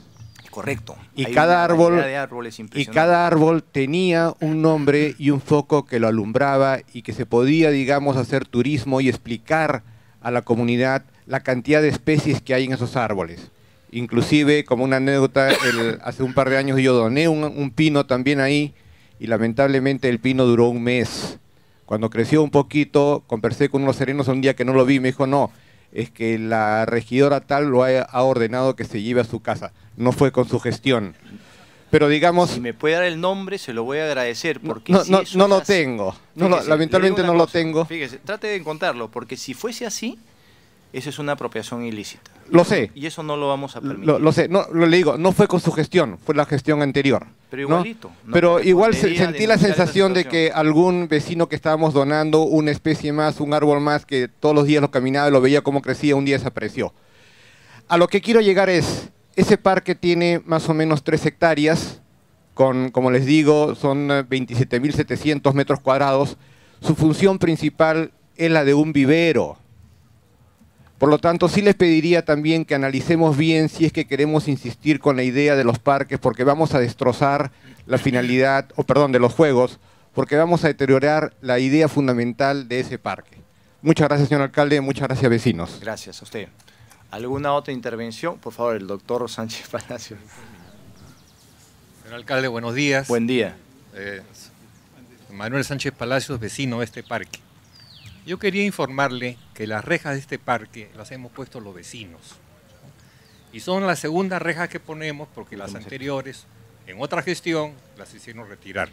Correcto. Y cada árbol cada árbol tenía un nombre y un foco que lo alumbraba y que se podía, digamos, hacer turismo y explicar a la comunidad la cantidad de especies que hay en esos árboles. Inclusive, como una anécdota, hace un par de años yo doné un, un, pino también ahí y lamentablemente el pino duró un mes. Cuando creció un poquito, conversé con unos serenos un día que no lo vi, me dijo, no, es que la regidora tal lo ha, ordenado que se lleve a su casa. No fue con su gestión. Pero digamos... Si me puede dar el nombre, se lo voy a agradecer, porque... No, no, no lo tengo. no, lamentablemente no lo tengo. Fíjese, trate de encontrarlo, porque si fuese así, esa es una apropiación ilícita. Lo sé. Y eso no lo vamos a permitir. Lo, sé, no, lo, le digo, no fue con su gestión, fue la gestión anterior. Pero igualito. Pero igual sentí la sensación de que algún vecino que estábamos donando una especie más, un árbol más, que todos los días lo caminaba y lo veía cómo crecía, un día desapareció. A lo que quiero llegar es, ese parque tiene más o menos tres hectáreas, con, como les digo, son 27.700 eh, metros cuadrados. Su función principal es la de un vivero por lo tanto, sí les pediría también que analicemos bien si es que queremos insistir con la idea de los parques, porque vamos a destrozar la finalidad, o perdón, de los juegos, porque vamos a deteriorar la idea fundamental de ese parque. Muchas gracias, señor alcalde, muchas gracias, vecinos. Gracias a usted. ¿Alguna otra intervención? Por favor, el doctor Sánchez Palacios. Señor alcalde, buenos días. Buen día. Eh, Manuel Sánchez Palacios, vecino de este parque. Yo quería informarle que las rejas de este parque las hemos puesto los vecinos. Y son las segundas rejas que ponemos porque las anteriores, en otra gestión, las hicieron retirar.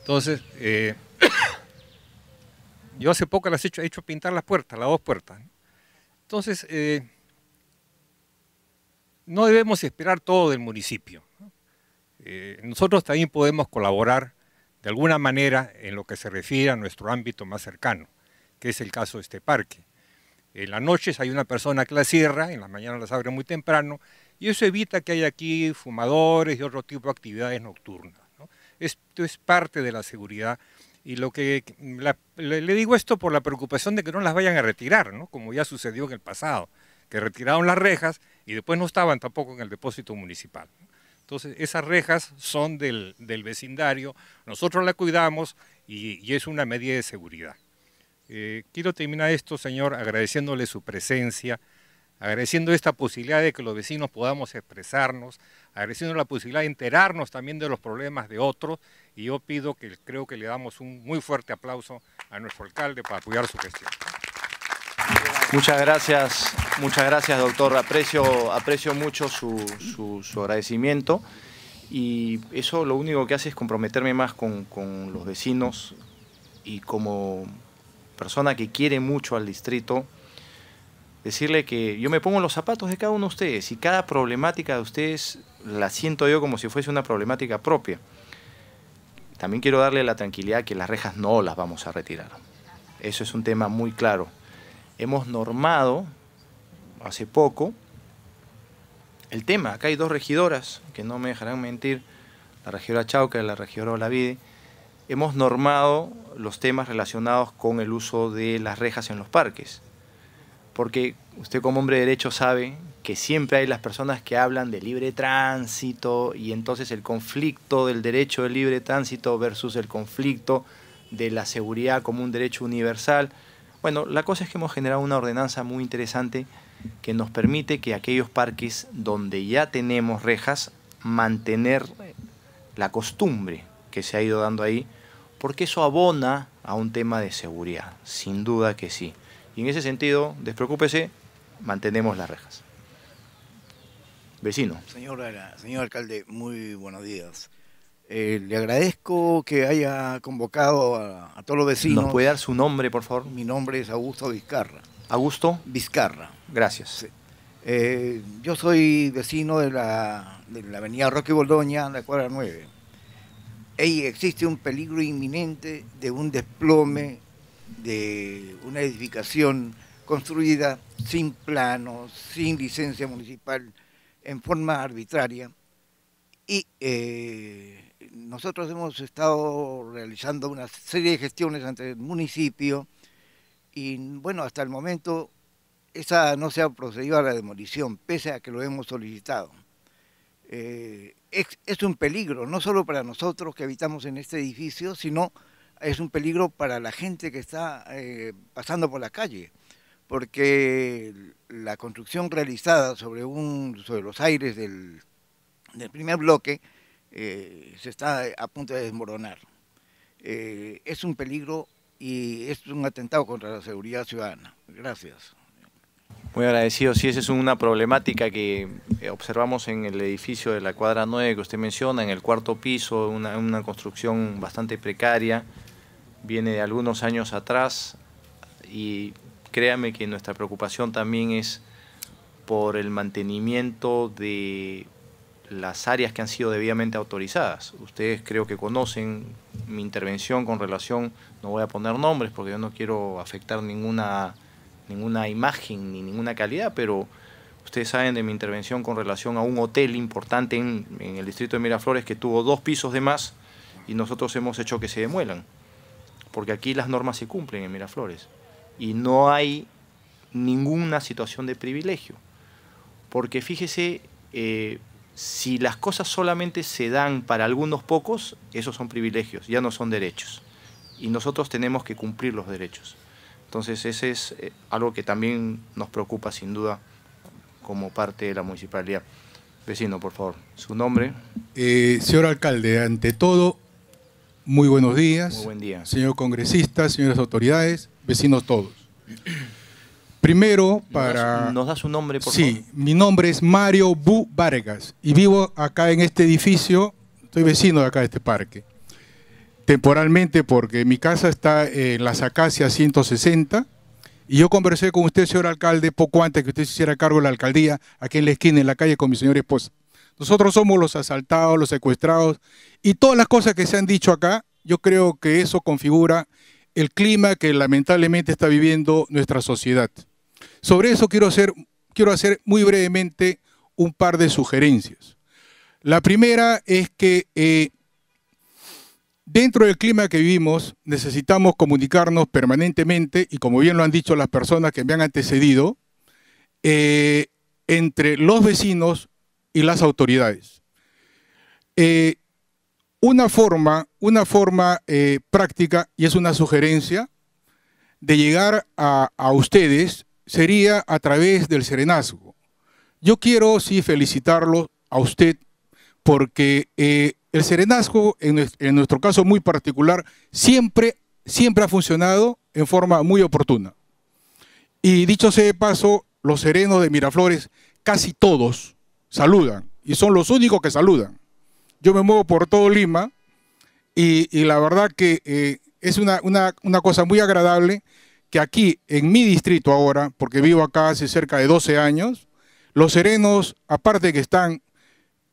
Entonces, eh, yo hace poco las he hecho, pintar las puertas, las dos puertas. Entonces, eh, no debemos esperar todo del municipio. Eh, nosotros también podemos colaborar de alguna manera en lo que se refiere a nuestro ámbito más cercano que es el caso de este parque. En las noches hay una persona que la cierra, en la mañana las abre muy temprano, y eso evita que haya aquí fumadores y otro tipo de actividades nocturnas. Esto es parte de la seguridad. Y lo que le, digo esto por la preocupación de que no las vayan a retirar, como ya sucedió en el pasado, que retiraron las rejas y después no estaban tampoco en el depósito municipal. Entonces, esas rejas son del, vecindario, nosotros las cuidamos y es una medida de seguridad. Eh, quiero terminar esto, señor, agradeciéndole su presencia, agradeciendo esta posibilidad de que los vecinos podamos expresarnos, agradeciendo la posibilidad de enterarnos también de los problemas de otros. Y yo pido que creo que le damos un muy fuerte aplauso a nuestro alcalde para apoyar su gestión. Muchas gracias, muchas gracias doctor. Aprecio, aprecio mucho su, su, agradecimiento y eso lo único que hace es comprometerme más con, con los vecinos y como persona que quiere mucho al distrito, decirle que yo me pongo los zapatos de cada uno de ustedes y cada problemática de ustedes la siento yo como si fuese una problemática propia. También quiero darle la tranquilidad que las rejas no las vamos a retirar. Eso es un tema muy claro. Hemos normado hace poco el tema. Acá hay dos regidoras, que no me dejarán mentir, la regidora Chauca y la regidora Olavide, hemos normado los temas relacionados con el uso de las rejas en los parques. Porque usted como hombre de derecho sabe que siempre hay las personas que hablan de libre tránsito y entonces el conflicto del derecho de libre tránsito versus el conflicto de la seguridad como un derecho universal. Bueno, la cosa es que hemos generado una ordenanza muy interesante que nos permite que aquellos parques donde ya tenemos rejas, mantener la costumbre que se ha ido dando ahí, porque eso abona a un tema de seguridad, sin duda que sí. Y en ese sentido, despreocúpese, mantenemos las rejas. Vecino. Señor, alcalde, muy buenos días. Eh, le agradezco que haya convocado a, todos los vecinos. ¿Nos puede dar su nombre, por favor? Mi nombre es Augusto Vizcarra. ¿Augusto? Vizcarra. Gracias. Eh, yo soy vecino de la, avenida Roque Boldoña, la cuadra 9 existe un peligro inminente de un desplome de una edificación construida sin planos, sin licencia municipal, en forma arbitraria. Y eh, nosotros hemos estado realizando una serie de gestiones ante el municipio y bueno, hasta el momento esa no se ha procedido a la demolición, pese a que lo hemos solicitado. Eh, es, un peligro, no solo para nosotros que habitamos en este edificio, sino es un peligro para la gente que está eh, pasando por la calle, porque la construcción realizada sobre, un, sobre los aires del, primer bloque eh, se está a punto de desmoronar. es un peligro y es un atentado contra la seguridad ciudadana. Gracias. Muy agradecido. Sí, esa es una problemática que eh, observamos en el edificio de la cuadra 9 que usted menciona, en el cuarto piso, una, una construcción bastante precaria, viene de algunos años atrás y créame que nuestra preocupación también es por el mantenimiento de las áreas que han sido debidamente autorizadas. Ustedes creo que conocen mi intervención con relación, no voy a poner nombres porque yo no quiero afectar ninguna ninguna imagen ni ninguna calidad, pero ustedes saben de mi intervención con relación a un hotel importante en, el distrito de Miraflores que tuvo dos pisos de más y nosotros hemos hecho que se demuelan, porque aquí las normas se cumplen en Miraflores y no hay ninguna situación de privilegio, porque fíjese, eh, si las cosas solamente se dan para algunos pocos, esos son privilegios, ya no son derechos. Y nosotros tenemos que cumplir los derechos. Entonces ese es eh, algo que también nos preocupa sin duda como parte de la municipalidad. Vecino, por favor, su nombre. Eh, señor alcalde, ante todo, muy buenos días. Muy buen día. Señor congresista, señoras autoridades, vecinos todos. Primero, para... ¿Nos da su nombre, por favor? Sí, mi nombre es Mario Bu Vargas y vivo acá en este edificio, soy vecino de acá de este parque temporalmente porque mi casa está en la Acacias 160 y yo conversé con usted, señor alcalde, poco antes que usted se hiciera cargo de la alcaldía, aquí en la esquina, en la calle, con mi señora esposa. Nosotros somos los asaltados, los secuestrados y todas las cosas que se han dicho acá, yo creo que eso configura el clima que lamentablemente está viviendo nuestra sociedad. Sobre eso quiero hacer, quiero hacer muy brevemente un par de sugerencias. La primera es que eh, Dentro del clima que vivimos, necesitamos comunicarnos permanentemente y como bien lo han dicho las personas que me han antecedido, eh, entre los vecinos y las autoridades. Eh, una forma, una forma eh, práctica, y es una sugerencia, de llegar a, ustedes sería a través del serenazgo. Yo quiero sí felicitarlo a usted porque el serenazgo, en, nuestro caso muy particular, siempre, siempre ha funcionado en forma muy oportuna. Y dicho sea de paso, los serenos de Miraflores, casi todos saludan y son los únicos que saludan. Yo me muevo por todo Lima y, la verdad que eh, es una, cosa muy agradable que aquí en mi distrito ahora, porque vivo acá hace cerca de 12 años, los serenos, aparte de que están,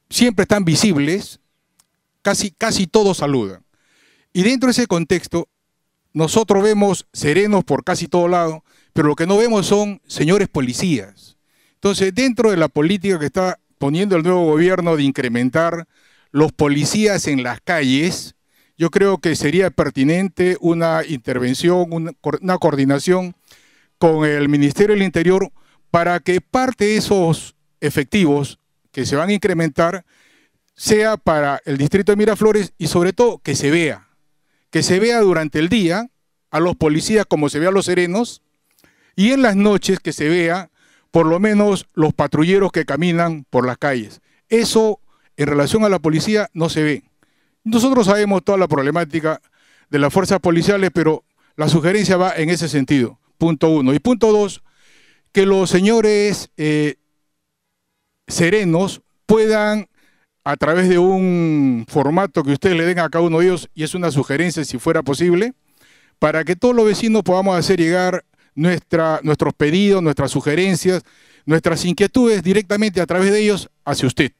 siempre están visibles, casi, casi todos saludan. Y dentro de ese contexto, nosotros vemos serenos por casi todo lado, pero lo que no vemos son señores policías. Entonces, dentro de la política que está poniendo el nuevo gobierno de incrementar los policías en las calles, yo creo que sería pertinente una intervención, una, una coordinación con el Ministerio del Interior para que parte de esos efectivos que se van a incrementar sea para el distrito de Miraflores y sobre todo que se vea, que se vea durante el día a los policías como se ve a los serenos y en las noches que se vea por lo menos los patrulleros que caminan por las calles. Eso en relación a la policía no se ve. Nosotros sabemos toda la problemática de las fuerzas policiales, pero la sugerencia va en ese sentido, punto uno. Y punto dos, que los señores eh, serenos puedan a través de un formato que ustedes le den a cada uno de ellos, y es una sugerencia si fuera posible, para que todos los vecinos podamos hacer llegar nuestros pedidos, nuestras sugerencias, nuestras inquietudes directamente a través de ellos hacia usted.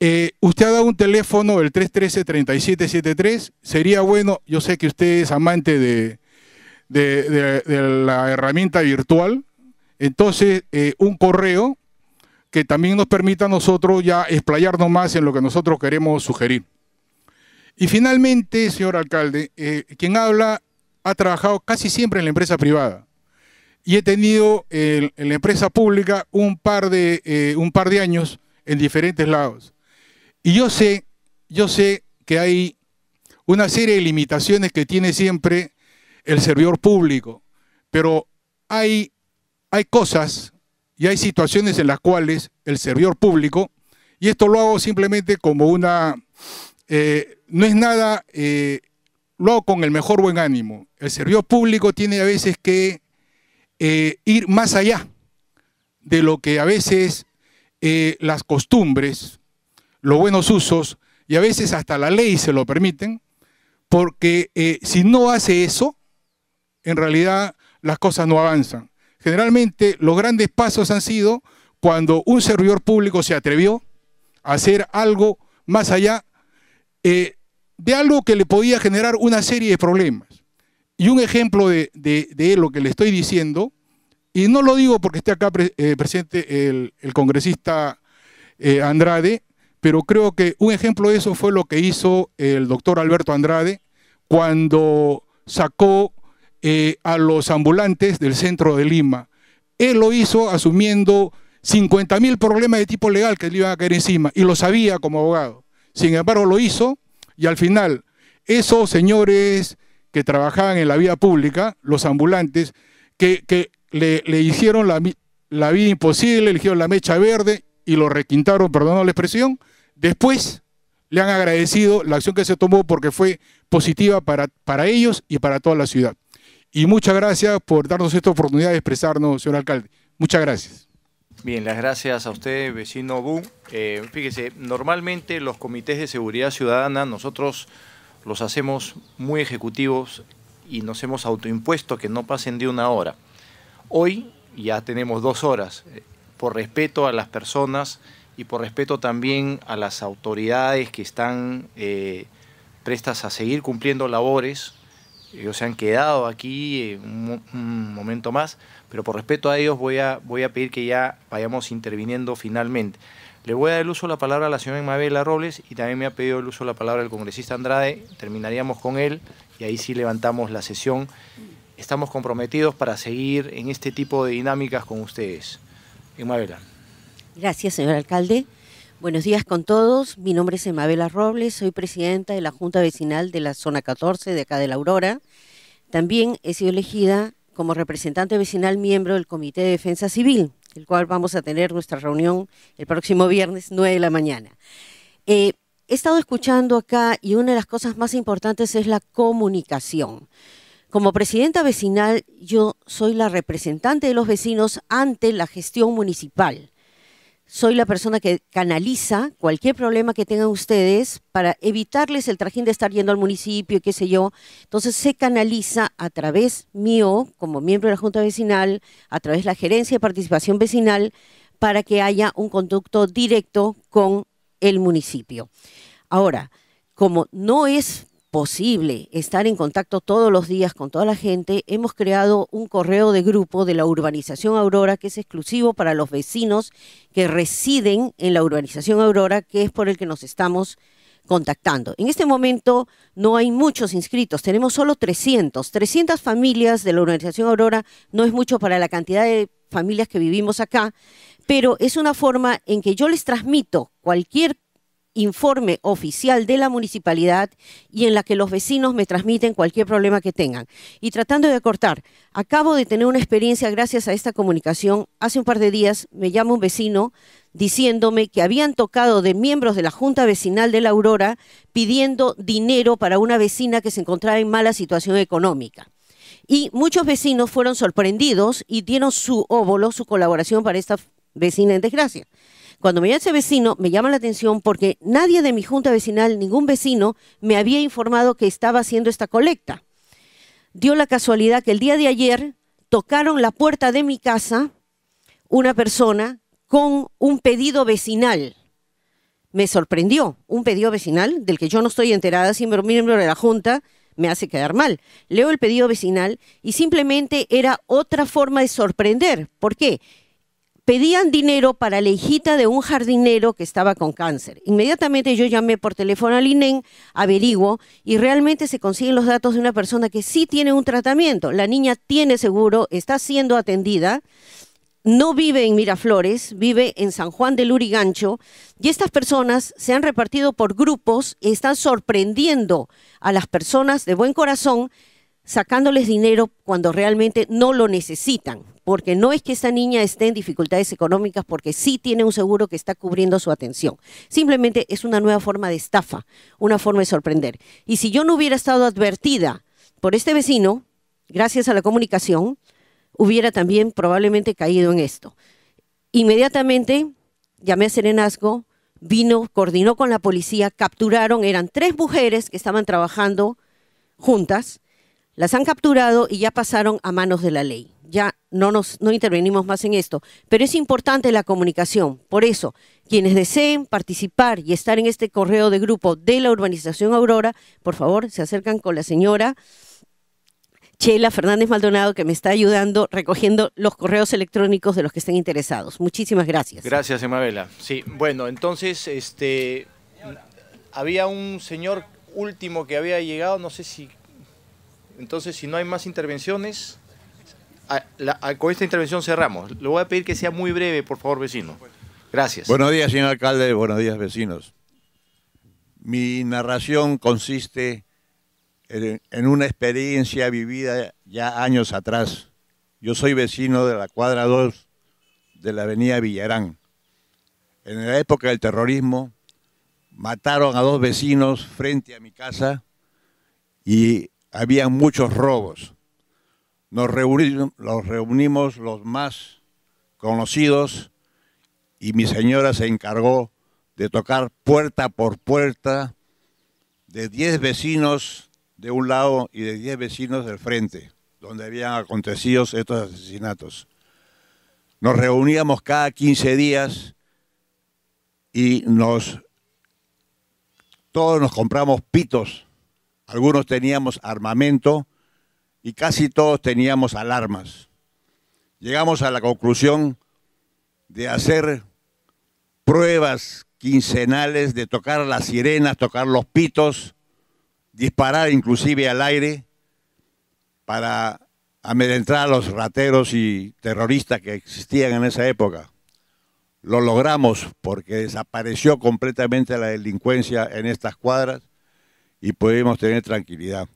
Eh, usted ha dado un teléfono, el 313-3773. Sería bueno, yo sé que usted es amante de, la herramienta virtual, entonces eh, un correo que también nos permita a nosotros ya explayarnos más en lo que nosotros queremos sugerir. Y finalmente, señor alcalde, eh, quien habla ha trabajado casi siempre en la empresa privada y he tenido en la empresa pública un par, de, eh, un par de años en diferentes lados. Y yo sé, yo sé que hay una serie de limitaciones que tiene siempre el servidor público, pero hay, hay cosas y hay situaciones en las cuales el servidor público, y esto lo hago simplemente como una, eh, no es nada, eh, lo hago con el mejor buen ánimo, el servidor público tiene a veces que eh, ir más allá de lo que a veces las costumbres, los buenos usos y a veces hasta la ley se lo permiten, porque si no hace eso, en realidad las cosas no avanzan. Generalmente los grandes pasos han sido cuando un servidor público se atrevió a hacer algo más allá eh, de algo que le podía generar una serie de problemas. Y un ejemplo de, lo que le estoy diciendo, y no lo digo porque esté acá eh, presente el, congresista eh, Andrade, pero creo que un ejemplo de eso fue lo que hizo el doctor Alberto Andrade cuando sacó eh, a los ambulantes del centro de Lima. Él lo hizo asumiendo 50.000 problemas de tipo legal que le iban a caer encima y lo sabía como abogado. Sin embargo, lo hizo y al final esos señores que trabajaban en la vía pública, los ambulantes, que, le, hicieron la, vida imposible, eligieron la mecha verde y lo requintaron, perdón la expresión, después le han agradecido la acción que se tomó porque fue positiva para ellos y para toda la ciudad. Y muchas gracias por darnos esta oportunidad de expresarnos, señor alcalde. Muchas gracias. Bien, las gracias a usted, vecino Bu. Eh, fíjese, normalmente los comités de seguridad ciudadana nosotros los hacemos muy ejecutivos y nos hemos autoimpuesto que no pasen de una hora. Hoy ya tenemos dos horas. Eh, por respeto a las personas y por respeto también a las autoridades que están eh, prestas a seguir cumpliendo labores, ellos se han quedado aquí eh, un, momento más, pero por respeto a ellos voy a, voy a pedir que ya vayamos interviniendo finalmente. Le voy a dar el uso de la palabra a la señora Mabela Robles y también me ha pedido el uso de la palabra el congresista Andrade. Terminaríamos con él y ahí sí levantamos la sesión. Estamos comprometidos para seguir en este tipo de dinámicas con ustedes. Mabela. Gracias, señor alcalde. Buenos días con todos. Mi nombre es Emabela Robles, soy presidenta de la Junta Vecinal de la Zona 14 de acá de La Aurora. También he sido elegida como representante vecinal miembro del Comité de Defensa Civil, el cual vamos a tener nuestra reunión el próximo viernes 9 de la mañana. Eh, he estado escuchando acá y una de las cosas más importantes es la comunicación. Como presidenta vecinal, yo soy la representante de los vecinos ante la gestión municipal soy la persona que canaliza cualquier problema que tengan ustedes para evitarles el trajín de estar yendo al municipio qué sé yo. Entonces se canaliza a través mío, como miembro de la Junta Vecinal, a través de la Gerencia de Participación Vecinal, para que haya un conducto directo con el municipio. Ahora, como no es posible estar en contacto todos los días con toda la gente, hemos creado un correo de grupo de la urbanización Aurora que es exclusivo para los vecinos que residen en la urbanización Aurora, que es por el que nos estamos contactando. En este momento no hay muchos inscritos, tenemos solo 300. 300 familias de la urbanización Aurora no es mucho para la cantidad de familias que vivimos acá, pero es una forma en que yo les transmito cualquier informe oficial de la municipalidad y en la que los vecinos me transmiten cualquier problema que tengan. Y tratando de acortar, acabo de tener una experiencia gracias a esta comunicación. Hace un par de días me llama un vecino diciéndome que habían tocado de miembros de la Junta Vecinal de la Aurora pidiendo dinero para una vecina que se encontraba en mala situación económica. Y muchos vecinos fueron sorprendidos y dieron su óvulo, su colaboración para esta vecina en desgracia. Cuando me llama ese vecino, me llama la atención porque nadie de mi junta vecinal, ningún vecino, me había informado que estaba haciendo esta colecta. Dio la casualidad que el día de ayer tocaron la puerta de mi casa una persona con un pedido vecinal. Me sorprendió un pedido vecinal del que yo no estoy enterada, ver miembro de la Junta, me hace quedar mal. Leo el pedido vecinal y simplemente era otra forma de sorprender. ¿Por qué? pedían dinero para la hijita de un jardinero que estaba con cáncer. Inmediatamente yo llamé por teléfono al INEN, e averiguo y realmente se consiguen los datos de una persona que sí tiene un tratamiento. La niña tiene seguro, está siendo atendida, no vive en Miraflores, vive en San Juan del Urigancho y estas personas se han repartido por grupos y están sorprendiendo a las personas de buen corazón sacándoles dinero cuando realmente no lo necesitan porque no es que esta niña esté en dificultades económicas, porque sí tiene un seguro que está cubriendo su atención. Simplemente es una nueva forma de estafa, una forma de sorprender. Y si yo no hubiera estado advertida por este vecino, gracias a la comunicación, hubiera también probablemente caído en esto. Inmediatamente llamé a Serenazgo, vino, coordinó con la policía, capturaron, eran tres mujeres que estaban trabajando juntas las han capturado y ya pasaron a manos de la ley. Ya no, nos, intervenimos más en esto, pero es importante la comunicación. Por eso, quienes deseen participar y estar en este correo de grupo de la urbanización Aurora, por favor, se acercan con la señora Chela Fernández Maldonado, que me está ayudando recogiendo los correos electrónicos de los que estén interesados. Muchísimas gracias. Gracias, Emabela. Sí, bueno, entonces, este, había un señor último que había llegado, no sé si entonces, si no hay más intervenciones, con esta intervención cerramos. Le voy a pedir que sea muy breve, por favor, vecino. Gracias. Buenos días, señor alcalde. Buenos días, vecinos. Mi narración consiste en, en una experiencia vivida ya años atrás. Yo soy vecino de la cuadra 2 de la avenida Villarán. En la época del terrorismo, mataron a dos vecinos frente a mi casa y había muchos robos. Nos reunimos, reunimos los más conocidos y mi señora se encargó de tocar puerta por puerta de 10 vecinos de un lado y de 10 vecinos del frente, donde habían acontecido estos asesinatos. Nos reuníamos cada 15 días y nos todos nos compramos pitos algunos teníamos armamento y casi todos teníamos alarmas. Llegamos a la conclusión de hacer pruebas quincenales, de tocar las sirenas, tocar los pitos, disparar inclusive al aire para amedrentar a los rateros y terroristas que existían en esa época. Lo logramos porque desapareció completamente la delincuencia en estas cuadras y podemos tener tranquilidad.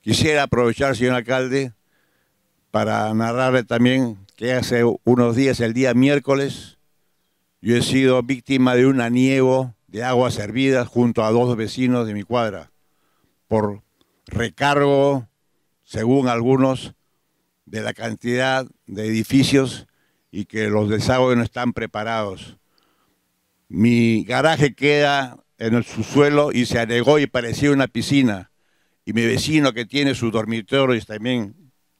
Quisiera aprovechar, señor alcalde, para narrarle también que hace unos días, el día miércoles, yo he sido víctima de un aniego de aguas hervidas junto a dos vecinos de mi cuadra, por recargo, según algunos, de la cantidad de edificios y que los desagües no están preparados. Mi garaje queda en el subsuelo y se anegó y parecía una piscina. Y mi vecino que tiene su dormitorio y también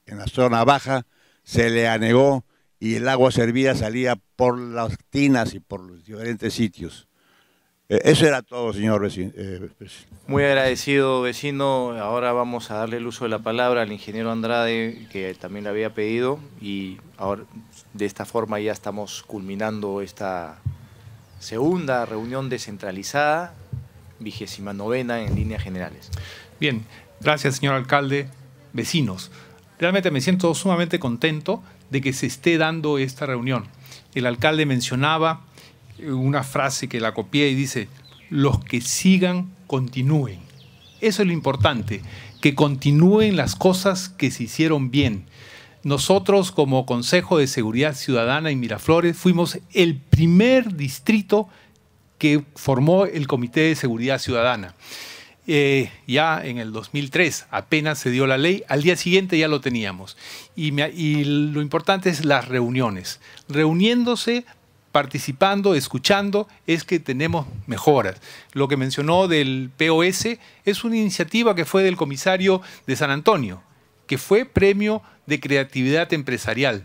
en la zona baja, se le anegó y el agua servida salía por las tinas y por los diferentes sitios. Eh, eso era todo, señor vecino. Eh, Muy agradecido, vecino. Ahora vamos a darle el uso de la palabra al ingeniero Andrade, que también le había pedido, y ahora de esta forma ya estamos culminando esta segunda reunión descentralizada, vigésima novena en líneas generales. Bien, gracias señor alcalde, vecinos. Realmente me siento sumamente contento de que se esté dando esta reunión. El alcalde mencionaba una frase que la copié y dice, los que sigan, continúen. Eso es lo importante, que continúen las cosas que se hicieron bien nosotros como Consejo de Seguridad Ciudadana en Miraflores fuimos el primer distrito que formó el Comité de Seguridad Ciudadana. Eh, ya en el 2003, apenas se dio la ley, al día siguiente ya lo teníamos. Y, y lo importante es las reuniones. Reuniéndose, participando, escuchando, es que tenemos mejoras. Lo que mencionó del POS es una iniciativa que fue del comisario de San Antonio, que fue premio de creatividad empresarial.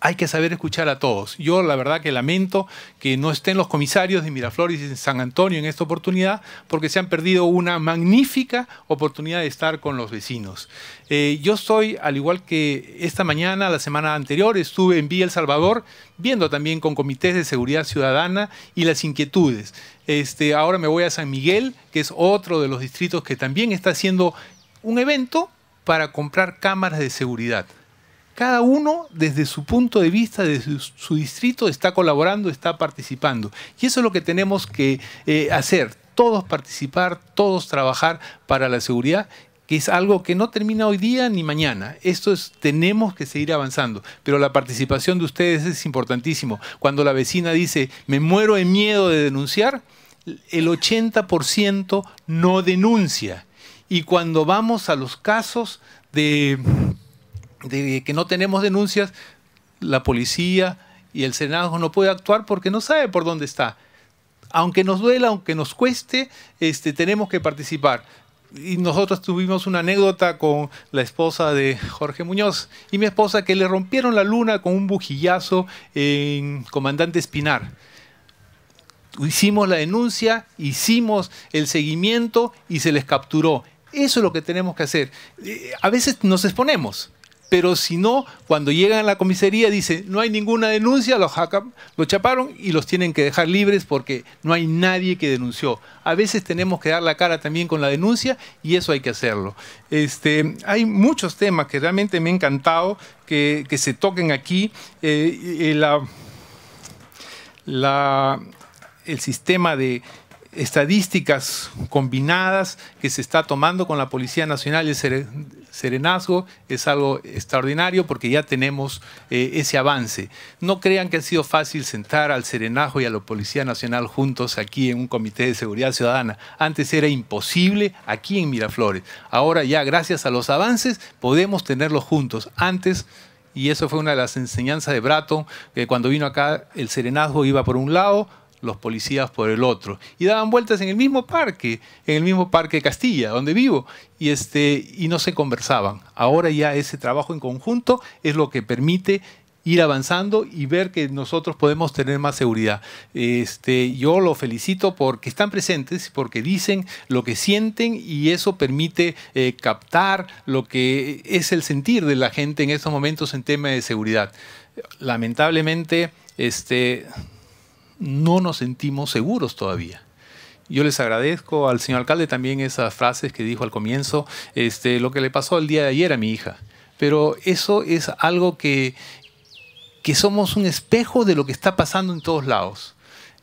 Hay que saber escuchar a todos. Yo la verdad que lamento que no estén los comisarios de Miraflores y San Antonio en esta oportunidad porque se han perdido una magnífica oportunidad de estar con los vecinos. Eh, yo estoy, al igual que esta mañana, la semana anterior, estuve en Villa El Salvador viendo también con comités de seguridad ciudadana y las inquietudes. Este, ahora me voy a San Miguel, que es otro de los distritos que también está haciendo un evento para comprar cámaras de seguridad. Cada uno desde su punto de vista, desde su distrito, está colaborando, está participando. Y eso es lo que tenemos que eh, hacer, todos participar, todos trabajar para la seguridad que es algo que no termina hoy día ni mañana. Esto es, tenemos que seguir avanzando, pero la participación de ustedes es importantísimo. Cuando la vecina dice, me muero de miedo de denunciar, el 80% no denuncia. Y cuando vamos a los casos de, que no tenemos denuncias, la policía y el Senado no puede actuar porque no sabe por dónde está. Aunque nos duela, aunque nos cueste, este, tenemos que participar y nosotros tuvimos una anécdota con la esposa de Jorge Muñoz y mi esposa que le rompieron la luna con un bujillazo en Comandante Espinar. Hicimos la denuncia, hicimos el seguimiento y se les capturó. Eso es lo que tenemos que hacer. Eh, a veces nos exponemos, pero si no, cuando llegan a la comisaría dicen, no hay ninguna denuncia, los, chaparon y los tienen que dejar libres porque no hay nadie que denunció. A veces tenemos que dar la cara también con la denuncia y eso hay que hacerlo. Este, hay muchos temas que realmente me ha encantado que, se toquen aquí. Eh, la, el sistema de estadísticas combinadas que se está tomando con la Policía Nacional, y el serenazgo es algo extraordinario porque ya tenemos eh, ese avance. No crean que ha sido fácil sentar al serenazgo y a la Policía Nacional juntos aquí en un comité de seguridad ciudadana. Antes era imposible aquí en Miraflores. Ahora ya gracias a los avances podemos tenerlos juntos. Antes y eso fue una de las enseñanzas de Bratton, que cuando vino acá el serenazgo iba por un lado, los policías por el otro. Y daban vueltas en el mismo parque, en el mismo parque de Castilla, donde vivo, y, este, y no se conversaban. Ahora ya ese trabajo en conjunto es lo que permite ir avanzando y ver que nosotros podemos tener más seguridad. Este, yo lo felicito porque están presentes, porque dicen lo que sienten y eso permite eh, captar lo que es el sentir de la gente en estos momentos en tema de seguridad. Lamentablemente, este, no nos sentimos seguros todavía. Yo les agradezco al señor alcalde también esas frases que dijo al comienzo, este, lo que le pasó el día de ayer a mi hija. Pero eso es algo que, que somos un espejo de lo que está pasando en todos lados.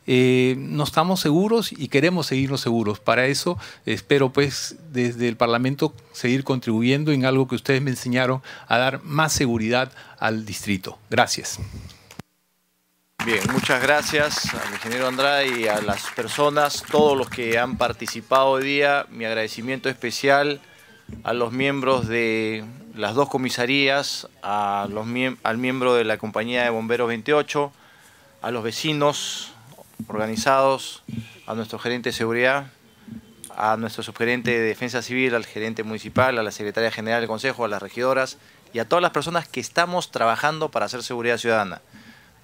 Eh, no estamos seguros y queremos seguirnos seguros. Para eso espero pues desde el Parlamento seguir contribuyendo en algo que ustedes me enseñaron a dar más seguridad al distrito. Gracias. Bien, muchas gracias al ingeniero Andrade y a las personas, todos los que han participado hoy día. Mi agradecimiento especial a los miembros de las dos comisarías, al miembro de la compañía de bomberos 28, a los vecinos organizados, a nuestro gerente de seguridad, a nuestro subgerente de defensa civil, al gerente municipal, a la secretaria general del consejo, a las regidoras y a todas las personas que estamos trabajando para hacer seguridad ciudadana.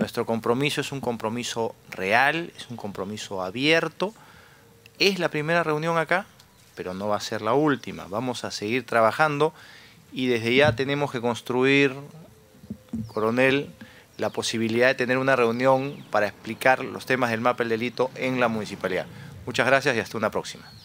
Nuestro compromiso es un compromiso real, es un compromiso abierto. Es la primera reunión acá, pero no va a ser la última. Vamos a seguir trabajando y desde ya tenemos que construir, coronel, la posibilidad de tener una reunión para explicar los temas del mapa del delito en la municipalidad. Muchas gracias y hasta una próxima.